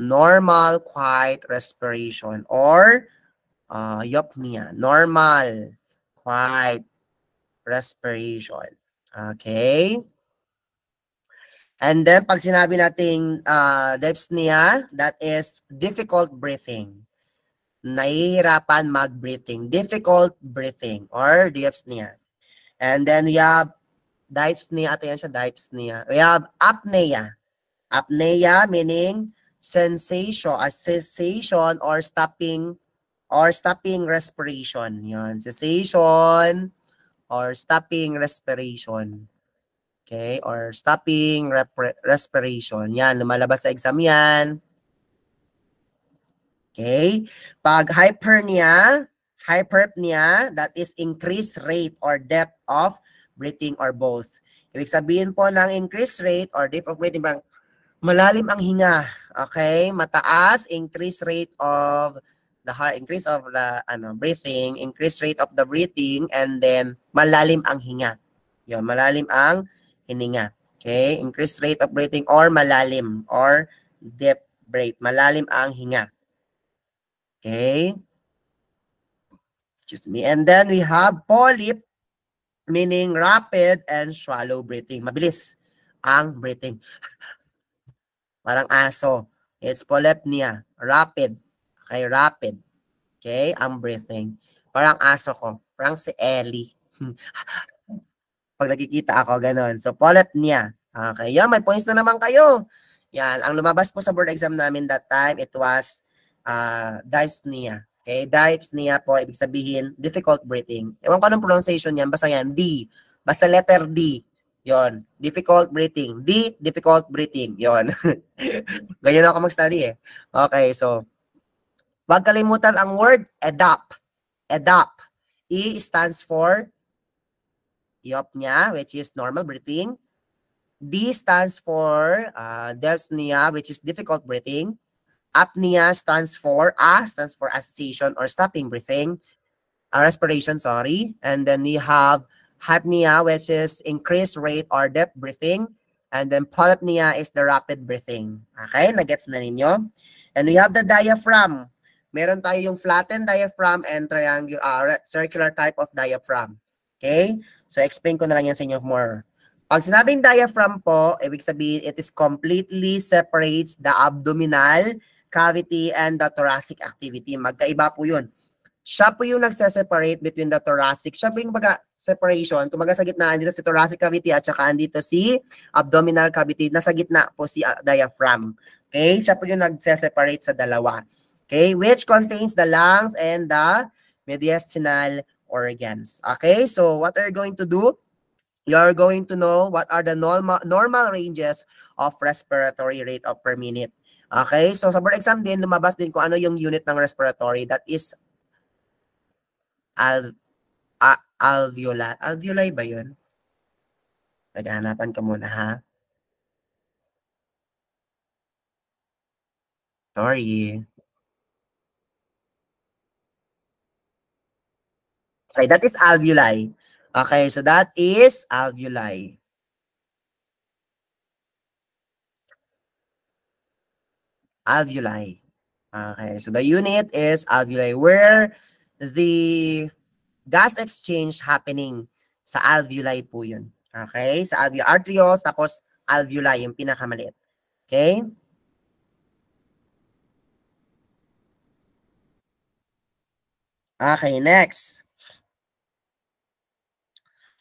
Normal quiet respiration. Or uh, ah, eupnea. Normal quiet respiration. Okay? And then pag sinabi nating uh, ah, dyspnea, that is difficult breathing. Nahihirapan mag-breathing. Difficult breathing or dyspnea. And then we have dyspnea. Ito yan siya, dyspnea. We have apnea. Apnea meaning sensation, a cessation or stopping or stopping respiration. Yan, cessation or stopping respiration. Okay? Or stopping, respiration. Yan, lumalabas sa exam yan. Okay? Pag hypernia, hyperpnea, that is increased rate or depth of breathing or both. Ibig sabihin po ng increased rate or depth of breathing, malalim ang hinga. Okay? Mataas, increased rate of the heart, increase of the ano, breathing, increased rate of the breathing, and then malalim ang hinga. Yun, malalim ang hininga. Okay? Increased rate of breathing or malalim or deep breath. Malalim ang hinga. Okay? Excuse me. And then we have polyp, meaning rapid and shallow breathing. Mabilis ang breathing. Parang aso. It's polypnea. Rapid. Okay, rapid. Okay, ang breathing. Parang aso ko. Parang si Ellie. Pag nakikita ako, ganun. So, niya. Okay, yan. May points na naman kayo. Yan. Ang lumabas po sa board exam namin that time, it was uh, ah, dyspnea. Okay, dyspnea po, ibig sabihin, difficult breathing. Ewan ko anong pronunciation niyan. basta yan, D. Basta letter D. Yon, difficult breathing. D, difficult breathing. Yon. Ganyan ako mag-study eh. Okay, so, huwag kalimutan ang word, adapt. E adapt. E, e stands for apnea, which is normal breathing. D stands for uh, dyspnea, which is difficult breathing. Apnea stands for, A stands for association or stopping breathing, uh, respiration, sorry. And then we have hypnea, which is increased rate or depth breathing. And then polypnea is the rapid breathing. Okay? Nagets na ninyo? And we have the diaphragm. Meron tayo yung flattened diaphragm and triangular, uh, circular type of diaphragm. Okay? So, explain ko na lang yan sa inyo more. Pag sinabing diaphragm po, ibig sabihin it is completely separates the abdominal cavity and the thoracic activity. Magkaiba po yun. Siya po yung nagse-separate between the thoracic. Siya po yung baga separation. Kumaga sa gitna, andito si thoracic cavity at saka andito si abdominal cavity. Nasa gitna po si ah, diaphragm. Okay? Siya po yung nagse-separate sa dalawa. Okay? Which contains the lungs and the mediastinal or against. Okay, so what are you going to do? You are going to know what are the normal, normal ranges of respiratory rate of per minute. Okay, so sa board exam din, lumabas din kung ano yung unit ng respiratory. That is al a, alveolar. Alveoli ba yun? Naghanapan ka muna ha. Sorry. Okay, that is alveoli. Okay, so that is alveoli. Alveoli. Okay, so the unit is alveoli where the gas exchange happening sa alveoli po yun. Okay, sa alveoli, arterioles, tapos alveoli, yung pinakamaliit. Okay? Okay, next.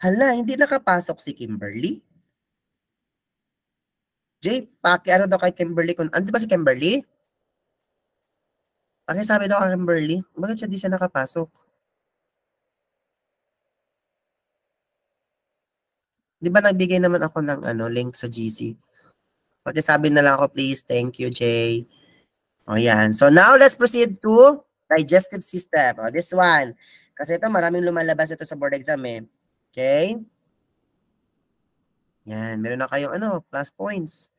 Hala, hindi nakapasok si Kimberly? Jay, paki ano daw kay Kimberly? Kung, ano ba si Kimberly? Paki sabi daw kay Kimberly, bakit siya di siya nakapasok? Di ba nagbigay naman ako ng ano, link sa GC? Paki sabi na lang ako, please, thank you, Jay. Oh yan. So now let's proceed to digestive system. O, this one. Kasi ito, maraming lumalabas ito sa board exam eh. Okay? Yan, meron na kayong ano, plus points.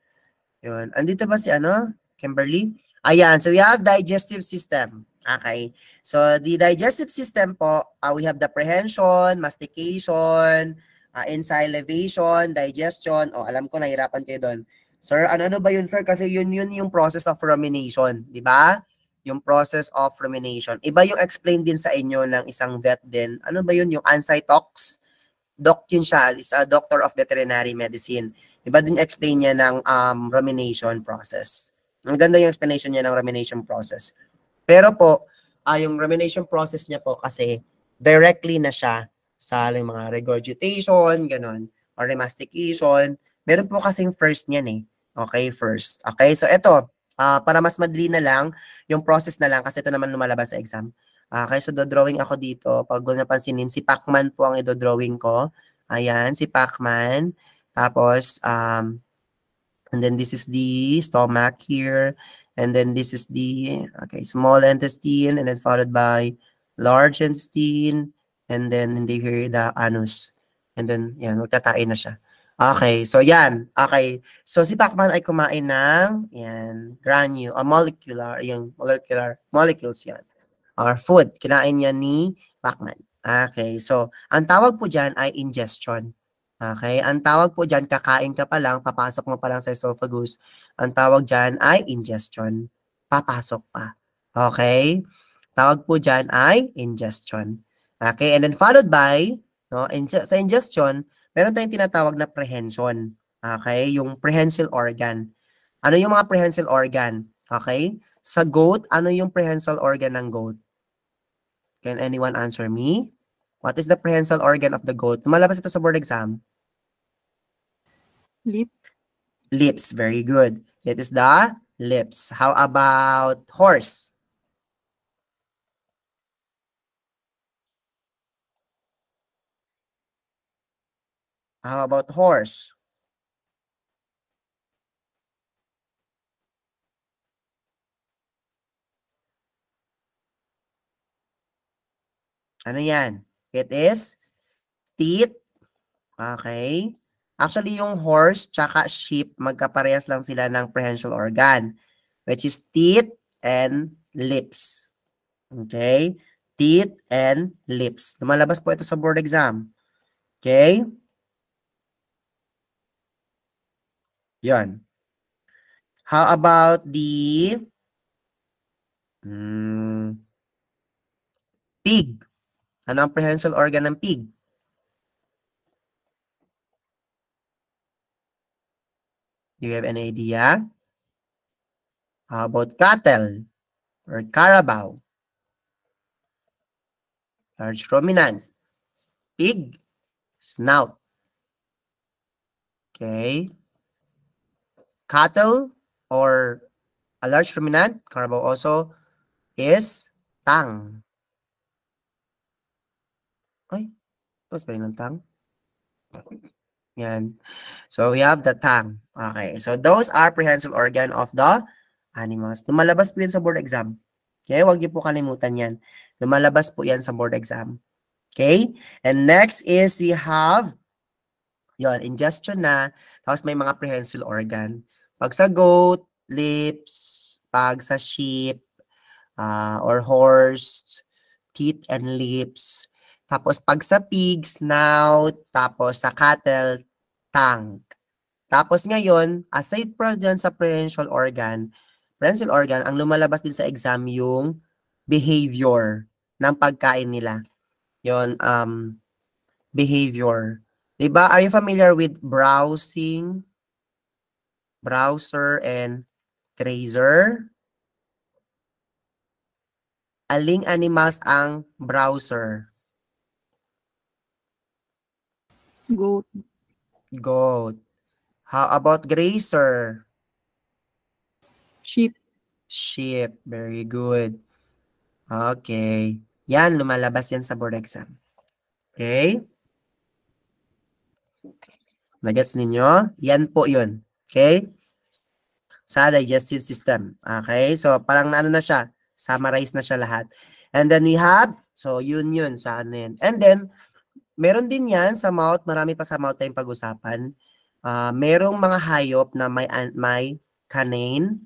Yun. Andito ba si ano, Kimberly? Ayan, so we have digestive system. Okay. So the digestive system po, uh, we have the prehension, mastication, uh, ensilivation, digestion. O, oh, alam ko nahirapan kayo doon. Sir, ano-ano ba yun, sir? Kasi yun yun yung process of rumination, di ba? Yung process of rumination. Iba yung explain din sa inyo ng isang vet din. Ano ba yun? Yung anti-tox doc yun siya, is a doctor of veterinary medicine. Iba din explain niya ng um, rumination process. Ang ganda yung explanation niya ng rumination process. Pero po, uh, yung rumination process niya po kasi directly na siya sa like, mga regurgitation, ganun, or mastication. Meron po kasing first niyan eh. Okay, first. Okay, so ito, uh, ah, para mas madali na lang, yung process na lang kasi ito naman lumalabas sa exam. Uh, ah, kaya so drawing ako dito. Pag kung napansinin, si Pacman po ang drawing ko. Ayan, si Pacman. Tapos, um, and then this is the stomach here. And then this is the, okay, small intestine. And then followed by large intestine. And then hindi here the anus. And then, yan, magtatain na siya. Okay, so yan. Okay. So si Pacman ay kumain ng yan, granule, a molecular, yung molecular molecules yan or food. Kinain niya ni Pacman. Okay, so ang tawag po dyan ay ingestion. Okay, ang tawag po dyan, kakain ka pa lang, papasok mo pa lang sa esophagus. Ang tawag dyan ay ingestion. Papasok pa. Okay, tawag po dyan ay ingestion. Okay, and then followed by, no, in sa ingestion, meron tayong tinatawag na prehension. Okay, yung prehensile organ. Ano yung mga prehensile organ? Okay, sa goat, ano yung prehensile organ ng goat? Can anyone answer me? What is the prehensile organ of the goat? Malabas ito sa board exam. Lip. Lips. Very good. It is the lips. How about horse? How about horse? Ano yan? It is teeth. Okay. Actually, yung horse tsaka sheep, magkaparehas lang sila ng prehensile organ, which is teeth and lips. Okay? Teeth and lips. Lumalabas po ito sa board exam. Okay? Yan. How about the mm, pig? An unprehensile prehensile organ ng pig? Do you have any idea? How about cattle or carabao? Large ruminant. Pig, snout. Okay. Cattle or a large ruminant, carabao also, is tongue. Tapos mayroon tang. Yan. So we have the tongue. Okay. So those are prehensile organ of the animals. Lumalabas po yan sa board exam. Okay? Huwag niyo po kalimutan yan. Lumalabas po yan sa board exam. Okay? And next is we have yon ingestion na. Tapos may mga prehensile organ. Pag sa goat, lips, pag sa sheep, uh, or horse, teeth and lips. Tapos pag sa pigs, snout. Tapos sa cattle, tank. Tapos ngayon, aside from dyan sa parental organ, parental organ, ang lumalabas din sa exam yung behavior ng pagkain nila. Yun, um, behavior. Diba? Are you familiar with browsing, browser, and tracer? Aling animals ang browser? Goat. Goat. How about grazer? Sheep. Sheep. Very good. Okay. Yan, lumalabas yan sa board exam. Okay? Nagets ninyo? Yan po yun. Okay? Sa digestive system. Okay? So, parang ano na siya? Summarize na siya lahat. And then we have, so yun yun sa ano yan. And then, Meron din yan sa mouth, marami pa sa mouth tayong pag-usapan. Uh, merong mga hayop na may, may canine,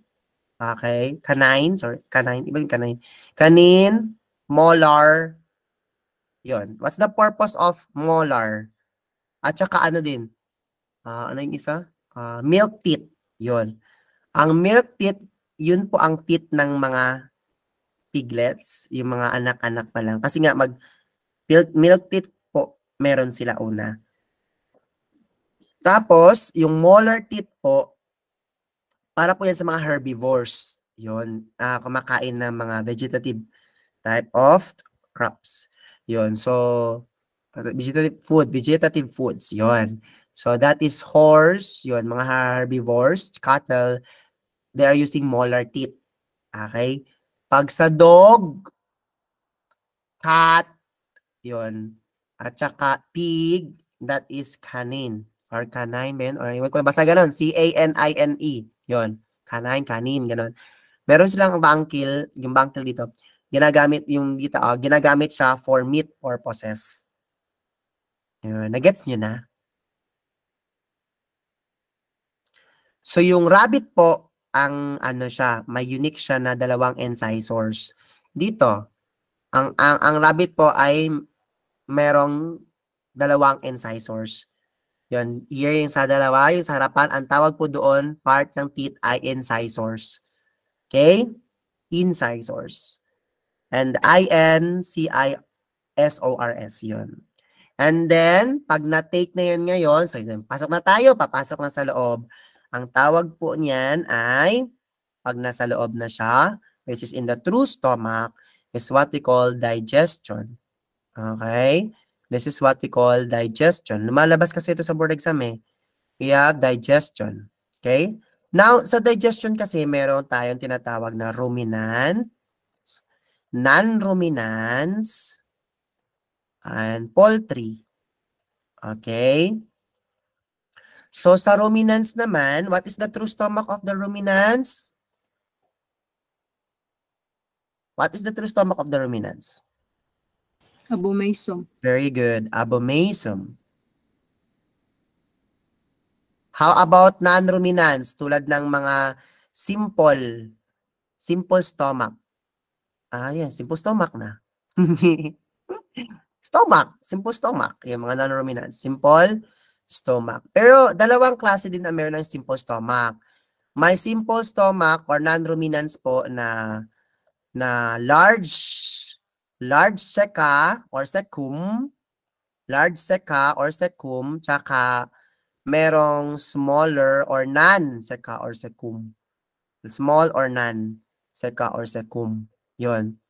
okay, canine, sorry, canine, iba yung canine, canine, molar, yon. What's the purpose of molar? At saka ano din, uh, ano yung isa? Uh, milk teeth, yon. Ang milk teeth, yun po ang teeth ng mga piglets, yung mga anak-anak pa lang. Kasi nga, mag, milk, milk teeth meron sila una. Tapos, yung molar teat po, para po yan sa mga herbivores. Yun, uh, kumakain ng mga vegetative type of crops. Yun, so, vegetative food, vegetative foods, yun. So, that is horse, yun, mga herbivores, cattle, they are using molar teeth. Okay? Pag sa dog, cat, yun, at saka pig, that is canin. Or canine men. Or iwan ko na. Basta ganun. C-A-N-I-N-E. Yun. Canine, canin. Ganun. Meron silang bangkil. Yung bangkil dito. Ginagamit yung dito. Uh, ginagamit siya for meat purposes. Yun. Nagets nyo na? So yung rabbit po, ang ano siya, may unique siya na dalawang incisors. Dito, ang, ang, ang rabbit po ay merong dalawang incisors. Yun, earring sa dalawa, yung sa harapan, ang tawag po doon, part ng teeth ay incisors. Okay? Incisors. And I-N-C-I-S-O-R-S yun. And then, pag na-take na yan ngayon, so yun, pasok na tayo, papasok na sa loob. Ang tawag po niyan ay, pag nasa loob na siya, which is in the true stomach, is what we call digestion. Okay? This is what we call digestion. Lumalabas kasi ito sa board exam eh. We have digestion. Okay? Now, sa digestion kasi, meron tayong tinatawag na ruminants, non-ruminants, and poultry. Okay? So, sa ruminants naman, what is the true stomach of the ruminants? What is the true stomach of the ruminants? Abomasum. Very good. Abomasum. How about non-ruminants tulad ng mga simple simple stomach? Ah, yan, simple stomach na. stomach, simple stomach, yung mga non-ruminants, simple stomach. Pero dalawang klase din na meron ng simple stomach. May simple stomach or non-ruminants po na na large large seka or secum, large seka or secum, tsaka merong smaller or none seka or secum. Small or none seka or secum. Yun.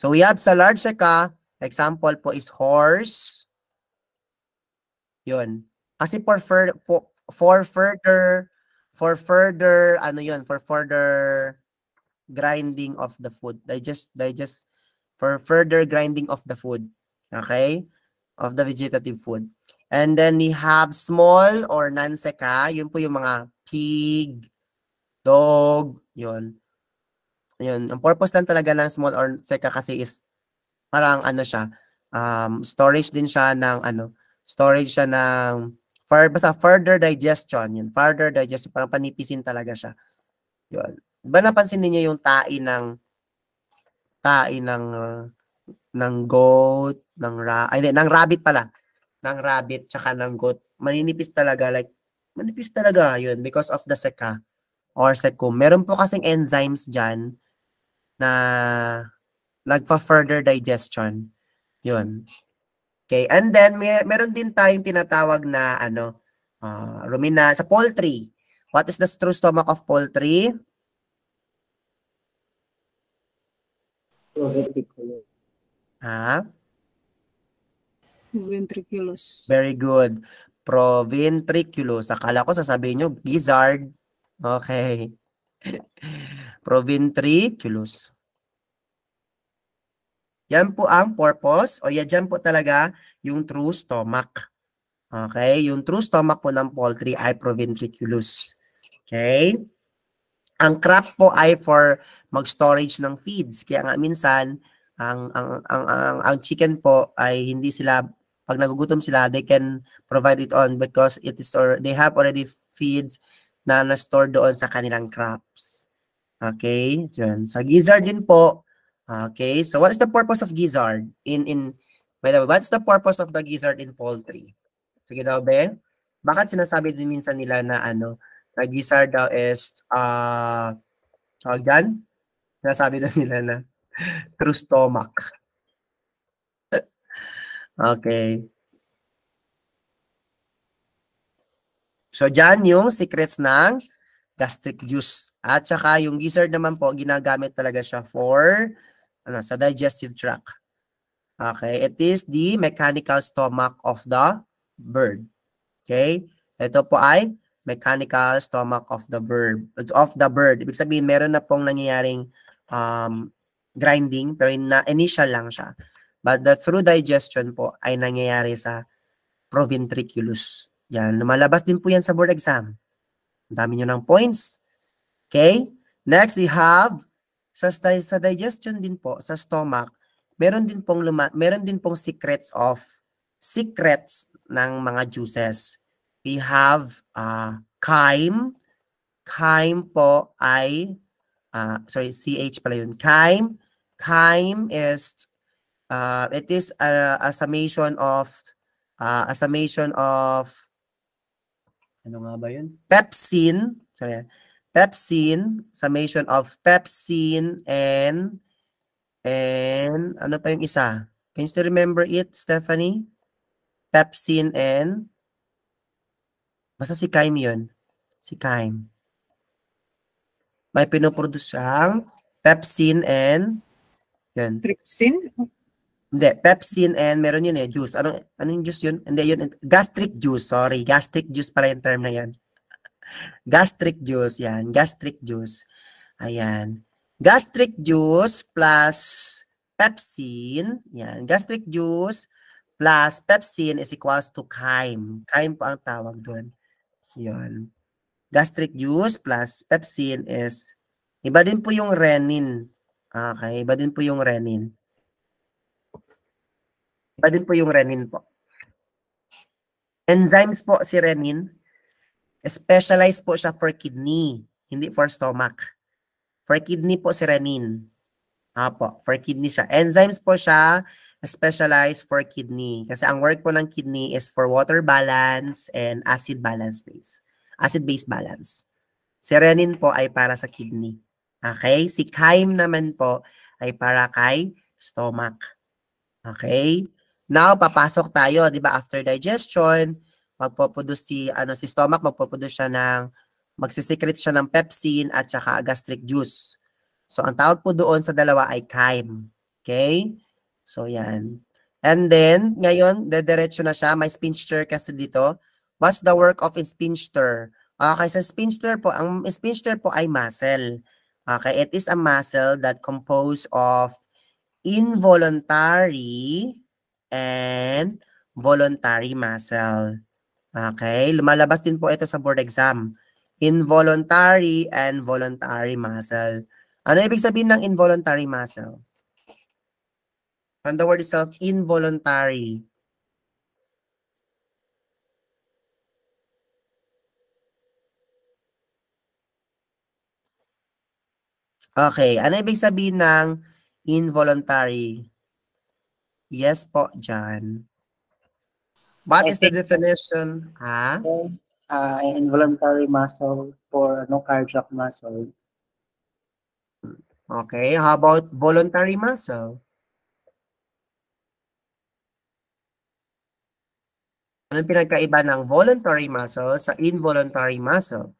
So we have sa large seka, example po is horse. Yun. Kasi for, for, for further, for further, ano yun, for further grinding of the food. Digest, digest, for further grinding of the food. Okay? Of the vegetative food. And then we have small or nanseka. Yun po yung mga pig, dog, yun. Yun. Ang purpose lang talaga ng small or seka kasi is parang ano siya, um, storage din siya ng ano, storage siya ng for, basta further digestion. Yun, further digestion. Parang panipisin talaga siya. Yun. Ba napansin niyo yung tae ng tai ng ng goat, ng ra ay hindi, ng rabbit pala. Ng rabbit tsaka ng goat. Maninipis talaga like manipis talaga yun because of the seka or secum. Meron po kasing enzymes diyan na nagpa-further digestion. Yun. Okay, and then may, meron din tayong tinatawag na ano, uh, ah, rumina sa poultry. What is the true stomach of poultry? Proventriculus. Ha? Ventriculus. Very good. Proventriculus. Akala ko sasabihin nyo, gizzard. Okay. Proventriculus. Yan po ang purpose o yan po talaga yung true stomach. Okay? Yung true stomach po ng poultry ay proventriculus. Okay? Ang craft po ay for mag-storage ng feeds. Kaya nga minsan, ang, ang, ang, ang, ang chicken po ay hindi sila, pag nagugutom sila, they can provide it on because it is or they have already feeds na na-store doon sa kanilang crops. Okay, dyan. So gizzard din po. Okay, so what is the purpose of gizzard in, in, by the way, what's the purpose of the gizzard in poultry? Sige daw, be? Bakit sinasabi din minsan nila na ano, nag-GSAR daw is, uh, tawag dyan, sinasabi na nila na true stomach. okay. So, dyan yung secrets ng gastric juice. At saka yung gizzard naman po, ginagamit talaga siya for ano, sa digestive tract. Okay, it is the mechanical stomach of the bird. Okay, ito po ay mechanical stomach of the verb of the bird. Ibig sabihin meron na pong nangyayaring um, grinding pero in, na initial lang siya. But the through digestion po ay nangyayari sa proventriculus. Yan, lumalabas din po yan sa board exam. Ang dami niyo ng points. Okay? Next, we have sa, sa digestion din po, sa stomach, meron din pong luma, meron din pong secrets of secrets ng mga juices. we have uh, chyme. Chyme po ay, uh, sorry, CH pala yun. Chyme. is, uh, it is a, a summation of, uh, a summation of, ano nga ba yun? Pepsin, sorry, pepsin, summation of pepsin and, and, ano pa yung isa? Can you still remember it, Stephanie? Pepsin and, Basta si Kaim yun. Si Kaim. May pinoproduce siyang pepsin and yun. Trypsin? Hindi, pepsin and meron yun eh, juice. Anong, anong juice yun? Hindi, yun. Gastric juice, sorry. Gastric juice pala yung term na yan. gastric juice, yan. Gastric juice. Ayan. Gastric juice plus pepsin, yan. Gastric juice plus pepsin is equals to chyme. Chyme po ang tawag doon. Yun. Gastric juice plus pepsin is, iba din po yung renin. Okay, iba din po yung renin. Iba din po yung renin po. Enzymes po si renin. Specialized po siya for kidney, hindi for stomach. For kidney po si renin. Apo, for kidney siya. Enzymes po siya specialized for kidney. Kasi ang work po ng kidney is for water balance and acid balance base. Acid-base balance. Si renin po ay para sa kidney. Okay? Si chyme naman po ay para kay stomach. Okay? Now, papasok tayo, di ba, after digestion, magpoproduce si, ano, si stomach, magpoproduce siya ng, magsisecrete siya ng pepsin at saka gastric juice. So, ang tawag po doon sa dalawa ay chyme. Okay? So, yan. And then, ngayon, dediretso na siya. May spinster kasi dito. What's the work of a spinster? Okay, sa spinster po, ang spinster po ay muscle. Okay, it is a muscle that composed of involuntary and voluntary muscle. Okay, lumalabas din po ito sa board exam. Involuntary and voluntary muscle. Ano ibig sabihin ng involuntary muscle? from the word itself, involuntary. Okay, ano ibig sabihin ng involuntary? Yes po, John. What I is the definition? Ha? Uh, involuntary muscle for no cardiac muscle. Okay, how about voluntary muscle? Anong pinagkaiba ng voluntary muscle sa involuntary muscle?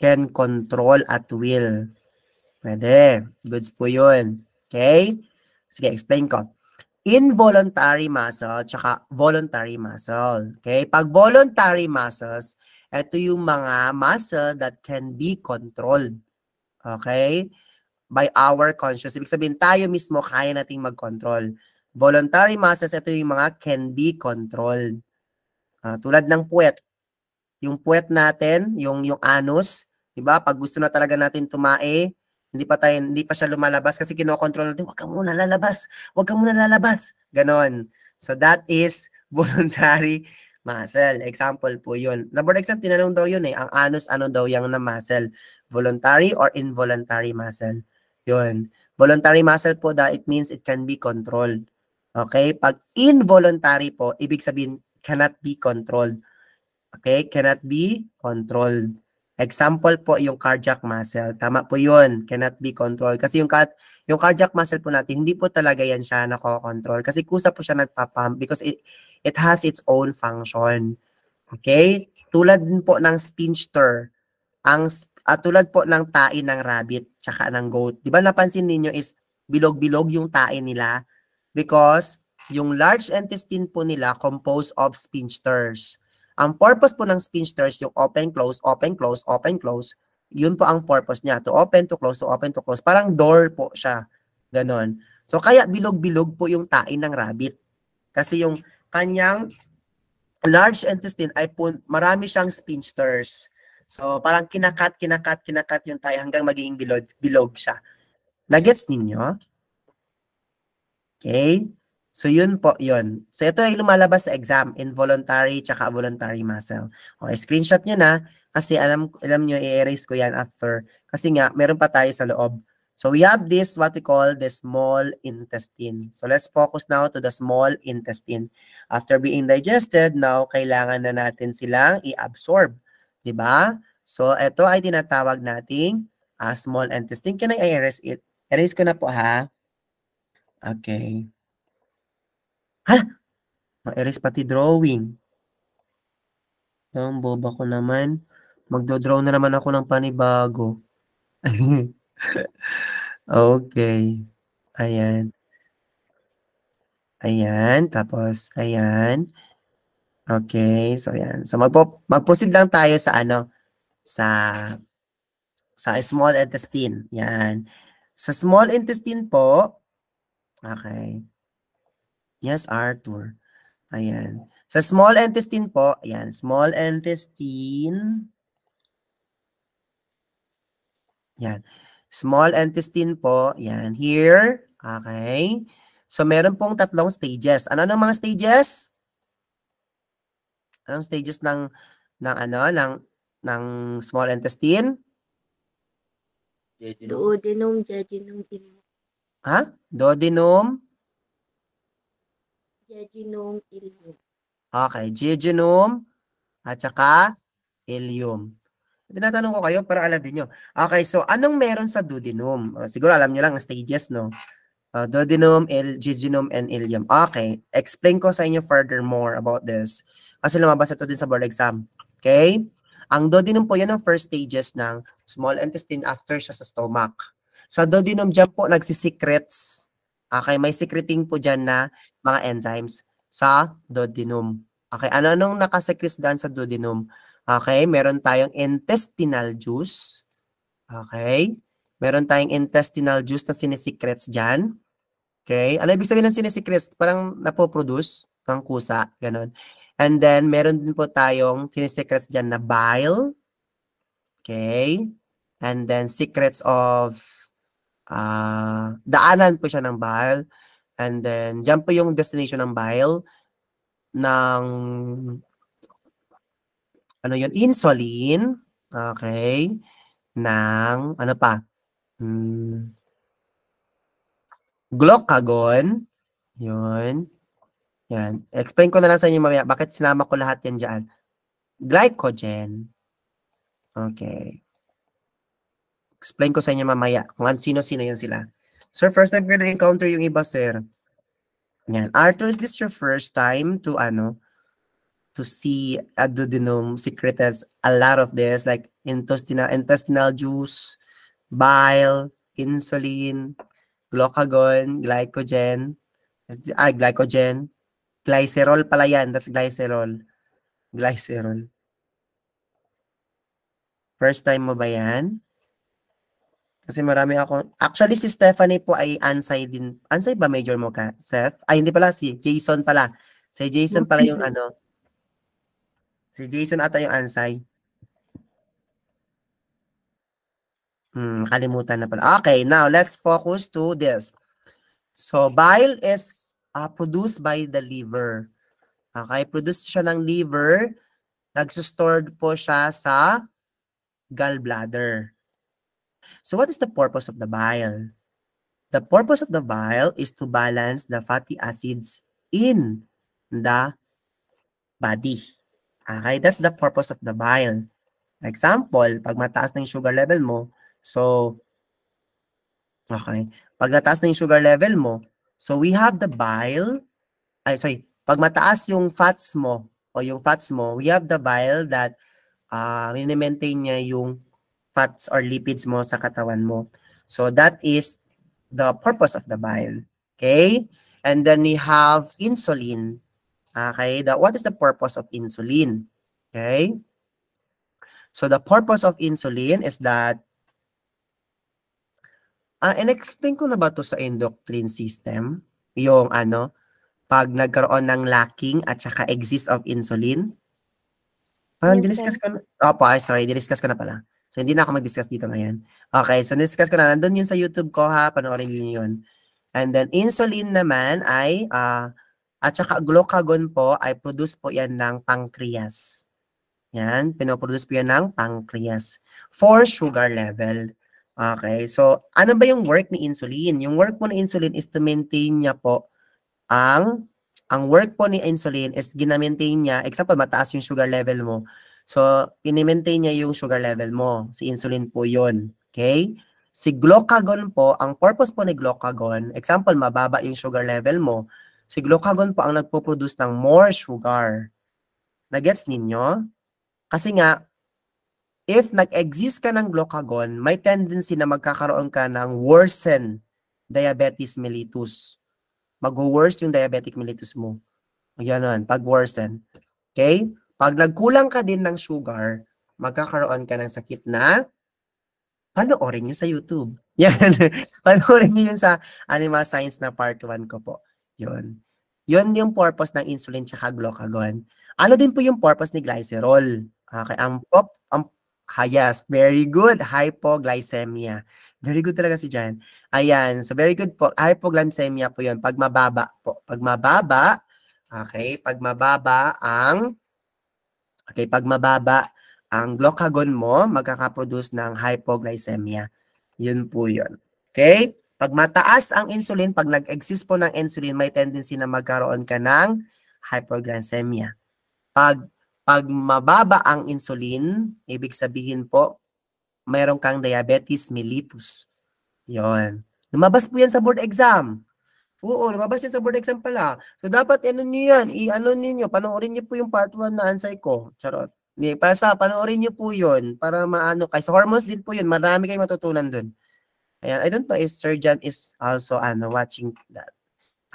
Can control at will. Pwede. Goods po yun. Okay? Sige, explain ko. Involuntary muscle tsaka voluntary muscle. Okay? Pag voluntary muscles, ito yung mga muscle that can be controlled. Okay? by our conscious. Ibig sabihin, tayo mismo kaya nating mag-control. Voluntary muscles, ito yung mga can be controlled. Uh, tulad ng puwet. Yung puwet natin, yung, yung anus, di ba? Pag gusto na talaga natin tumae, hindi pa tayo, hindi pa siya lumalabas kasi kinokontrol natin, wag ka muna lalabas, wag ka muna lalabas. Ganon. So that is voluntary muscle. Example po yun. Na board exam, tinanong daw yun eh, ang anus, ano daw yung na muscle? Voluntary or involuntary muscle? Yun. Voluntary muscle po, da, it means it can be controlled. Okay? Pag involuntary po, ibig sabihin, cannot be controlled. Okay? Cannot be controlled. Example po, yung cardiac muscle. Tama po yun. Cannot be controlled. Kasi yung, cat, yung cardiac muscle po natin, hindi po talaga yan siya nakokontrol. Kasi kusa po siya nagpapump because it, it has its own function. Okay? Tulad din po ng spinster. Ang at tulad po ng tain ng rabbit tsaka ng goat, di ba napansin ninyo is bilog-bilog yung tain nila because yung large intestine po nila composed of sphincters. Ang purpose po ng sphincters, yung open-close, open-close, open-close, yun po ang purpose niya. To open, to close, to open, to close. Parang door po siya. Ganon. So, kaya bilog-bilog po yung tain ng rabbit. Kasi yung kanyang large intestine ay po, marami siyang sphincters. So, parang kinakat, kinakat, kinakat yung tayo hanggang magiging bilog, bilog siya. Nagets ninyo? Okay? So, yun po, yun. So, ito ay lumalabas sa exam, involuntary tsaka voluntary muscle. O, screenshot nyo na kasi alam, alam nyo, i-erase ko yan after. Kasi nga, meron pa tayo sa loob. So we have this, what we call the small intestine. So let's focus now to the small intestine. After being digested, now kailangan na natin silang i-absorb. 'Di ba? So, ito ay tinatawag nating uh, small intestine. Can I erase it? Erase ko na po ha. Okay. Ha? Ma-erase pati drawing. Ang boba ko naman. Magdo-draw na naman ako ng panibago. okay. Ayan. Ayan. Tapos, ayan. Okay, so yan. So magpo mag-proceed lang tayo sa ano sa sa small intestine. Yan. Sa small intestine po, okay. Yes, Arthur. Ayan. Sa small intestine po, ayan, small intestine. Yan. Small intestine po, yan, here. Okay. So, meron pong tatlong stages. Ano ang mga stages? Anong stages ng ng ano ng ng small intestine? Duodenum, jejunum, ileum. Ha? Duodenum? Jejunum, ileum. Okay, jejunum at saka ileum. Tinatanong ko kayo para alam din niyo. Okay, so anong meron sa duodenum? Uh, siguro alam niyo lang ang stages, no? Uh, duodenum, il jejunum, and ileum. Okay, explain ko sa inyo furthermore about this. Kasi lumabas ito din sa board exam. Okay? Ang duodenum po, yan ang first stages ng small intestine after siya sa stomach. Sa duodenum dyan po, nagsisecrets. Okay, may secreting po dyan na mga enzymes sa duodenum. Okay, ano-anong nakasecrets dyan sa duodenum? Okay, meron tayong intestinal juice. Okay, meron tayong intestinal juice na sinisecrets dyan. Okay, ano ibig sabihin ng sinisecrets? Parang napoproduce ng kusa, ganun. And then, meron din po tayong sinisecrets dyan na bile. Okay. And then, secrets of uh, daanan po siya ng bile. And then, dyan po yung destination ng bile ng ano yun? Insulin. Okay. Ng, ano pa? Hmm, glucagon. Yun. Yan. Explain ko na lang sa inyo mamaya bakit sinama ko lahat yan dyan. Glycogen. Okay. Explain ko sa inyo mamaya kung sino-sino yan sila. Sir, first time ko na-encounter yung iba, sir. Yan. Arthur, is this your first time to ano? To see uh, duodenum secretes a lot of this like intestinal intestinal juice, bile, insulin, glucagon, glycogen, ah, glycogen, Glycerol pala yan. That's glycerol. Glycerol. First time mo ba yan? Kasi marami ako. Actually, si Stephanie po ay ansay din. Ansay ba major mo ka, Seth? Ay, hindi pala. Si Jason pala. Si Jason pala yung ano. Si Jason ata yung ansay. Hmm, kalimutan na pala. Okay, now let's focus to this. So, bile is uh, produced by the liver. Okay, produced siya ng liver, nagsustored po siya sa gallbladder. So what is the purpose of the bile? The purpose of the bile is to balance the fatty acids in the body. Okay, that's the purpose of the bile. Example, pag mataas na yung sugar level mo, so, okay, pag mataas na yung sugar level mo, So we have the bile, ay sorry, pag mataas yung fats mo o yung fats mo, we have the bile that uh, ah, maintain niya yung fats or lipids mo sa katawan mo. So that is the purpose of the bile. Okay? And then we have insulin. Okay? The, what is the purpose of insulin? Okay? So the purpose of insulin is that Uh, ah, and explain ko na ba to sa endocrine system? Yung ano, pag nagkaroon ng lacking at saka exist of insulin? Parang yes, diniscuss ko na. Opo, oh, sorry, diniscuss ko na pala. So, hindi na ako mag-discuss dito ngayon. Okay, so discuss ko na. Nandun yun sa YouTube ko ha, panoorin niyo yun. And then, insulin naman ay, uh, at saka glucagon po, ay produce po yan ng pancreas. Yan, pinoproduce po yan ng pancreas for sugar level. Okay, so ano ba yung work ni insulin? Yung work po ni insulin is to maintain niya po ang ang work po ni insulin is ginamaintain niya, example, mataas yung sugar level mo. So, pinimaintain niya yung sugar level mo. Si insulin po yon Okay? Si glucagon po, ang purpose po ni glucagon, example, mababa yung sugar level mo. Si glucagon po ang nagpo-produce ng more sugar. Nagets ninyo? Kasi nga, if nag-exist ka ng glucagon, may tendency na magkakaroon ka ng worsen diabetes mellitus. Mag-worse yung diabetic mellitus mo. Ganun, pag worsen. Okay? Pag nagkulang ka din ng sugar, magkakaroon ka ng sakit na panoorin nyo sa YouTube. Yan. panoorin nyo yun sa Animal Science na part 1 ko po. Yun. Yun yung purpose ng insulin tsaka glucagon. Ano din po yung purpose ni glycerol? Okay, ah, ang, pop, ang Ha, ah, yes, very good. Hypoglycemia. Very good talaga si Jan. Ayan, so very good po. Hypoglycemia po yun, pag mababa po. Pag mababa, okay, pag mababa ang, okay, pag mababa ang glucagon mo, magkakaproduce ng hypoglycemia. Yun po yun. Okay? Pag mataas ang insulin, pag nag-exist po ng insulin, may tendency na magkaroon ka ng hypoglycemia. Pag pag mababa ang insulin, ibig sabihin po, mayroon kang diabetes mellitus. Yon. Lumabas po yan sa board exam. Oo, lumabas yan sa board exam pala. So, dapat ano nyo yan, i-ano ninyo, panoorin nyo po yung part 1 na ansay ko. Charot. Hindi, para sa, panoorin nyo po yun para maano kayo. So, hormones din po yun. Marami kayong matutunan dun. Ayan, I don't know if Sir John is also ano, watching that.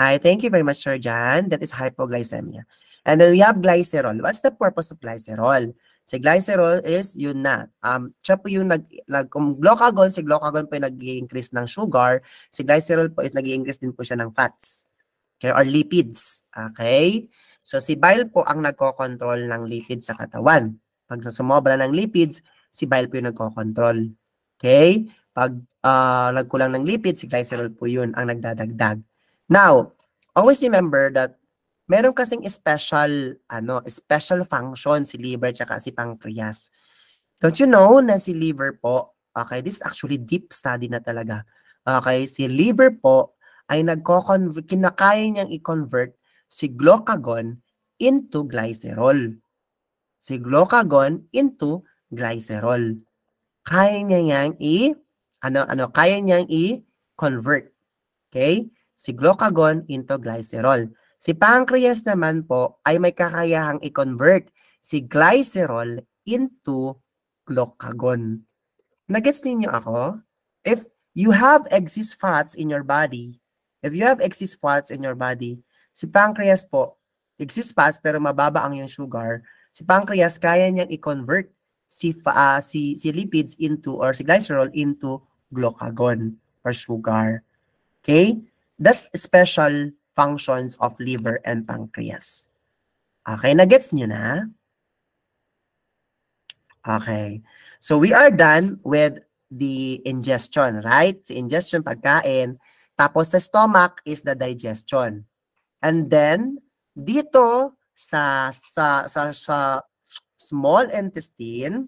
Hi, thank you very much, Sir John. That is hypoglycemia. And then we have glycerol. What's the purpose of glycerol? Si glycerol is yun na. Um, siya po yung nag, nag kung glucagon, si glucagon po yung nag increase ng sugar. Si glycerol po is nag increase din po siya ng fats. Okay, or lipids. Okay? So si bile po ang nagko-control ng lipid sa katawan. Pag sumobra ng lipids, si bile po yung nagko-control. Okay? Pag uh, nagkulang ng lipid, si glycerol po yun ang nagdadagdag. Now, always remember that Meron kasing special, ano, special function si liver tsaka si pancreas. Don't you know na si liver po, okay, this is actually deep study na talaga. Okay, si liver po ay nagko-convert, kinakaya niyang i-convert si glucagon into glycerol. Si glucagon into glycerol. Kaya niya yang i ano ano kaya niyang i-convert. Okay? Si glucagon into glycerol. Si pancreas naman po ay may kakayahang i-convert si glycerol into glucagon. Nagets ninyo ako? If you have excess fats in your body, if you have excess fats in your body, si pancreas po, excess fats pero mababa ang yung sugar, si pancreas kaya niyang i-convert si, uh, si, si lipids into or si glycerol into glucagon or sugar. Okay? That's special functions of liver and pancreas. Okay, nagets nyo na? Okay. So we are done with the ingestion, right? Si ingestion, pagkain. Tapos sa stomach is the digestion. And then, dito sa, sa, sa, sa small intestine,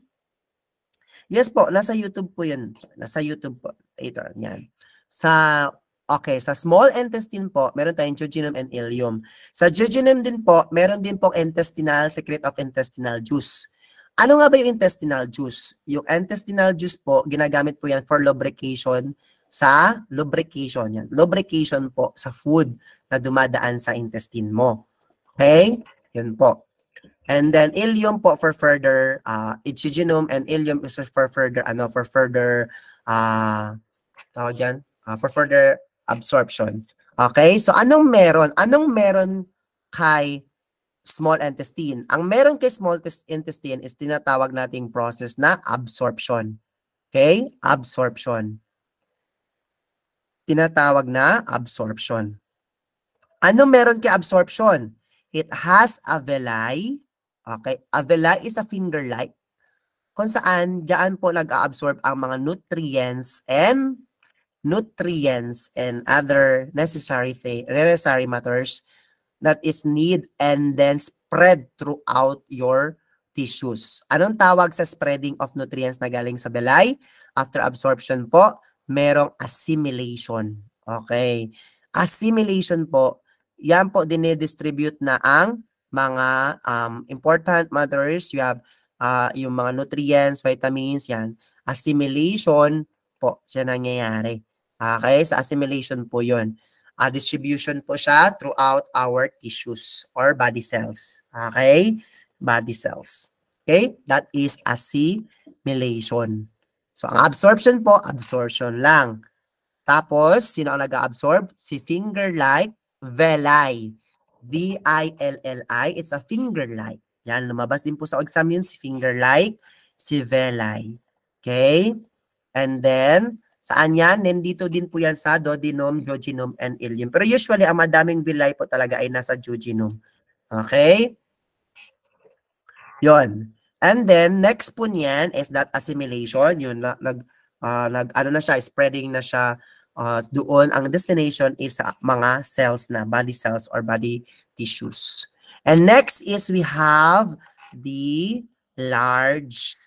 yes po, nasa YouTube po yun. Nasa YouTube po. Ito, yan. Sa Okay, sa small intestine po, meron tayong jejunum and ileum. Sa jejunum din po, meron din pong intestinal secret of intestinal juice. Ano nga ba yung intestinal juice? Yung intestinal juice po, ginagamit po yan for lubrication sa lubrication. Yan. Lubrication po sa food na dumadaan sa intestine mo. Okay? Yun po. And then ileum po for further uh, jejunum and ileum is for further ano for further uh, tawag yan, uh, for further absorption. Okay? So anong meron? Anong meron kay small intestine? Ang meron kay small intestine is tinatawag nating process na absorption. Okay? Absorption. Tinatawag na absorption. Ano meron kay absorption? It has a villi. Okay? A villi is a finger-like kung saan diyan po nag-absorb ang mga nutrients and nutrients, and other necessary, th- necessary matters that is need and then spread throughout your tissues. Anong tawag sa spreading of nutrients na galing sa belay? After absorption po, merong assimilation. Okay. Assimilation po, yan po dinidistribute na ang mga um, important matters. You have uh, yung mga nutrients, vitamins, yan. Assimilation po, siya nangyayari. Okay, sa assimilation po yun. Uh, distribution po siya throughout our tissues or body cells. Okay, body cells. Okay, that is assimilation. So, ang absorption po, absorption lang. Tapos, sino ang nag-absorb? Si finger-like villi. V-I-L-L-I. It's a finger-like. Yan, lumabas din po sa exam yun, si finger-like, si villi. Okay? And then, Saan yan? Nandito din po yan sa duodenum, duodenum, and Ilium. Pero usually, ang madaming villi po talaga ay nasa duodenum. Okay? Yon. And then, next po niyan is that assimilation. Yun, nag, uh, nag, ano na siya, spreading na siya uh, doon. Ang destination is sa mga cells na, body cells or body tissues. And next is we have the large,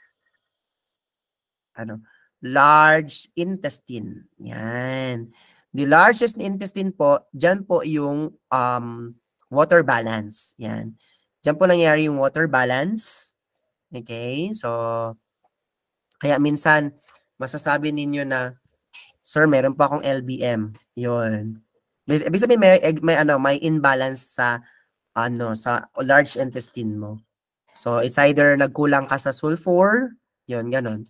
ano, large intestine. Yan. The largest intestine po, dyan po yung um, water balance. Yan. Dyan po nangyari yung water balance. Okay, so, kaya minsan, masasabi ninyo na, Sir, meron pa akong LBM. Yun. Ibig sabihin, may, eh, may, ano, may imbalance sa, ano, sa large intestine mo. So, it's either nagkulang ka sa sulfur, yun, ganun.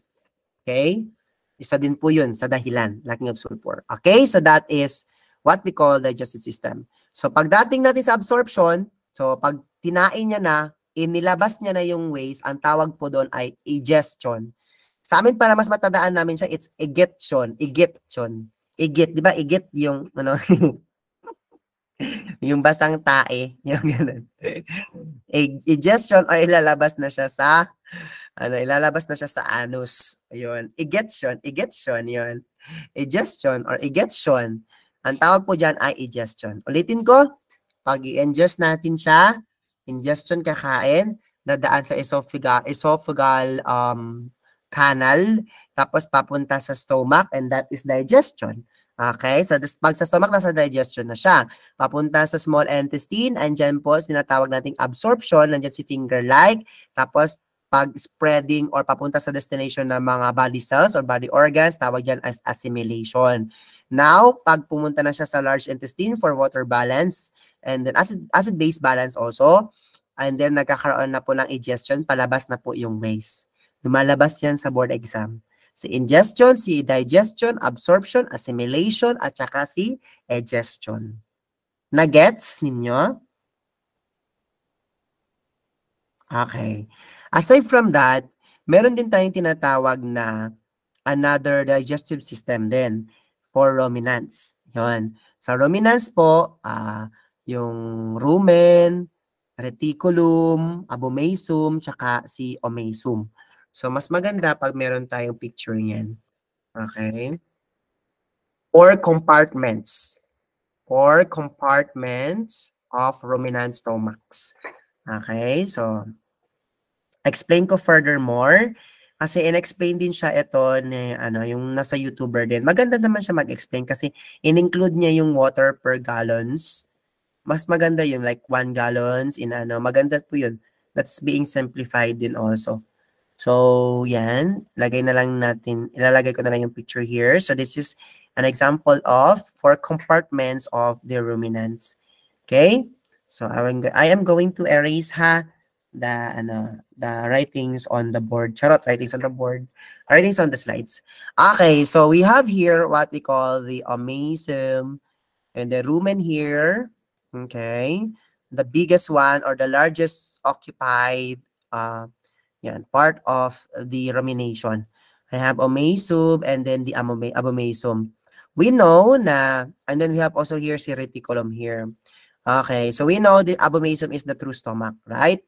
Okay? Isa din po yun sa dahilan, lacking of sulfur. Okay, so that is what we call the digestive system. So pagdating natin sa absorption, so pag tinain niya na, inilabas niya na yung waste, ang tawag po doon ay egestion. Sa amin para mas matandaan namin siya, it's egection, egection. Egit, di ba? Egit yung ano yung basang tae, yung ganun. Egestion or ilalabas na siya sa ano, ilalabas na siya sa anus. Ayun, ejection, ejection yun. Egestion or ejection. Ang tawag po diyan ay egestion. Ulitin ko, pag i-ingest natin siya, ingestion kakain, dadaan sa esophageal, esophageal um, canal, tapos papunta sa stomach, and that is digestion. Okay? So, pag sa stomach, nasa digestion na siya. Papunta sa small intestine, and andyan po, sinatawag nating absorption, nandyan si finger-like. Tapos, pag-spreading or papunta sa destination ng mga body cells or body organs, tawag dyan as assimilation. Now, pag pumunta na siya sa large intestine for water balance, and then acid, acid-base balance also, and then nagkakaroon na po ng ingestion, palabas na po yung waste. Lumalabas yan sa board exam. Si ingestion, si digestion, absorption, assimilation, at saka si digestion. Nagets ninyo? Okay. Aside from that, meron din tayong tinatawag na another digestive system din for ruminants. Yun. Sa ruminants po, uh, yung rumen, reticulum, abomasum, tsaka si omasum. So, mas maganda pag meron tayong picture niyan. Okay? Or compartments. Or compartments of ruminant stomachs. Okay? So, Explain ko furthermore kasi in-explain din siya ito ni ano yung nasa YouTuber din. Maganda naman siya mag-explain kasi in-include niya yung water per gallons. Mas maganda yun like 1 gallons in ano, maganda po yun. That's being simplified din also. So, yan. Lagay na lang natin, ilalagay ko na lang yung picture here. So, this is an example of four compartments of the ruminants. Okay? So, I I am going to erase ha the ano, the writings on the board. Charot, writings on the board. Writings on the slides. Okay, so we have here what we call the amazum and the rumen here. Okay. The biggest one or the largest occupied uh yeah, part of the rumination. I have amazum and then the abomasum. We know na, and then we have also here si reticulum here. Okay, so we know the abomasum is the true stomach, right?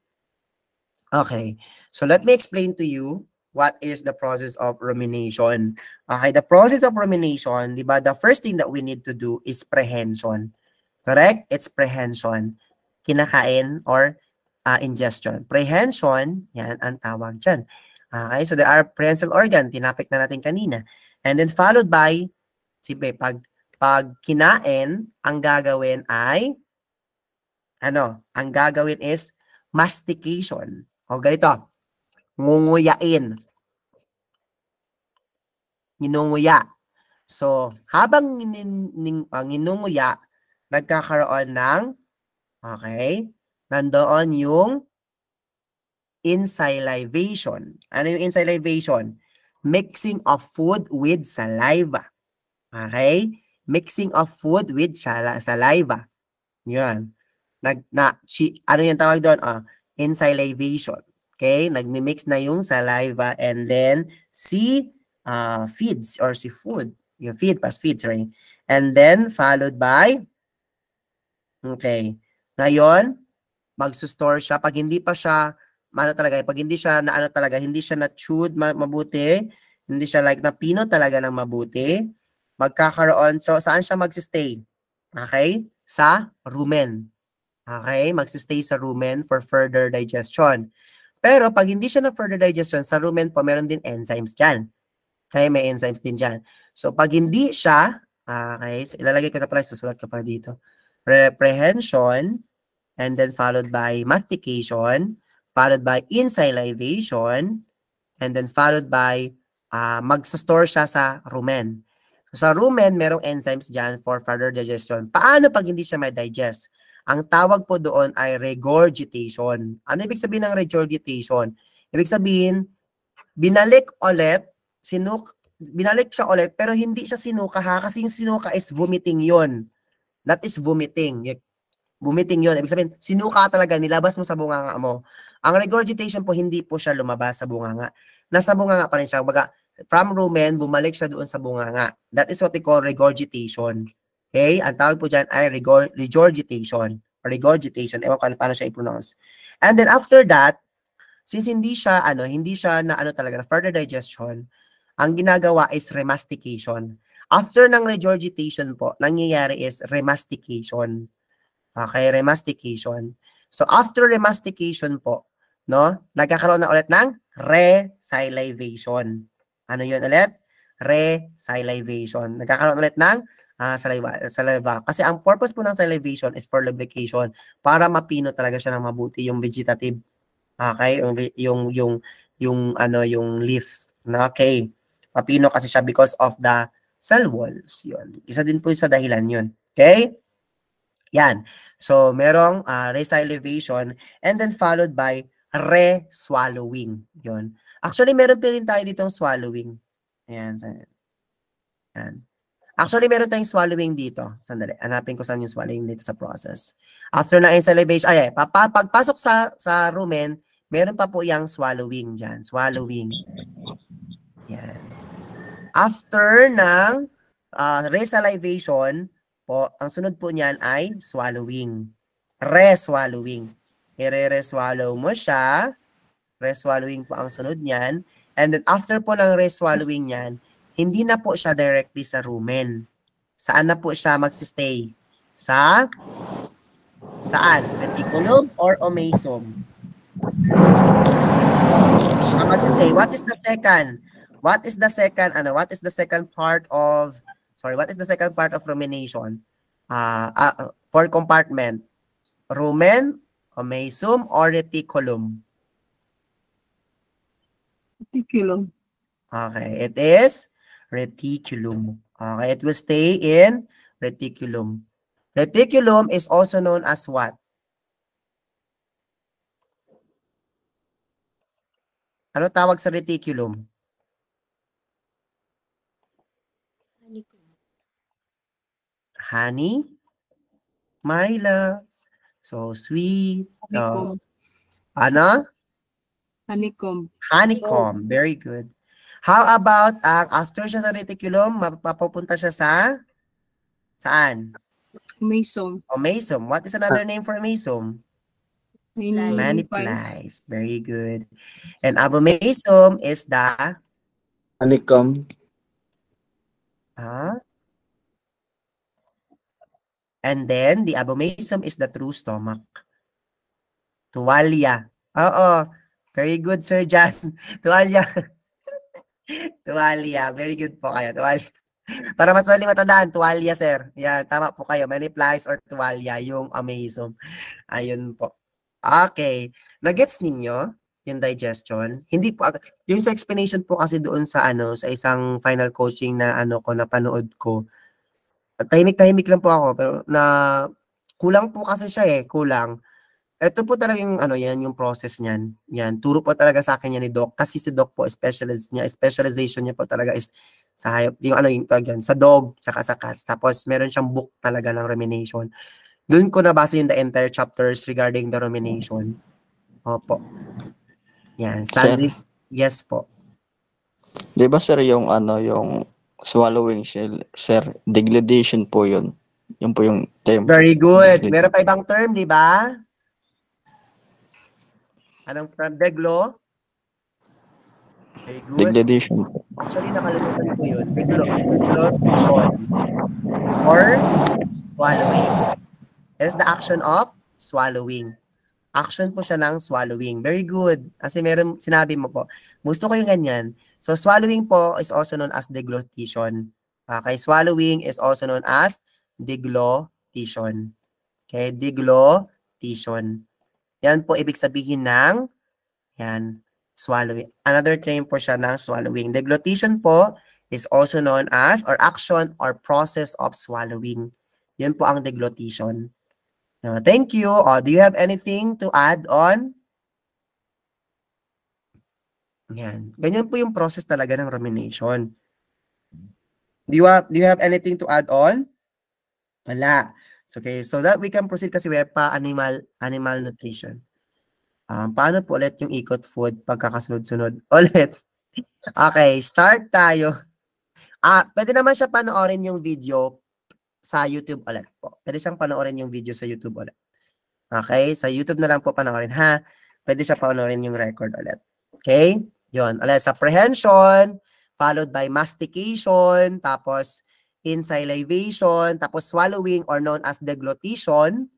Okay, so let me explain to you what is the process of rumination. Okay, the process of rumination, di ba, the first thing that we need to do is prehension. Correct? It's prehension. Kinakain or uh, ingestion. Prehension, yan ang tawag dyan. Okay, so there are prehensile organ, tinapik na natin kanina. And then followed by, sige, pag, pag kinain, ang gagawin ay, ano, ang gagawin is mastication. O, oh, ganito. Ngunguyain. Ninunguya. So, habang nin, nin, uh, nagkakaroon ng, okay, nandoon yung insalivation. Ano yung insalivation? Mixing of food with saliva. Okay? Mixing of food with saliva. Yan. Nag, na, chi, ano yung tawag doon? Ah, uh, in salivation. Okay? Nagmi-mix na yung saliva and then si uh, feeds or si food. Your feed plus feed, sorry. And then followed by, okay, ngayon, magsustor siya. Pag hindi pa siya, ano talaga, pag hindi siya na ano talaga, hindi siya na chewed mabuti, hindi siya like na pino talaga ng mabuti, magkakaroon, so saan siya magsistay? Okay? Sa rumen. Okay? Magsistay sa rumen for further digestion. Pero pag hindi siya na further digestion, sa rumen po meron din enzymes dyan. Okay? May enzymes din dyan. So pag hindi siya, ah, okay, so ilalagay ko na pala, susulat ko pa dito. Reprehension, and then followed by mastication, followed by insalivation, and then followed by uh, ah, magsastore siya sa rumen. So, sa rumen, merong enzymes dyan for further digestion. Paano pag hindi siya may digest? Ang tawag po doon ay regurgitation. Ano ibig sabihin ng regurgitation? Ibig sabihin, binalik ulit, sinuk, binalik siya ulit, pero hindi siya sinuka ha, kasi yung sinuka is vomiting yon That is vomiting. Vomiting yon Ibig sabihin, sinuka talaga, nilabas mo sa bunganga mo. Ang regurgitation po, hindi po siya lumabas sa bunganga. Nasa bunganga pa rin siya. Baga, from rumen, bumalik siya doon sa bunganga. That is what we call regurgitation. Okay? Ang tawag po dyan ay regor regurgitation or regurgitation. Ewan ko ano, paano siya ipronounce. And then after that, since hindi siya, ano, hindi siya na ano talaga, na further digestion, ang ginagawa is remastication. After ng regurgitation po, nangyayari is remastication. Okay, remastication. So after remastication po, no, nagkakaroon na ulit ng resalivation. Ano yun ulit? Resalivation. Nagkakaroon ulit ng uh, ah, saliva, saliva. Kasi ang purpose po ng salivation is for lubrication para mapino talaga siya ng mabuti yung vegetative. Okay? Yung, yung, yung, yung, ano, yung leaves. Okay. Mapino kasi siya because of the cell walls. Yun. Isa din po sa dahilan yun. Okay? Yan. So, merong uh, resalivation and then followed by re-swallowing. Yun. Actually, meron pa rin tayo ditong swallowing. Ayan. Ayan. Actually, meron tayong swallowing dito. Sandali, hanapin ko saan yung swallowing dito sa process. After na insalivation, ay, papa, pagpasok sa, sa rumen, meron pa po yung swallowing dyan. Swallowing. Yan. After ng uh, resalivation, po, ang sunod po niyan ay swallowing. Re-swallowing. I-re-swallow mo siya. Re-swallowing po ang sunod niyan. And then after po ng re-swallowing niyan, hindi na po siya directly sa rumen. Saan na po siya magsistay? Sa? Saan? Reticulum or omasum? Siya magsistay. What is the second? What is the second, ano, what is the second part of, sorry, what is the second part of rumination? Uh, uh, for compartment, rumen, omasum, or reticulum? Reticulum. Okay, it is reticulum. Okay, it will stay in reticulum. Reticulum is also known as what? Ano tawag sa reticulum? Honey? My love. So, sweet. Honeycomb. Uh, ano? Honeycomb. Honeycomb. Very good. How about ang uh, after siya sa reticulum, mapapunta siya sa saan? Mesom. Oh, mesom. What is another name for mesom? Maniplies. Very good. And abomasum is the? Honeycomb. Huh? Ah. And then, the abomasum is the true stomach. Tuwalya. Oo. Very good, Sir John. Tuwalya. Tuwalya. Very good po kayo. Tuwalya. Para mas mali matandaan, tuwalya, sir. Yan, tama po kayo. May replies or tuwalya, yung amazon. Ayun po. Okay. Nag-gets ninyo yung digestion? Hindi po Yung sa explanation po kasi doon sa ano, sa isang final coaching na ano ko, napanood ko. Tahimik-tahimik lang po ako, pero na kulang po kasi siya eh, kulang. Ito po talaga yung ano yan, yung process niyan. Yan, turo po talaga sa akin yan ni Doc kasi si Doc po specialist niya, specialization niya po talaga is sa hayop, yung ano yung tawag yan, sa dog, saka sa cats. Tapos meron siyang book talaga ng rumination. Doon ko nabasa yung the entire chapters regarding the rumination. Opo. Yan, Stanley. Sir, yes po. 'Di ba sir yung ano yung swallowing shell, sir, degradation po 'yun. Yun po yung term. Very good. Meron pa ibang term, 'di ba? Anong from Deglo? Very good. Degradation. Actually, nakalimutan ko yun. Deglo. Deglotion. Or swallowing. It the action of swallowing. Action po siya ng swallowing. Very good. Kasi meron, sinabi mo po, gusto ko yung ganyan. So, swallowing po is also known as deglutition. Okay, swallowing is also known as deglutition. Okay, deglutition. Yan po ibig sabihin ng yan, swallowing. Another term po siya ng swallowing. Deglutition po is also known as or action or process of swallowing. Yan po ang deglutition. thank you. Uh, do you have anything to add on? Yan. Ganyan po yung process talaga ng rumination. Do you have, do you have anything to add on? Wala. So, okay, so that we can proceed kasi we have pa animal, animal nutrition. Um, paano po ulit yung ikot food pagkakasunod-sunod? Ulit. Okay, start tayo. Ah, pwede naman siya panoorin yung video sa YouTube ulit po. Pwede siyang panoorin yung video sa YouTube ulit. Okay, sa YouTube na lang po panoorin ha. Pwede siya panoorin yung record ulit. Okay? Yun, ulit, apprehension, followed by mastication, tapos in salivation, tapos swallowing or known as deglutition.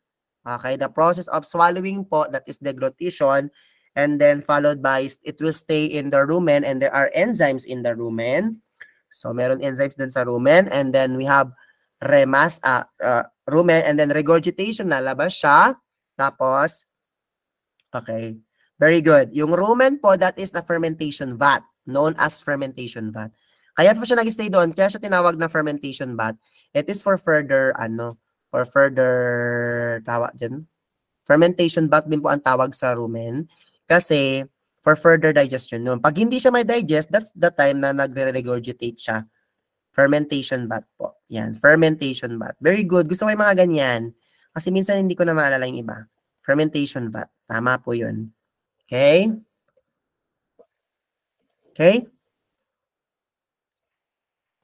Okay, the process of swallowing po, that is deglutition, and then followed by, it will stay in the rumen, and there are enzymes in the rumen. So, meron enzymes dun sa rumen, and then we have remas, uh, uh, rumen, and then regurgitation, nalabas siya. Tapos, okay, very good. Yung rumen po, that is the fermentation vat, known as fermentation vat. Kaya pa siya nag-stay doon, kaya siya tinawag na fermentation bath. It is for further, ano, for further, tawa dyan, fermentation bath din po ang tawag sa rumen. Kasi, for further digestion noon. Pag hindi siya may digest, that's the time na nagre-regurgitate siya. Fermentation bath po. Yan, fermentation bath. Very good. Gusto ko yung mga ganyan. Kasi minsan hindi ko na maalala yung iba. Fermentation bath. Tama po yun. Okay? Okay?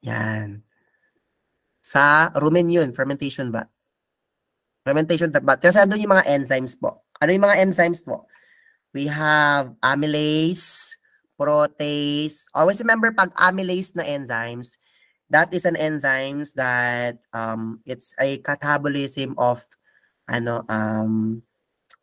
Yan. Sa rumen yun, fermentation ba? Fermentation ba? Kasi andun yung mga enzymes po. Ano yung mga enzymes po? We have amylase, protease. Always remember pag amylase na enzymes, that is an enzymes that um, it's a catabolism of ano um,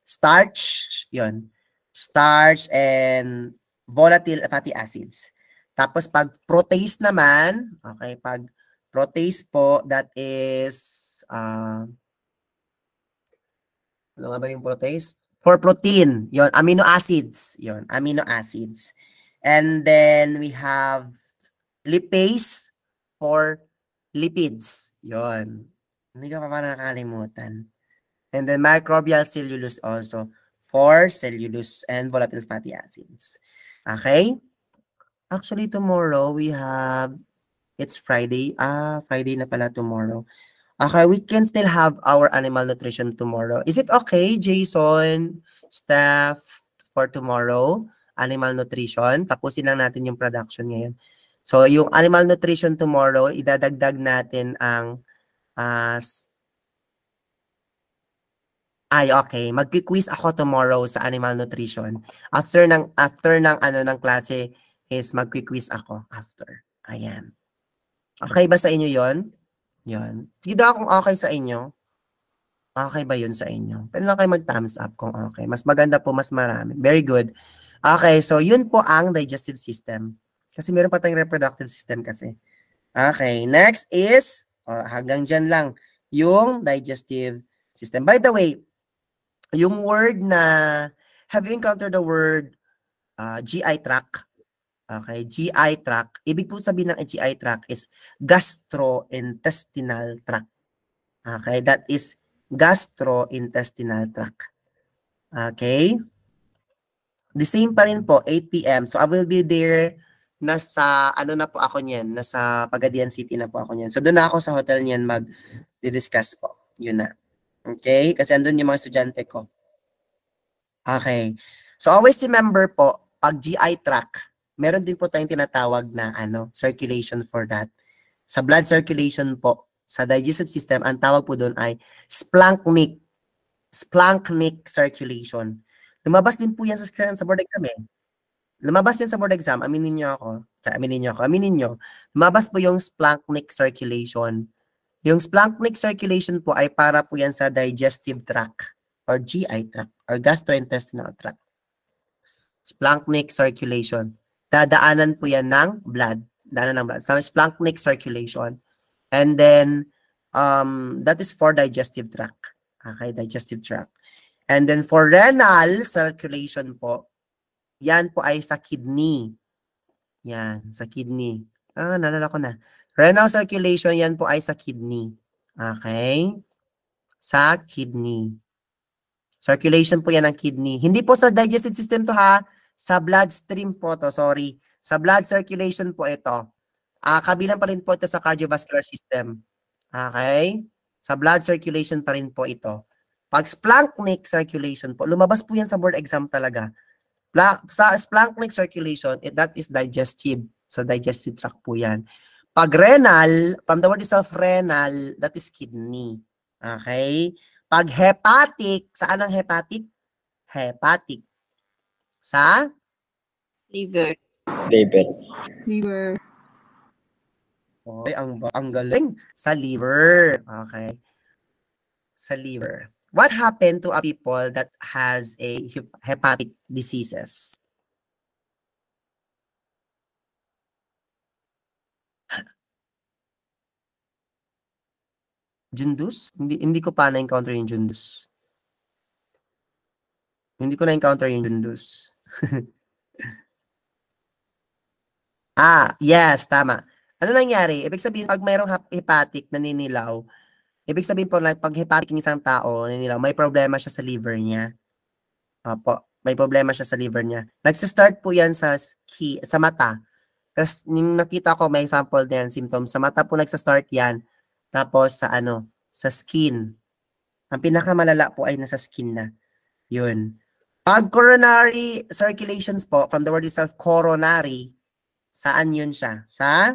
starch, yon starch and volatile fatty acids. Tapos pag protease naman, okay, pag protease po, that is, uh, ano nga ba yung protease? For protein, yon amino acids, yon amino acids. And then we have lipase for lipids. Yon. Hindi ka pa pa nakakalimutan. And then microbial cellulose also for cellulose and volatile fatty acids. Okay? Actually, tomorrow we have, it's Friday. Ah, Friday na pala tomorrow. Okay, we can still have our animal nutrition tomorrow. Is it okay, Jason, staff, for tomorrow? Animal nutrition. Tapusin lang natin yung production ngayon. So, yung animal nutrition tomorrow, idadagdag natin ang as ah, uh, ay okay, magki-quiz ako tomorrow sa animal nutrition. After ng after ng ano ng klase, is magki-quiz ako after. Ayan. Okay ba sa inyo yon? Yon. Dito akong okay sa inyo. Okay ba yun sa inyo? Pwede lang kayo mag-thumbs up kung okay. Mas maganda po, mas marami. Very good. Okay, so yun po ang digestive system. Kasi meron pa tayong reproductive system kasi. Okay, next is, oh, hanggang dyan lang, yung digestive system. By the way, yung word na, have you encountered the word uh, ah, GI tract? Okay, GI tract. Ibig po sabihin ng GI tract is gastrointestinal tract. Okay, that is gastrointestinal tract. Okay? The same pa rin po, 8 p.m. So I will be there na sa, ano na po ako niyan, na sa Pagadian City na po ako niyan. So doon na ako sa hotel niyan mag discuss po. Yun na. Okay? Kasi andun yung mga estudyante ko. Okay. So always remember po, pag GI tract, meron din po tayong tinatawag na ano, circulation for that. Sa blood circulation po, sa digestive system, ang tawag po doon ay splanchnic, splanchnic circulation. Lumabas din po yan sa, sa board exam eh. Lumabas yan sa board exam, aminin niyo ako. Sa aminin niyo ako, aminin niyo. Lumabas po yung splanchnic circulation. Yung splanchnic circulation po ay para po yan sa digestive tract or GI tract or gastrointestinal tract. Splanchnic circulation dadaanan po yan ng blood. Dadaanan ng blood. So, splanchnic circulation. And then, um, that is for digestive tract. Okay, digestive tract. And then for renal circulation po, yan po ay sa kidney. Yan, sa kidney. Ah, nalala ko na. Renal circulation, yan po ay sa kidney. Okay? Sa kidney. Circulation po yan ng kidney. Hindi po sa digestive system to ha sa bloodstream po to, sorry. Sa blood circulation po ito. Uh, kabilang pa rin po ito sa cardiovascular system. Okay? Sa blood circulation pa rin po ito. Pag splanchnic circulation po, lumabas po yan sa board exam talaga. Pla sa splanchnic circulation, it, that is digestive. so digestive tract po yan. Pag renal, from the word itself, renal, that is kidney. Okay? Pag hepatic, saan ang hepatic? Hepatic sa liver. Liver. Liver. Okay, ang, ang galing. Sa liver. Okay. Sa liver. What happened to a people that has a hepatic diseases? Jundus? Hindi, hindi ko pa na-encounter yung Jundus. Hindi ko na-encounter yung Jundus. ah, yes, tama. Ano nangyari? Ibig sabihin, pag mayroong hepatic na ninilaw, ibig sabihin po, like, pag hepatic ng isang tao ninilaw, may problema siya sa liver niya. Opo, may problema siya sa liver niya. Nagsistart po yan sa, ski, sa mata. Tapos, yung nakita ko, may sample na yan, symptoms. Sa mata po nagsistart yan. Tapos, sa ano, sa skin. Ang pinakamalala po ay nasa skin na. Yun. Pag coronary circulations po, from the word itself, coronary, saan yun siya? Sa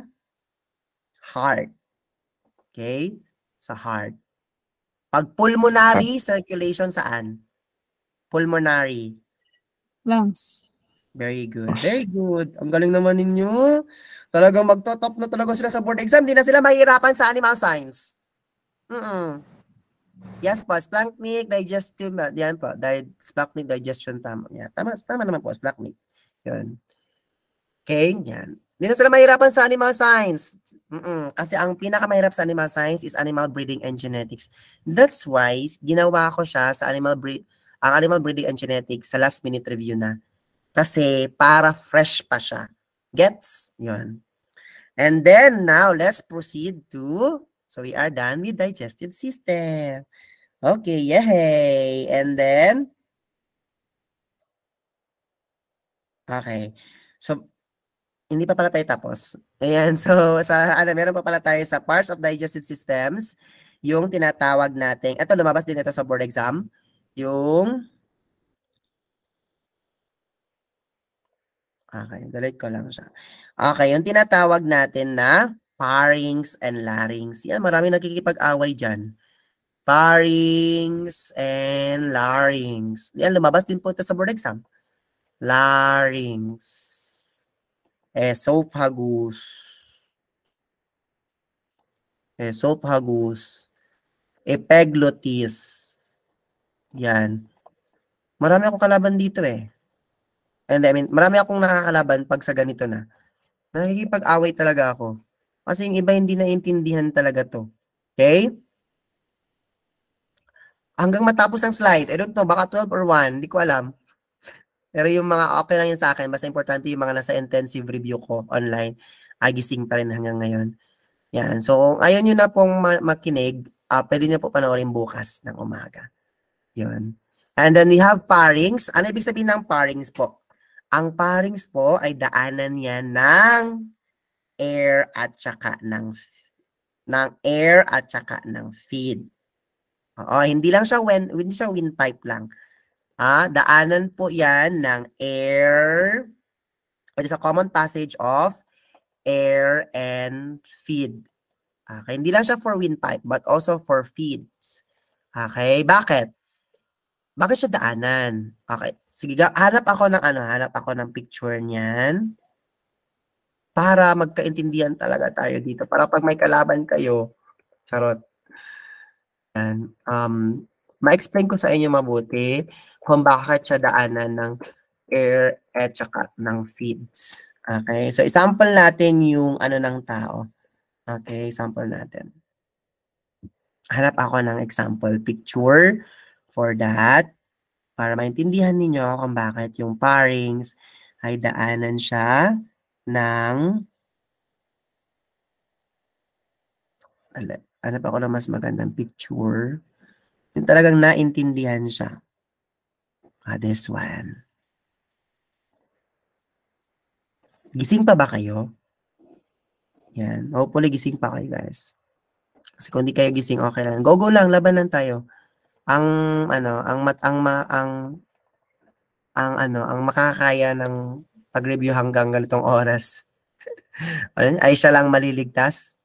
heart. Okay? Sa heart. Pag pulmonary circulation, saan? Pulmonary. Lungs. Very good. Very good. Ang galing naman ninyo. Talagang magtotop na talaga sila sa board exam. Hindi na sila mahirapan sa animal science. Mm-mm. Yes po, splanchnic digestive, yan po, di splanchnic digestion tama niya. Tama, tama naman po, splanchnic. Yun. Okay, yan. Hindi na sila mahirapan sa animal science. Mm-mm. Kasi ang pinakamahirap sa animal science is animal breeding and genetics. That's why ginawa ko siya sa animal breed ang animal breeding and genetics sa last minute review na. Kasi para fresh pa siya. Gets? Yun. And then now let's proceed to So we are done with digestive system. Okay, yay! And then, okay. So, hindi pa pala tayo tapos. Ayan, so sa ano, meron pa pala tayo sa parts of digestive systems, yung tinatawag natin, ito lumabas din ito sa board exam, yung Okay, delete ko lang siya. Okay, yung tinatawag natin na parings and larynx. Yan, marami nakikipag-away dyan. Parings and larynx. Yan, lumabas din po ito sa board exam. Larynx. Esophagus. Esophagus. Epiglotis. Yan. Marami akong kalaban dito eh. And I mean, marami akong nakakalaban pag sa ganito na. Nakikipag-away talaga ako. Kasi yung iba hindi naintindihan talaga to. Okay? Hanggang matapos ang slide. I don't know, baka 12 or 1. Hindi ko alam. Pero yung mga okay lang yun sa akin. Basta importante yung mga nasa intensive review ko online. Agising pa rin hanggang ngayon. Yan. So, ayun ayaw na pong makinig, uh, pwede nyo po panoorin bukas ng umaga. Yun. And then we have pairings. Ano ibig sabihin ng pairings po? Ang pairings po ay daanan yan ng air at saka ng ng air at saka ng feed. Oo, hindi lang sa wind, hindi sa windpipe lang. Ah, daanan po 'yan ng air It is a common passage of air and feed. Okay, hindi lang siya for windpipe but also for feeds. Okay, bakit? Bakit siya daanan? Okay, sige, hanap ako ng ano, hanap ako ng picture niyan para magkaintindihan talaga tayo dito. Para pag may kalaban kayo, charot. And, um, ma-explain ko sa inyo mabuti kung bakit siya daanan ng air at saka ng feeds. Okay? So, example natin yung ano ng tao. Okay, example natin. Hanap ako ng example picture for that para maintindihan ninyo kung bakit yung parings ay daanan siya ng hanap ako ng mas magandang picture. Yung talagang naintindihan siya. Ah, this one. Gising pa ba kayo? Yan. Hopefully, gising pa kayo, guys. Kasi kung hindi kayo gising, okay lang. Go-go lang, labanan tayo. Ang, ano, ang mat, ang ma, ang, ang, ano, ang makakaya ng pag-review hanggang ganitong oras. Ay, siya lang maliligtas.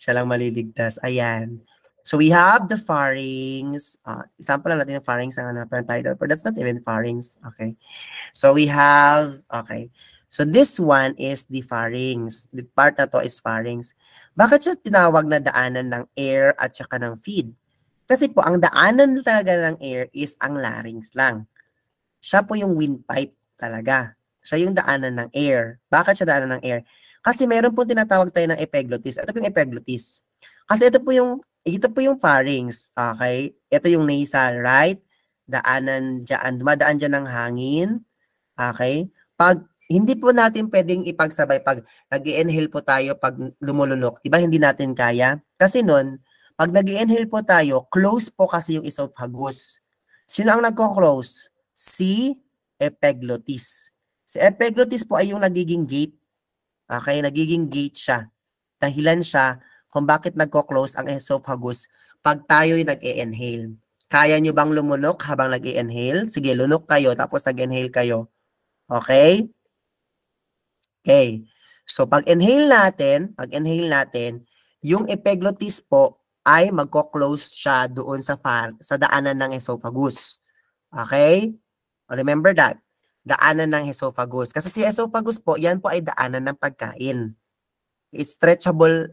Siya lang maliligtas. Ayan. So we have the pharynx. Uh, ah, example lang natin yung pharynx ang hanap ng title, but that's not even pharynx. Okay. So we have, okay. So this one is the pharynx. The part na to is pharynx. Bakit siya tinawag na daanan ng air at saka ng feed? Kasi po, ang daanan talaga ng air is ang larynx lang. Siya po yung windpipe talaga. Siya yung daanan ng air. Bakit siya daanan ng air? Kasi meron po tinatawag tayo ng epiglottis. Ito po yung epiglottis. Kasi ito po yung ito po yung pharynx. Okay? Ito yung nasal, right? Daanan diyan, dumadaan diyan ng hangin. Okay? Pag hindi po natin pwedeng ipagsabay pag nag-inhale po tayo pag lumulunok, 'di ba? Hindi natin kaya. Kasi noon, pag nag-inhale po tayo, close po kasi yung esophagus. Sino ang nagko-close? Si epiglottis. Si epiglottis po ay yung nagiging gate. Okay, nagiging gate siya. Dahilan siya kung bakit nagko-close ang esophagus pag tayo'y nag-e-inhale. Kaya nyo bang lumunok habang nag-e-inhale? Sige, lunok kayo tapos nag-inhale kayo. Okay? Okay. So, pag-inhale natin, pag-inhale natin, yung epiglottis po ay magko-close siya doon sa, far, sa daanan ng esophagus. Okay? Remember that? Daanan ng esophagus. Kasi si esophagus po, yan po ay daanan ng pagkain. Stretchable,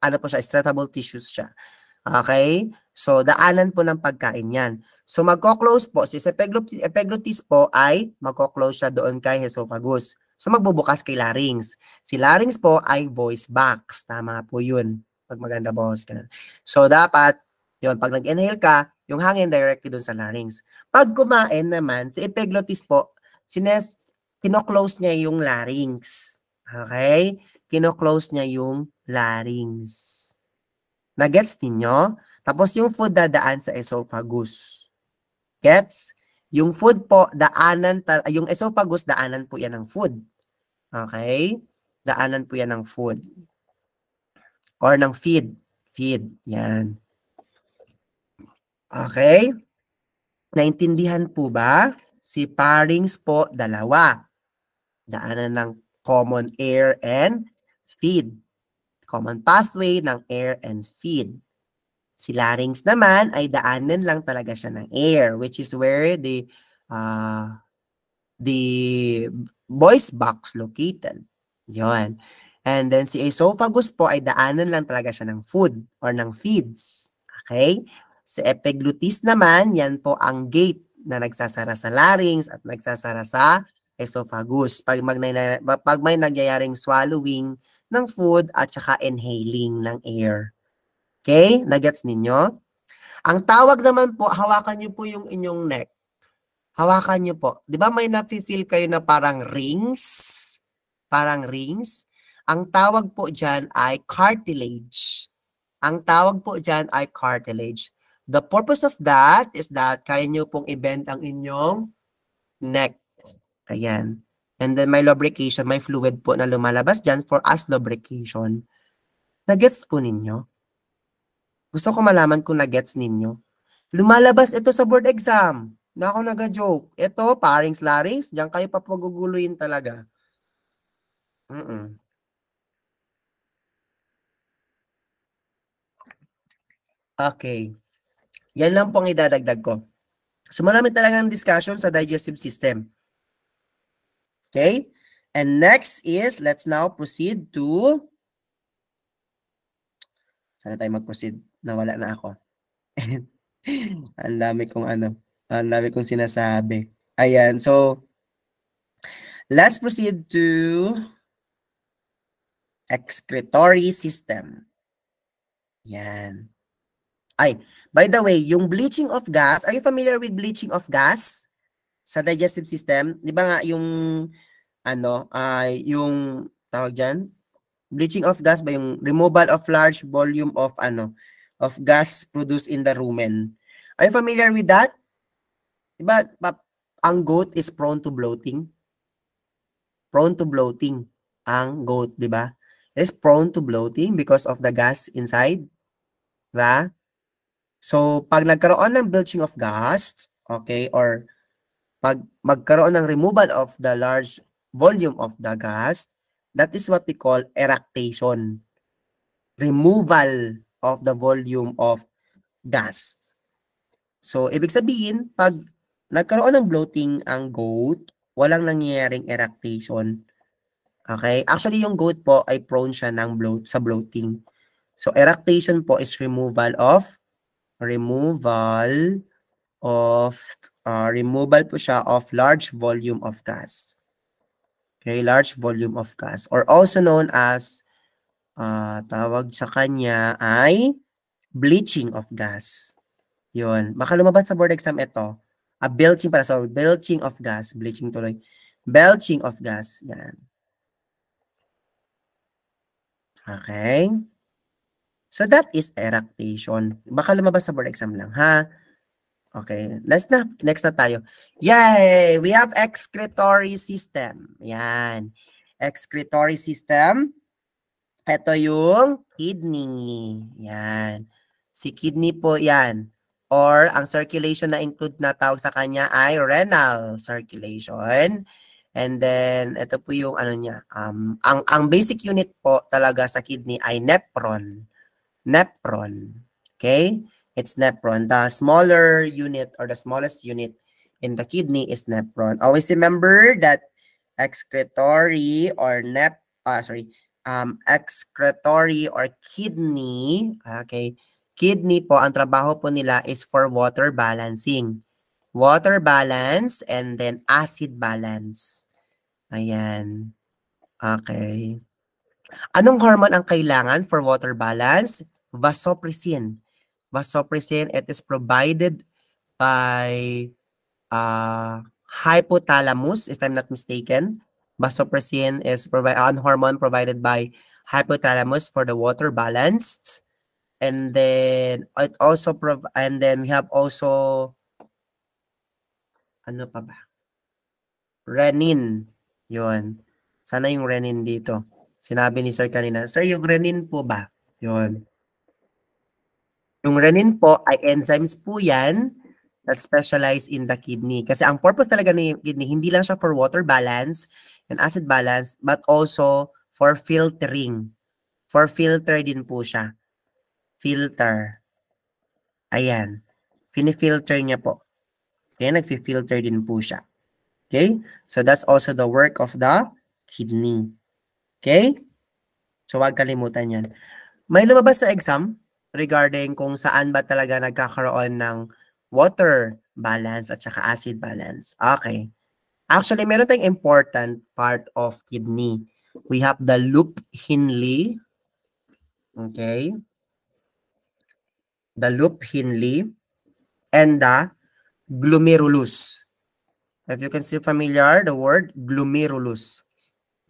ano po siya, stretchable tissues siya. Okay? So, daanan po ng pagkain yan. So, magko-close po. Si epiglottis po ay magko-close siya doon kay esophagus. So, magbubukas kay larynx. Si larynx po ay voice box. Tama po yun. Pag maganda boss ka. So, dapat, yun, pag nag-inhale ka, yung hangin directly dun sa larynx. Pag kumain naman, si epiglottis po, sines, kinoklose niya yung larynx. Okay? Kinoklose niya yung larynx. Nagets ninyo? Tapos yung food dadaan sa esophagus. Gets? Yung food po, daanan, yung esophagus, daanan po yan ng food. Okay? Daanan po yan ng food. Or ng feed. Feed. Yan. Okay? Naintindihan po ba? Si parings po, dalawa. Daanan ng common air and feed. Common pathway ng air and feed. Si larynx naman ay daanan lang talaga siya ng air, which is where the uh, the voice box located. Yon. And then si esophagus po ay daanan lang talaga siya ng food or ng feeds. Okay? Sa epiglutis naman, yan po ang gate na nagsasara sa larynx at nagsasara sa esophagus pag, mag, pag may nagyayaring swallowing ng food at saka inhaling ng air. Okay? Nagets ninyo? Ang tawag naman po, hawakan niyo po yung inyong neck. Hawakan niyo po. 'Di ba may nafi kayo na parang rings? Parang rings? Ang tawag po diyan ay cartilage. Ang tawag po diyan ay cartilage. The purpose of that is that kaya nyo pong i-bend ang inyong neck. Ayan. And then may lubrication, may fluid po na lumalabas dyan for us lubrication. Nagets po ninyo? Gusto ko malaman kung nagets ninyo. Lumalabas ito sa board exam. Na ako naga-joke. Ito, parings, larings, diyan kayo papaguguluhin talaga. Mm -mm. Okay. Yan lang po ang idadagdag ko. So marami talagang discussion sa digestive system. Okay? And next is, let's now proceed to... Sana tayo mag-proceed. Nawala na ako. ang dami kong ano, ang dami kong sinasabi. Ayan, so let's proceed to excretory system. Yan. Ay, by the way, yung bleaching of gas, are you familiar with bleaching of gas sa digestive system? Di ba nga yung, ano, uh, yung, tawag dyan, bleaching of gas ba yung removal of large volume of, ano, of gas produced in the rumen. Are you familiar with that? Di ba, ang goat is prone to bloating? Prone to bloating ang goat, di ba? It is prone to bloating because of the gas inside. Di ba? So, pag nagkaroon ng belching of gas, okay, or pag magkaroon ng removal of the large volume of the gas, that is what we call eractation. Removal of the volume of gas. So, ibig sabihin, pag nagkaroon ng bloating ang goat, walang nangyayaring eractation. Okay? Actually, yung goat po ay prone siya ng bloat, sa bloating. So, eractation po is removal of removal of uh, removal po siya of large volume of gas. Okay, large volume of gas or also known as uh, tawag sa kanya ay bleaching of gas. Yun. Baka lumabas sa board exam ito. A belching para sorry, belching of gas, bleaching tuloy. Belching of gas, yan. Okay. So that is eructation. Baka lumabas sa board exam lang, ha? Okay, next na, next na tayo. Yay! We have excretory system. Yan. Excretory system. Ito yung kidney. Yan. Si kidney po yan. Or ang circulation na include na tawag sa kanya ay renal circulation. And then, ito po yung ano niya. Um, ang, ang basic unit po talaga sa kidney ay nephron nephron. Okay? It's nephron. The smaller unit or the smallest unit in the kidney is nephron. Always remember that excretory or nep uh, sorry, um, excretory or kidney, okay, kidney po, ang trabaho po nila is for water balancing. Water balance and then acid balance. Ayan. Okay. Anong hormone ang kailangan for water balance? Vasopressin. Vasopressin, it is provided by uh, hypothalamus, if I'm not mistaken. Vasopressin is provi- an hormone provided by hypothalamus for the water balance. And then it also prov- and then we have also ano pa ba? Renin. Yun. Sana yung renin dito. Sinabi ni Sir kanina, Sir, yung renin po ba? Yun. Yung renin po ay enzymes po yan that specialize in the kidney. Kasi ang purpose talaga ng kidney, hindi lang siya for water balance and acid balance, but also for filtering. For filter din po siya. Filter. Ayan. Pinifilter niya po. Okay, nagfi-filter din po siya. Okay? So that's also the work of the kidney. Okay? So, huwag kalimutan yan. May lumabas sa exam regarding kung saan ba talaga nagkakaroon ng water balance at saka acid balance. Okay. Actually, meron tayong important part of kidney. We have the loop Hinley. Okay. The loop Hinley and the glomerulus. If you can see familiar, the word glomerulus.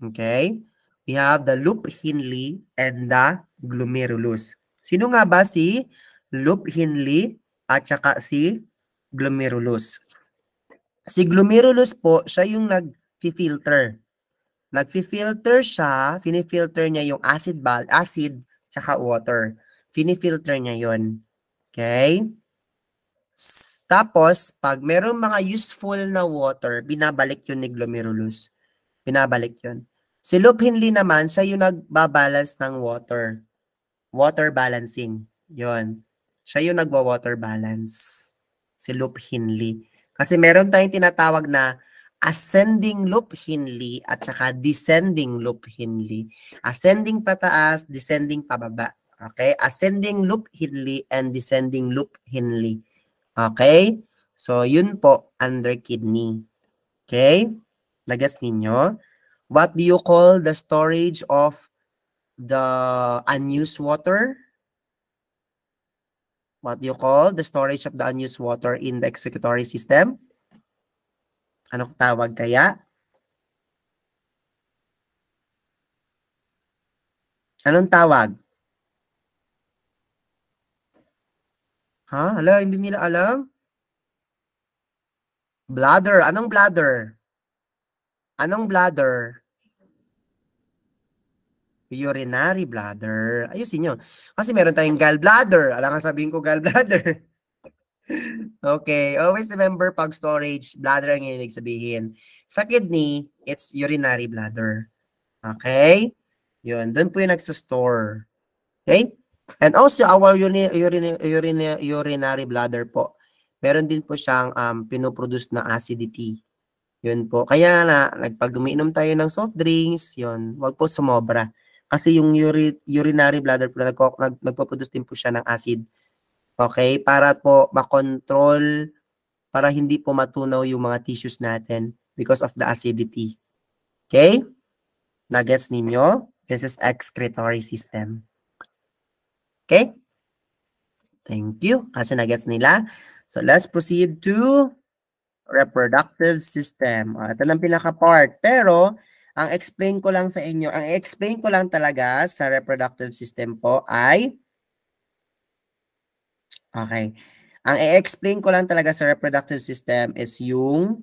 Okay. We have the Lubhinli and the glomerulus. Sino nga ba si Loop Lubhinli at saka si glomerulus? Si glomerulus po, siya yung nag-filter. Nag-filter siya, fini-filter niya yung acid, bal acid, tsaka water. Fini-filter niya yon Okay? Tapos, pag merong mga useful na water, binabalik yun ni glomerulus. Binabalik yun. Si Loop Hinley naman, siya yung nagbabalance ng water. Water balancing. yon Siya yung nagwa-water balance. Si Loop Hinley. Kasi meron tayong tinatawag na ascending loop Hinley at saka descending loop Hinley. Ascending pataas, descending pababa. Okay? Ascending loop Hinley and descending loop Hinley. Okay? So, yun po under kidney. Okay? Lagas ninyo. What do you call the storage of the unused water? What do you call the storage of the unused water in the executory system? Anong tawag kaya? Anong tawag? Ha? Hala, hindi nila alam? Bladder. Anong bladder? Anong bladder? urinary bladder. Ayusin nyo. Kasi meron tayong gallbladder. Alam nga sabihin ko gallbladder. okay, always remember pag storage, bladder ang hinilig sabihin. Sa kidney, it's urinary bladder. Okay? Yun, doon po yung nagsustore. Okay? And also, our uni, urine, urine, urinary bladder po, meron din po siyang um, pinoproduce na acidity. Yun po. Kaya na, nagpag umiinom tayo ng soft drinks, yun, wag po sumobra. Kasi yung uri, urinary bladder po nag, nagpo-produce din po siya ng acid. Okay? Para po makontrol, para hindi po matunaw yung mga tissues natin because of the acidity. Okay? Nagets ninyo? This is excretory system. Okay? Thank you. Kasi nagets nila. So let's proceed to reproductive system. Uh, ito lang pinaka-part. Pero ang explain ko lang sa inyo, ang explain ko lang talaga sa reproductive system po ay Okay. Ang i-explain ko lang talaga sa reproductive system is yung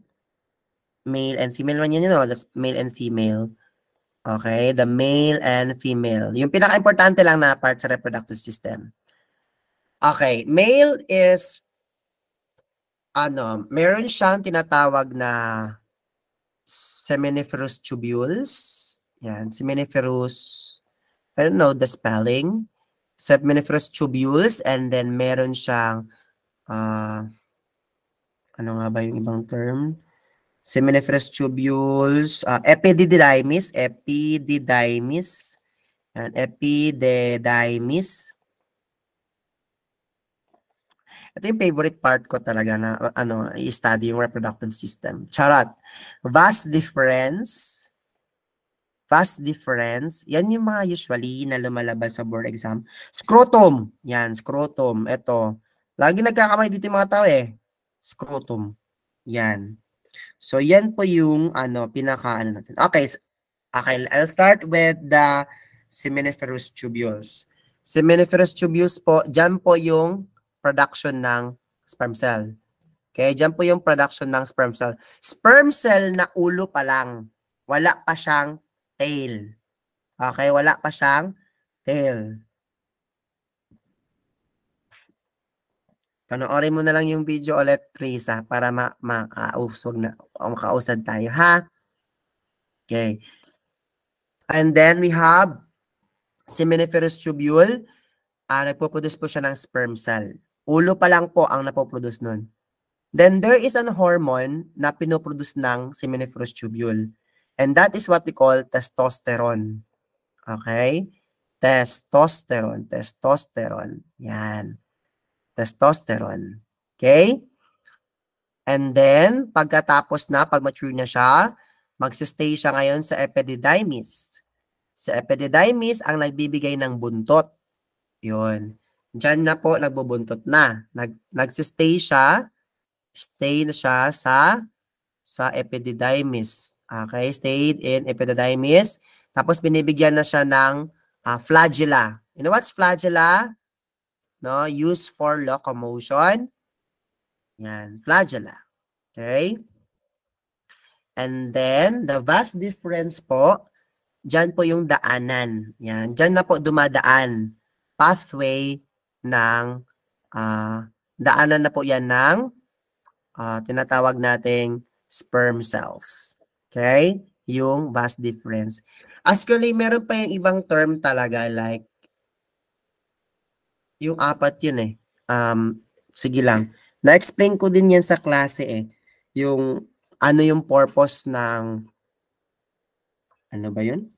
male and female man yun, you know, that's male and female. Okay, the male and female. Yung pinaka-importante lang na part sa reproductive system. Okay, male is ano, meron siyang tinatawag na seminiferous tubules. Yan, seminiferous, I don't know the spelling. Seminiferous tubules and then meron siyang, uh, ano nga ba yung ibang term? Seminiferous tubules, uh, ah, epididymis, epididymis, and epididymis. Ito yung favorite part ko talaga na ano, i-study yung reproductive system. Charot. Vast difference Vast difference, yan yung mga usually na lumalabas sa board exam. Scrotum, yan, scrotum, ito. Lagi nagkakamay dito yung mga tao eh. Scrotum, yan. So, yan po yung ano, pinaka ano natin. Okay, okay, I'll start with the seminiferous tubules. Seminiferous tubules po, dyan po yung production ng sperm cell. Okay, dyan po yung production ng sperm cell. Sperm cell na ulo pa lang. Wala pa siyang tail. Okay, wala pa siyang tail. Panoorin mo na lang yung video ulit, Risa, para ma makausog na, makausad tayo, ha? Okay. And then we have seminiferous tubule. Uh, ah, nagpo-produce po siya ng sperm cell. Ulo pa lang po ang napoproduce nun. Then there is an hormone na pinoproduce ng seminiferous tubule. And that is what we call testosterone. Okay? Testosterone. Testosterone. Yan. Testosterone. Okay? And then, pagkatapos na, pag mature na siya, magsistay siya ngayon sa epididymis. Sa epididymis ang nagbibigay ng buntot. Yun. Diyan na po nagbubuntot na. Nag, nagsistay siya. Stay na siya sa sa epididymis. Okay, stayed in epididymis. Tapos binibigyan na siya ng uh, flagella. You know what's flagella? No, used for locomotion. Yan, flagella. Okay? And then, the vast difference po, dyan po yung daanan. Yan, dyan na po dumadaan. Pathway ng uh, daanan na po yan ng uh, tinatawag nating sperm cells. Okay? Yung vast difference. Actually, meron pa yung ibang term talaga like yung apat yun eh. Um, sige lang. Na-explain ko din yan sa klase eh. Yung ano yung purpose ng ano ba yun?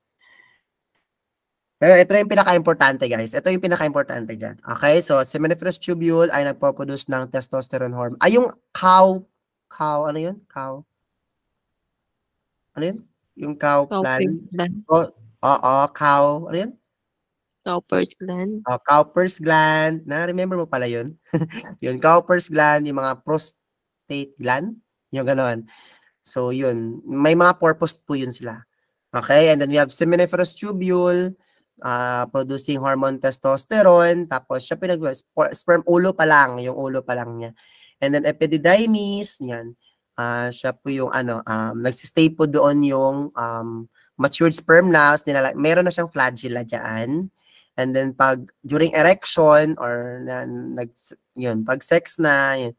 Pero ito yung pinaka-importante guys. Ito yung pinaka-importante dyan. Okay, so seminiferous tubule ay nagpo-produce ng testosterone hormone. Ay yung cow, cow, ano yun? Cow? Ano yun? Yung cow, gland? plant. plant. Oo, oh, oh, cow, ano yun? Cowper's gland. Oh, Cowper's gland. Na-remember mo pala yun? yun, Cowper's gland, yung mga prostate gland. Yung ganoon. So, yun. May mga purpose po yun sila. Okay, and then we have seminiferous tubule uh, producing hormone testosterone, tapos siya pinag sperm ulo pa lang, yung ulo pa lang niya. And then epididymis, niyan. Uh, ah, siya po yung ano, um, nagsistay po doon yung um, matured sperm cells, nilala- meron na siyang flagella diyan. And then pag during erection or na, nag yun, pag sex na, yun,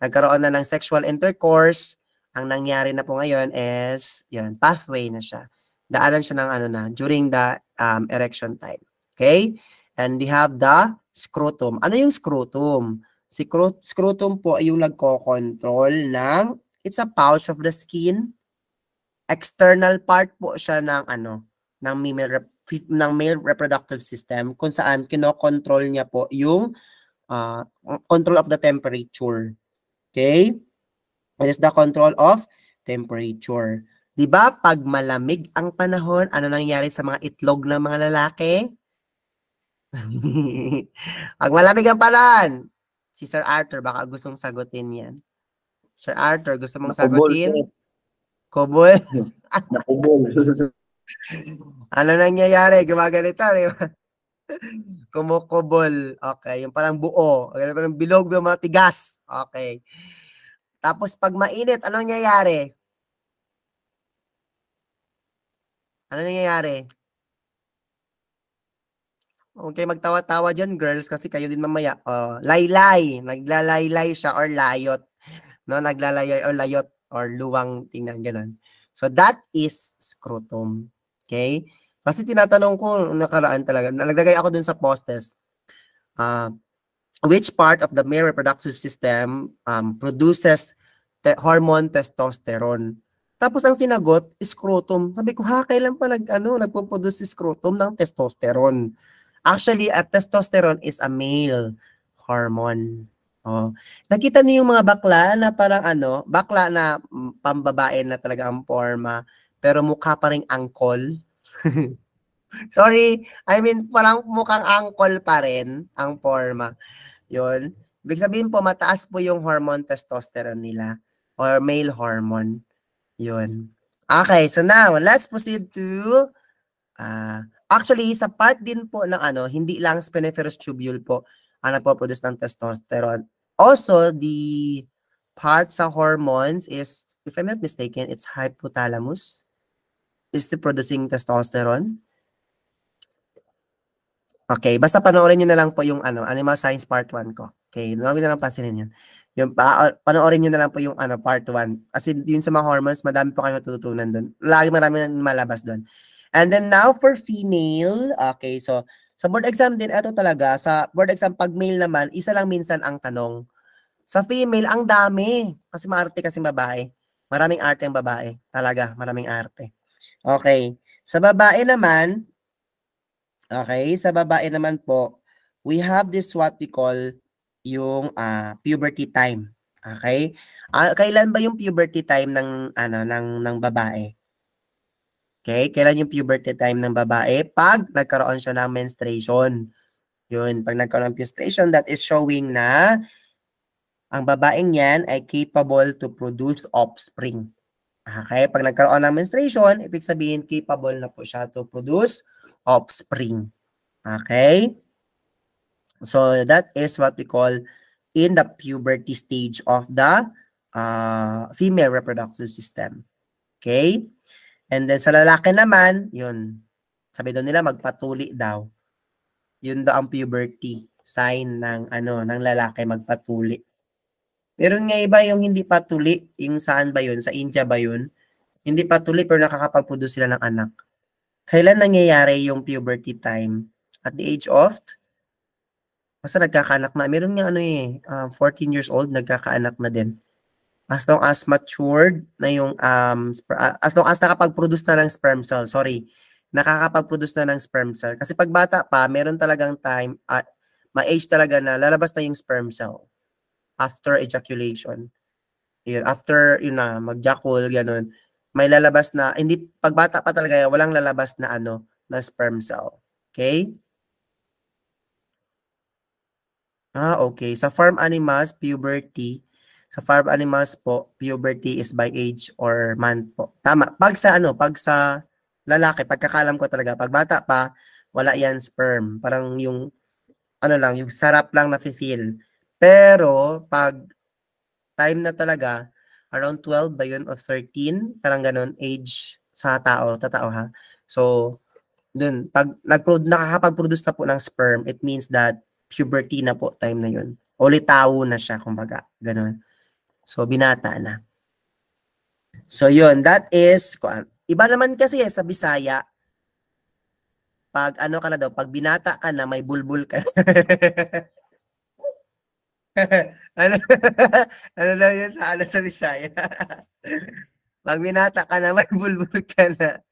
nagkaroon na ng sexual intercourse, ang nangyari na po ngayon is yun, pathway na siya. Daanan siya ng ano na during the um, erection time. Okay? And we have the scrotum. Ano yung scrotum? Si scrotum po ay yung nagko-control ng, it's a pouch of the skin. External part po siya ng ano, ng male, rep, ng male reproductive system kung saan kino-control niya po yung uh, control of the temperature. Okay? It is the control of temperature. 'Di ba? Pag malamig ang panahon, ano nangyayari sa mga itlog ng mga lalaki? Pag malamig ang panahon, si Sir Arthur baka gustong sagutin 'yan. Sir Arthur, gusto mong Nakubol, sagutin? Sir. Kubol. Nakubol. ano nangyayari? Gumaganito, di ba? Kumukubol. Okay, yung parang buo. Parang bilog ng mga tigas. Okay. Tapos pag mainit, ano nangyayari? Ano nangyayari? Okay, magtawa-tawa dyan, girls, kasi kayo din mamaya. Oh, laylay, naglalaylay siya or layot. No, naglalayay or layot or luwang, tingnan, ganun. So, that is scrotum. Okay? Kasi tinatanong ko nakaraan talaga, nalagay ako dun sa post-test, uh, ah, which part of the male reproductive system um, produces te- hormone testosterone? Tapos ang sinagot, scrotum. Sabi ko, ha, kailan pa nag, ano, nagpo-produce si scrotum ng testosterone? Actually, at testosterone is a male hormone. Oh. Nakita niyo yung mga bakla na parang ano, bakla na mm, pambabae na talaga ang forma, pero mukha pa rin angkol. Sorry, I mean parang mukhang angkol pa rin ang forma. Yun. Ibig sabihin po, mataas po yung hormone testosterone nila or male hormone. Yun. Okay, so now, let's proceed to, uh, actually, sa part din po ng ano, hindi lang spiniferous tubule po ang nagpo-produce ng testosterone. Also, the part sa hormones is, if I'm not mistaken, it's hypothalamus is the producing testosterone. Okay, basta panoorin niyo na lang po yung ano, Animal Science Part 1 ko. Okay, namin na lang pansinin yun. Yung, pa, ah, ah, panoorin nyo na lang po yung ano, part 1. Kasi yun sa mga hormones, madami po kayo matututunan doon. Lagi marami na malabas doon. And then now for female, okay, so sa board exam din, ito talaga, sa board exam pag male naman, isa lang minsan ang tanong. Sa female, ang dami. Kasi maarte kasi babae. Maraming arte ang babae. Talaga, maraming arte. Okay. Sa babae naman, okay, sa babae naman po, we have this what we call yung uh, puberty time. Okay? Uh, kailan ba yung puberty time ng ano ng ng babae? Okay? Kailan yung puberty time ng babae? Pag nagkaroon siya ng menstruation. Yun, pag nagkaroon ng menstruation, that is showing na ang babaeng yan ay capable to produce offspring. Okay? Pag nagkaroon ng menstruation, ibig sabihin capable na po siya to produce offspring. Okay? So that is what we call in the puberty stage of the uh, female reproductive system. Okay? And then sa lalaki naman, yun, sabi daw nila magpatuli daw. Yun daw ang puberty sign ng ano ng lalaki magpatuli. Meron nga iba yung hindi patuli, yung saan ba yun? Sa India ba yun? Hindi patuli pero nakakapag sila ng anak. Kailan nangyayari yung puberty time? At the age of Basta nagkakaanak na. Meron nga ano eh, um, 14 years old, nagkakaanak na din. As long as matured na yung, um, ah, as long as nakapag-produce na ng sperm cell, sorry, nakakapag-produce na ng sperm cell. Kasi pag bata pa, meron talagang time at ah, ma-age talaga na lalabas na yung sperm cell after ejaculation. Yun, after, yun na, mag-jacul, ganun may lalabas na, hindi, pagbata pa talaga, walang lalabas na ano, na sperm cell. Okay? Ah, okay. Sa farm animals, puberty. Sa farm animals po, puberty is by age or month po. Tama. Pag sa ano, pag sa lalaki, pagkakalam ko talaga, pag bata pa, wala yan sperm. Parang yung, ano lang, yung sarap lang na feel. Pero, pag time na talaga, around 12 ba yun or 13, parang ganun, age sa tao, tatao ha. So, dun, pag nag nakakapag-produce na po ng sperm, it means that puberty na po time na yun. O litawo na siya, kumbaga. Ganun. So, binata na. So, yun. That is, ah, iba naman kasi eh, sa Bisaya, pag ano ka na daw, pag binata ka na, may bulbul ka na. ano, ano daw yun? Ano sa Bisaya? Pag binata ka na, may bulbul ka na.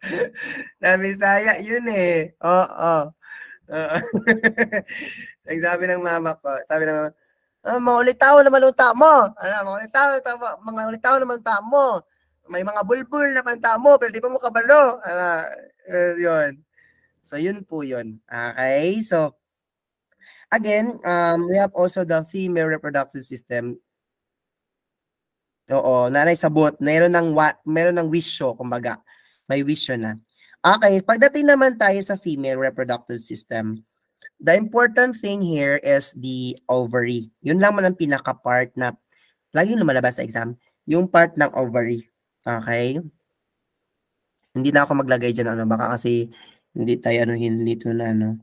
na Bisaya, yun eh. Oo. Oh, oh. Oo. Ang sabi ng mama ko, sabi ng mama, ah, mga ulitaw naman uta mo. Ano, mga ulitaw, tama, mga ulitaw naman uta mo. May mga bulbul na panta mo, pero di pa mo kabalo. Ano, uh, yun. So, yun po yun. Okay, so, again, um, we have also the female reproductive system. Oo, nanay sabot. Meron ng, wa, meron ng wisyo, kumbaga. May wisyo na. Okay, pagdating naman tayo sa female reproductive system. The important thing here is the ovary. Yun lang man ang pinaka-part na laging lumalabas sa exam. Yung part ng ovary. Okay? Hindi na ako maglagay dyan. Ano, baka kasi hindi tayo ano, dito na. Ano.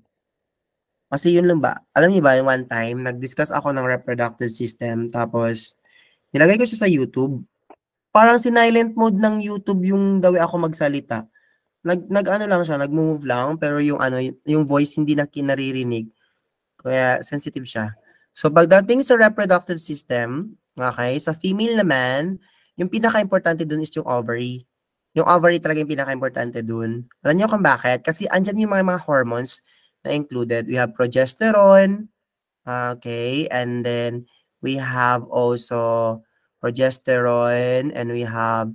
Kasi yun lang ba? Alam niyo ba, one time, nag-discuss ako ng reproductive system. Tapos, nilagay ko siya sa YouTube. Parang sinilent mode ng YouTube yung daw ako magsalita nag nag ano lang siya, nag-move lang pero yung ano yung voice hindi na kinaririnig. Kaya sensitive siya. So pagdating sa reproductive system, okay, sa female naman, yung pinaka-importante dun is yung ovary. Yung ovary talaga yung pinaka-importante dun. Alam niyo kung bakit? Kasi andyan yung mga, mga hormones na included. We have progesterone, okay, and then we have also progesterone and we have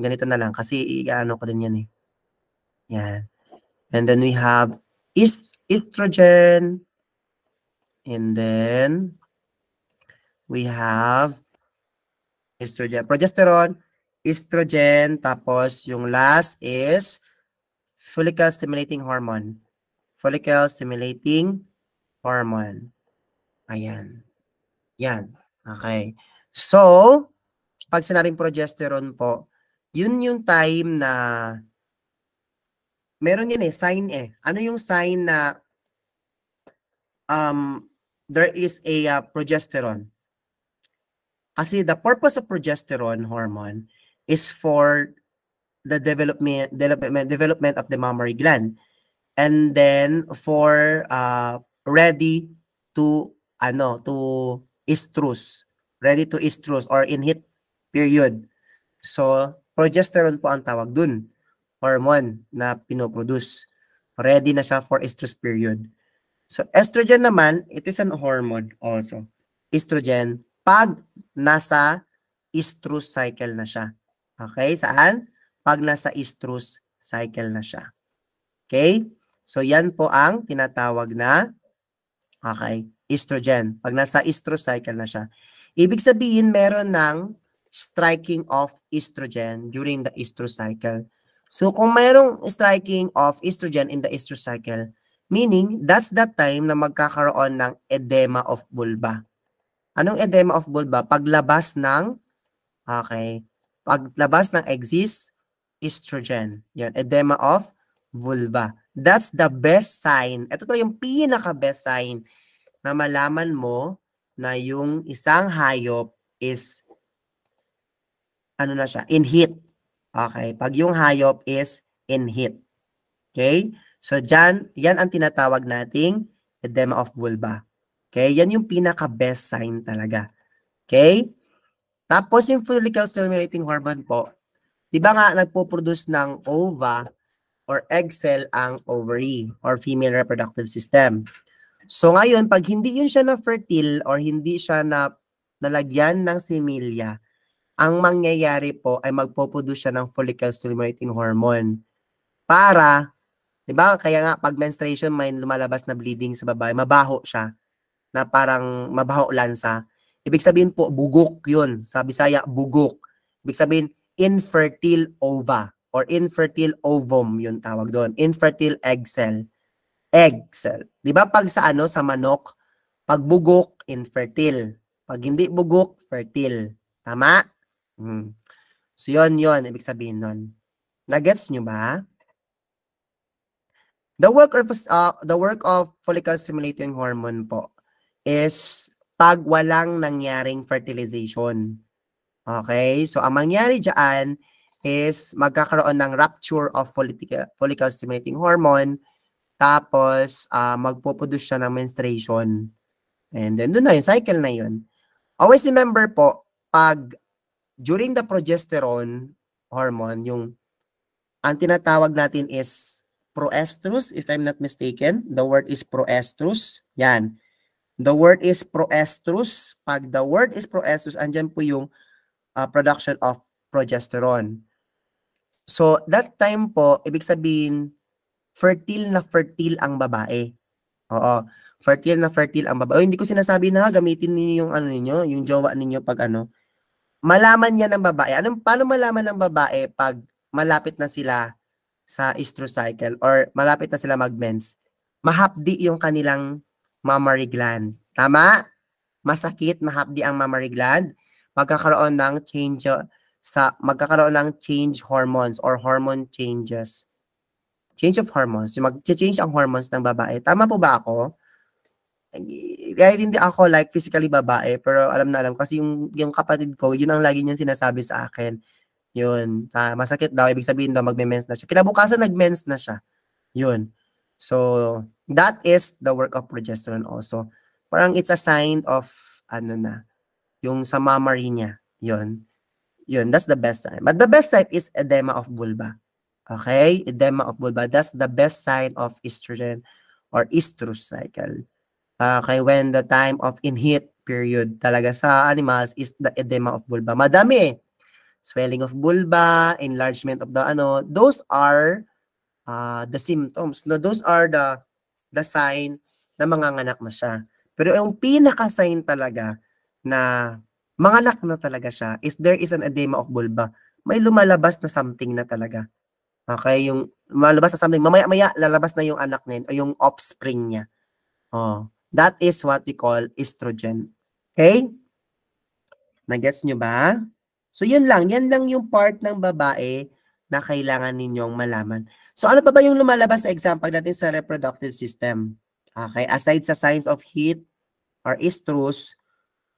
ganito na lang kasi ano ko din yan eh. Yan. And then we have est estrogen. And then we have estrogen, progesterone, estrogen, tapos yung last is follicle stimulating hormone. Follicle stimulating hormone. Ayan. Yan. Okay. So, pag sinabing progesterone po, yun yung time na meron yun eh, sign eh. Ano yung sign na um, there is a uh, progesterone? Kasi the purpose of progesterone hormone is for the development, development, development of the mammary gland. And then for uh, ready to ano to estrus, ready to estrus or in heat period. So progesterone po ang tawag dun hormone na pinoproduce. Ready na siya for estrous period. So, estrogen naman, it is an hormone also. Estrogen, pag nasa estrous cycle na siya. Okay, saan? Pag nasa estrous cycle na siya. Okay? So, yan po ang tinatawag na okay, estrogen. Pag nasa estrous cycle na siya. Ibig sabihin, meron ng striking of estrogen during the estrous cycle. So kung mayroong striking of estrogen in the estrous cycle, meaning that's that time na magkakaroon ng edema of vulva. Anong edema of vulva? Paglabas ng okay, paglabas ng excess estrogen. Yan, edema of vulva. That's the best sign. Ito talaga yung pinaka-best sign na malaman mo na yung isang hayop is ano na siya, in heat. Okay, pag yung hayop is in heat. Okay? So dyan, yan ang tinatawag nating edema of vulva. Okay? Yan yung pinaka-best sign talaga. Okay? Tapos yung follicle stimulating hormone po, di ba nga nagpo-produce ng ova or egg cell ang ovary or female reproductive system. So ngayon, pag hindi yun siya na fertile or hindi siya na nalagyan ng similya, ang mangyayari po ay magpo magpoproduce siya ng follicle stimulating hormone para, di ba, kaya nga pag menstruation may lumalabas na bleeding sa babae, mabaho siya, na parang mabaho lansa. Ibig sabihin po, bugok yun. Sa Bisaya, bugok. Ibig sabihin, infertile ova or infertile ovum yun tawag doon. Infertile egg cell. Egg cell. Di ba pag sa ano, sa manok, pag bugok, infertile. Pag hindi bugok, fertile. Tama? Mm. So, yon yun. Ibig sabihin nun. Nagets nyo ba? The work of uh, the work of follicle stimulating hormone po is pag walang nangyaring fertilization. Okay? So ang mangyari diyan is magkakaroon ng rupture of follicle, follicle stimulating hormone tapos uh, magpo-produce siya ng menstruation. And then doon na yung cycle na yun. Always remember po pag during the progesterone hormone, yung ang tinatawag natin is proestrus, if I'm not mistaken. The word is proestrus. Yan. The word is proestrus. Pag the word is proestrus, andyan po yung uh, production of progesterone. So, that time po, ibig sabihin, fertile na fertile ang babae. Oo. Fertile na fertile ang babae. O, hindi ko sinasabi na gamitin niyo yung ano ninyo, yung jowa ninyo pag ano, malaman niya ng babae. Anong, paano malaman ng babae pag malapit na sila sa cycle or malapit na sila mag-mens? Mahapdi yung kanilang mammary gland. Tama? Masakit, mahapdi ang mammary gland. Magkakaroon ng change sa magkakaroon ng change hormones or hormone changes. Change of hormones. Yung mag-change ang hormones ng babae. Tama po ba ako? kahit hindi ako like physically babae, pero alam na alam kasi yung yung kapatid ko, yun ang lagi niyang sinasabi sa akin. Yun, sa masakit daw ibig sabihin daw magme-mens na siya. Kinabukasan nag-mens na siya. Yun. So, that is the work of progesterone also. Parang it's a sign of ano na, yung sa mammary niya. Yun. Yun, that's the best sign. But the best type is edema of vulva. Okay? Edema of vulva. That's the best sign of estrogen or estrous cycle. Okay, ah, when the time of in heat period talaga sa animals is the edema of vulva. Madami eh. Swelling of vulva, enlargement of the ano, those are uh, the symptoms. No, those are the the sign na manganganak na siya. Pero yung pinaka-sign talaga na manganak na talaga siya is there is an edema of vulva. May lumalabas na something na talaga. Okay, yung lumalabas na something, mamaya-maya lalabas na yung anak niya o yung offspring niya. Oh. That is what we call estrogen. Okay? Nag-gets nyo ba? So, yun lang. Yan lang yung part ng babae na kailangan ninyong malaman. So, ano pa ba yung lumalabas na exam pagdating sa reproductive system? Okay, aside sa signs of heat or estrus,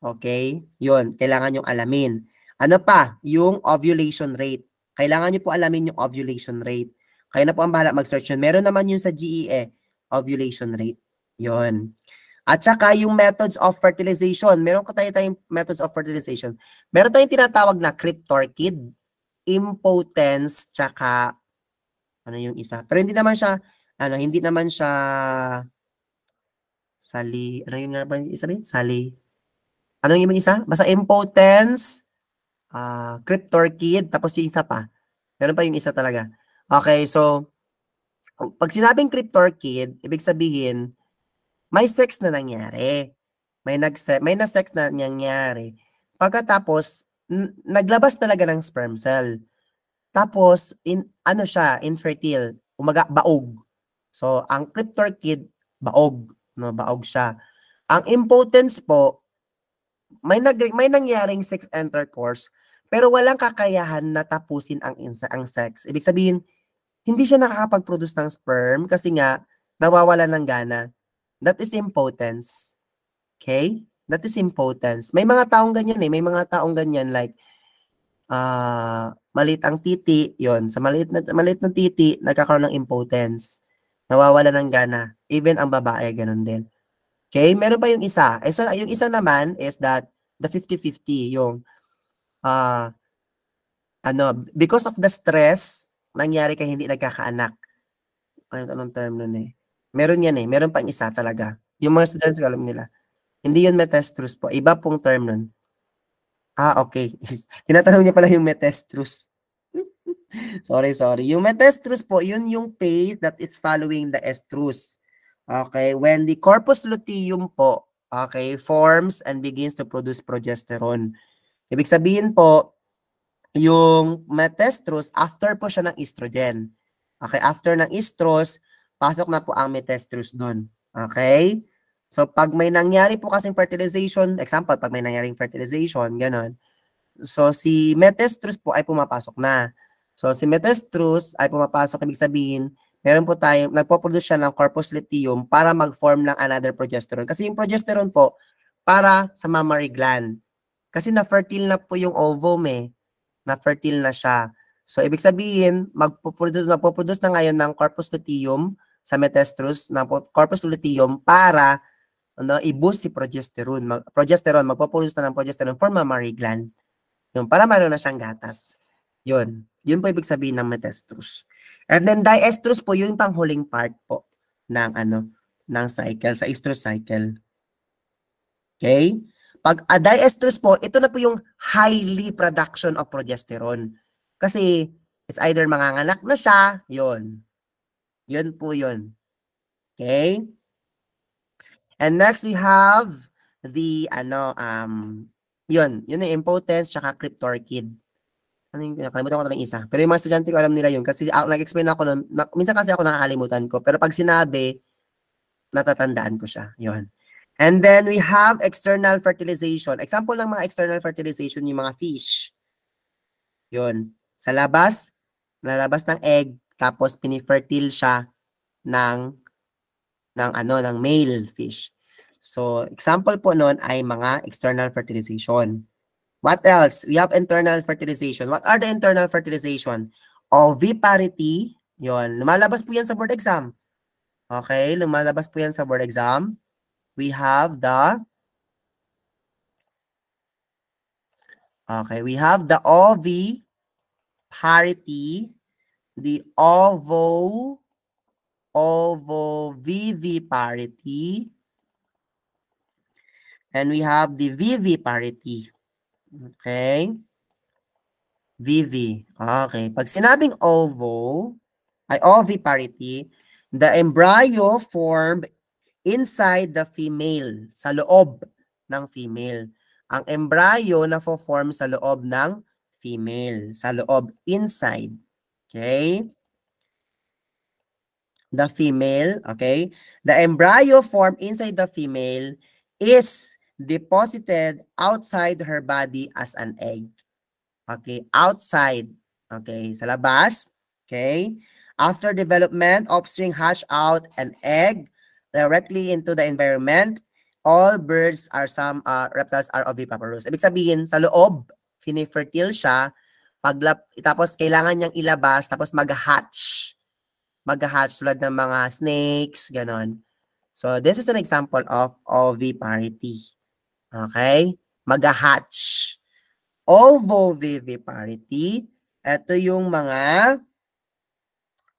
okay, yun, kailangan yung alamin. Ano pa? Yung ovulation rate. Kailangan nyo po alamin yung ovulation rate. Kaya na po ang bahala mag-search yun. Meron naman yun sa GEA, e, ovulation rate. Yun. At saka yung methods of fertilization. Meron ka tayo tayong methods of fertilization. Meron tayong tinatawag na cryptorchid, impotence, tsaka ano yung isa. Pero hindi naman siya, ano, hindi naman siya sali, ano yung nga ba yung isa rin? Sali. Ano yung isa? Basta impotence, uh, cryptorchid, tapos yung isa pa. Meron pa yung isa talaga. Okay, so, pag sinabing cryptorchid, ibig sabihin, may sex na nangyari. May, nag may na-sex na nangyari. Pagkatapos, naglabas talaga ng sperm cell. Tapos, in, ano siya, infertile, umaga, baog. So, ang cryptorchid, baog. No, baog siya. Ang impotence po, may, nag, may nangyaring sex intercourse, pero walang kakayahan na tapusin ang, ang sex. Ibig sabihin, hindi siya nakakapag-produce ng sperm kasi nga, nawawala ng gana. That is impotence. Okay? That is impotence. May mga taong ganyan eh. May mga taong ganyan like, uh, maliit ang titi, yon Sa maliit na, maliit na titi, nagkakaroon ng impotence. Nawawala ng gana. Even ang babae, ganun din. Okay? Meron pa yung isa. isa eh, yung isa naman is that the 50-50, yung uh, ano, because of the stress, nangyari kay hindi nagkakaanak. Ano yung anong term nun eh? Meron yan eh. Meron pang isa talaga. Yung mga students ko, alam nila. Hindi yun metestrus po. Iba pong term nun. Ah, okay. Tinatanong niya pala yung metestrus. sorry, sorry. Yung metestrus po, yun yung phase that is following the estrus. Okay, when the corpus luteum po, okay, forms and begins to produce progesterone. Ibig sabihin po, yung metestrus, after po siya ng estrogen. Okay, after ng estrus, pasok na po ang metestrus doon. Okay? So, pag may nangyari po kasing fertilization, example, pag may nangyaring fertilization, ganun. So, si metestrus po ay pumapasok na. So, si metestrus ay pumapasok, ibig sabihin, meron po tayo, nagpo-produce siya ng corpus luteum para mag-form ng another progesterone. Kasi yung progesterone po, para sa mammary gland. Kasi na-fertile na po yung ovum eh. Na-fertile na siya. So, ibig sabihin, magpo-produce, magpo-produce na ngayon ng corpus luteum sa metastrus ng corpus luteum para ano, i-boost si progesterone. Mag, progesterone, magpo-produce na ng progesterone for mammary gland. Yun, para meron na siyang gatas. Yun. Yun po ibig sabihin ng metestrus. And then diestrus po, yung panghuling part po ng ano, ng cycle, sa estrus cycle. Okay? Pag a ah, diestrus po, ito na po yung highly production of progesterone. Kasi it's either manganganak na siya, yun. Yun po yun. Okay? And next we have the ano um yun, yun yung impotence tsaka cryptorchid. Ano yung nakalimutan ko na lang isa. Pero yung mga estudyante ko alam nila yun kasi ako, ah, nag-explain ako nun, na, minsan kasi ako nakakalimutan ko pero pag sinabi natatandaan ko siya. Yun. And then we have external fertilization. Example ng mga external fertilization yung mga fish. Yun. Sa labas, lalabas ng egg, tapos pinifertile siya ng ng ano ng male fish. So, example po noon ay mga external fertilization. What else? We have internal fertilization. What are the internal fertilization? Oviparity. Yon, lumalabas po yan sa board exam. Okay, lumalabas po yan sa board exam. We have the Okay, we have the oviparity. parity the ovo ovoviviparity and we have the viviparity. Okay? Vivi. Okay. Pag sinabing ovo, ay oviparity, the embryo formed inside the female, sa loob ng female. Ang embryo na form sa loob ng female, sa loob, inside. Okay? The female, okay? The embryo formed inside the female is deposited outside her body as an egg. Okay, outside. Okay, sa labas. Okay? After development, offspring hatch out an egg directly into the environment. All birds are some uh, reptiles are oviparous. Ibig sabihin, sa loob, fine-fertile siya, Paglap, tapos kailangan niyang ilabas, tapos mag-hatch. Mag-hatch tulad ng mga snakes, ganon. So, this is an example of oviparity. Okay? Mag-hatch. Ovoviviparity. Ito yung mga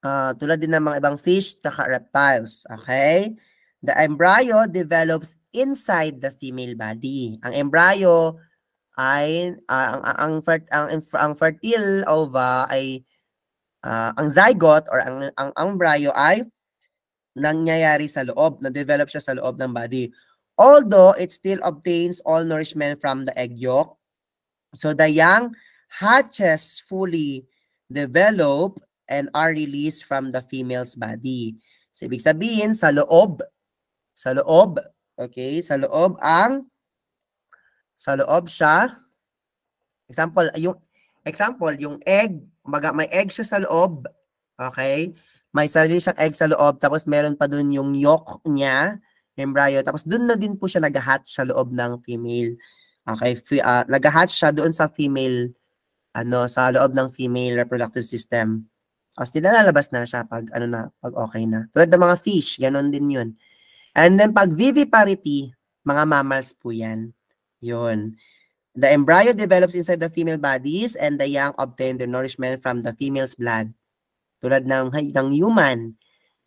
uh, tulad din ng mga ibang fish at reptiles. Okay? The embryo develops inside the female body. Ang embryo ay uh, ang ang fert, ang, ang fertile ova ay uh, ang zygote or ang ang embryo ay nangyayari sa loob, na-develop siya sa loob ng body. Although it still obtains all nourishment from the egg yolk, so the young hatches fully develop and are released from the female's body. So ibig sabihin sa loob, sa loob, okay, sa loob ang sa loob siya. Example, yung example, yung egg, kumbaga may egg siya sa loob. Okay? May sarili siyang egg sa loob tapos meron pa doon yung yolk niya, embryo. Tapos doon na din po siya nagahatch sa loob ng female. Okay, F uh, ah, nag siya doon sa female ano, sa loob ng female reproductive system. Tapos nilalabas na siya pag ano na, pag okay na. Tulad ng mga fish, ganun din 'yun. And then pag viviparity, mga mammals po 'yan. Yun. The embryo develops inside the female bodies and the young obtain their nourishment from the female's blood. Tulad ng, ng human,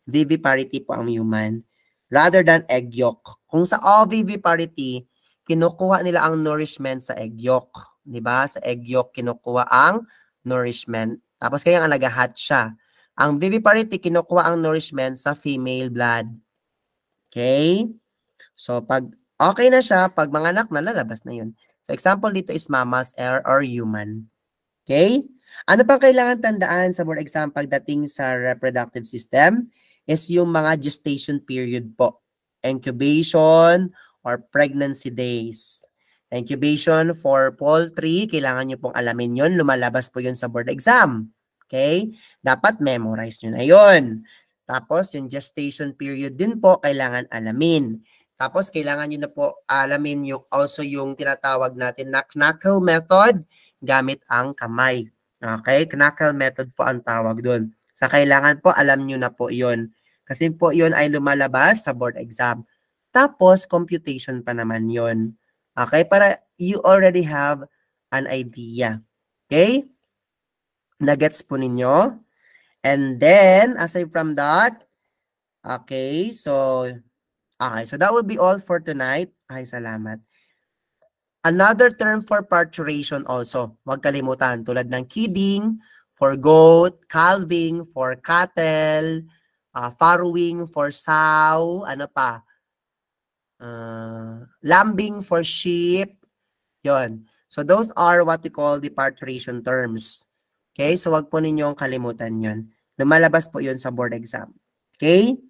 viviparity po ang human, rather than egg yolk. Kung sa oviviparity, kinukuha nila ang nourishment sa egg yolk. ba diba? Sa egg yolk, kinukuha ang nourishment. Tapos kaya nga nagahat siya. Ang viviparity, kinukuha ang nourishment sa female blood. Okay? So, pag Okay na siya pag mga anak na lalabas na yun. So example dito is mammals air or human. Okay? Ano pang kailangan tandaan sa more example dating sa reproductive system is yung mga gestation period po. Incubation or pregnancy days. Incubation for poultry, kailangan nyo pong alamin yon Lumalabas po yon sa board exam. Okay? Dapat memorize nyo na yon Tapos, yung gestation period din po, kailangan alamin. Tapos, kailangan niyo na po alamin yung, also yung tinatawag natin na knuckle method gamit ang kamay. Okay? Knuckle method po ang tawag doon. Sa kailangan po, alam niyo na po yon Kasi po yon ay lumalabas sa board exam. Tapos, computation pa naman yon Okay? Para you already have an idea. Okay? Nagets po ninyo. And then, aside from that, okay, so Okay, so that will be all for tonight. Ay, salamat. Another term for parturition also. Huwag kalimutan, tulad ng kidding, for goat, calving, for cattle, uh, farrowing for sow, ano pa, uh, lambing for sheep, yon. So those are what we call the parturition terms. Okay, so wag po ninyong kalimutan yon. Lumalabas po yon sa board exam. Okay?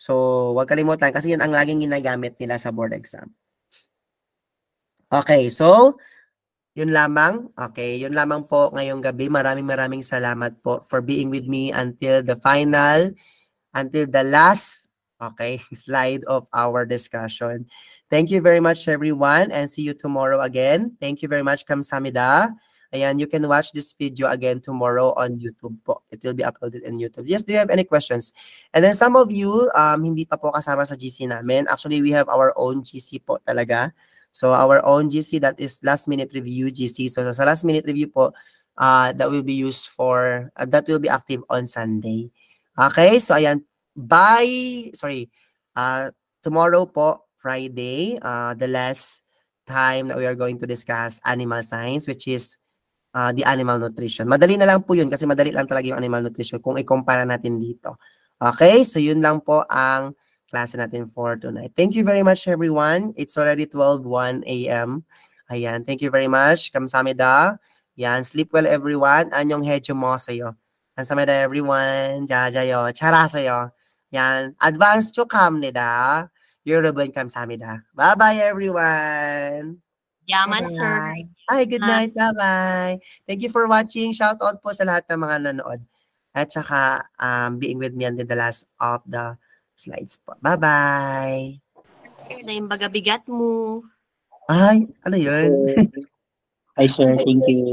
So, huwag kalimutan kasi yun ang laging ginagamit nila sa board exam. Okay, so, yun lamang. Okay, yun lamang po ngayong gabi. Maraming maraming salamat po for being with me until the final, until the last, okay, slide of our discussion. Thank you very much everyone and see you tomorrow again. Thank you very much. Kamsamida. Ayan, you can watch this video again tomorrow on YouTube po. It will be uploaded in YouTube. Yes, do you have any questions? And then some of you, um, hindi pa po kasama sa GC namin. Actually, we have our own GC po talaga. So our own GC, that is last minute review GC. So sa last minute review po, uh, that will be used for, uh, that will be active on Sunday. Okay, so ayan, by, sorry, uh, tomorrow po, Friday, uh, the last time that we are going to discuss animal science, which is uh, the animal nutrition. Madali na lang po yun kasi madali lang talaga yung animal nutrition kung ikumpara natin dito. Okay, so yun lang po ang klase natin for tonight. Thank you very much everyone. It's already 12.1 a.m. Ayan, thank you very much. Kamsamida. Yan, sleep well everyone. Anyong hejo mo sa'yo. Kamsamida everyone. Jajayo. Chara sa'yo. Yan, advance chukam nida. Yoruban kamsamida. Bye-bye everyone. Yaman, bye. sir. Hi, good night. Bye-bye. Thank you for watching. Shout out po sa lahat ng mga nanood. At saka um, being with me until the last of the slides po. Bye-bye. Na yung bagabigat mo. Ay, ano yun? Sir. Hi, sir. Thank you.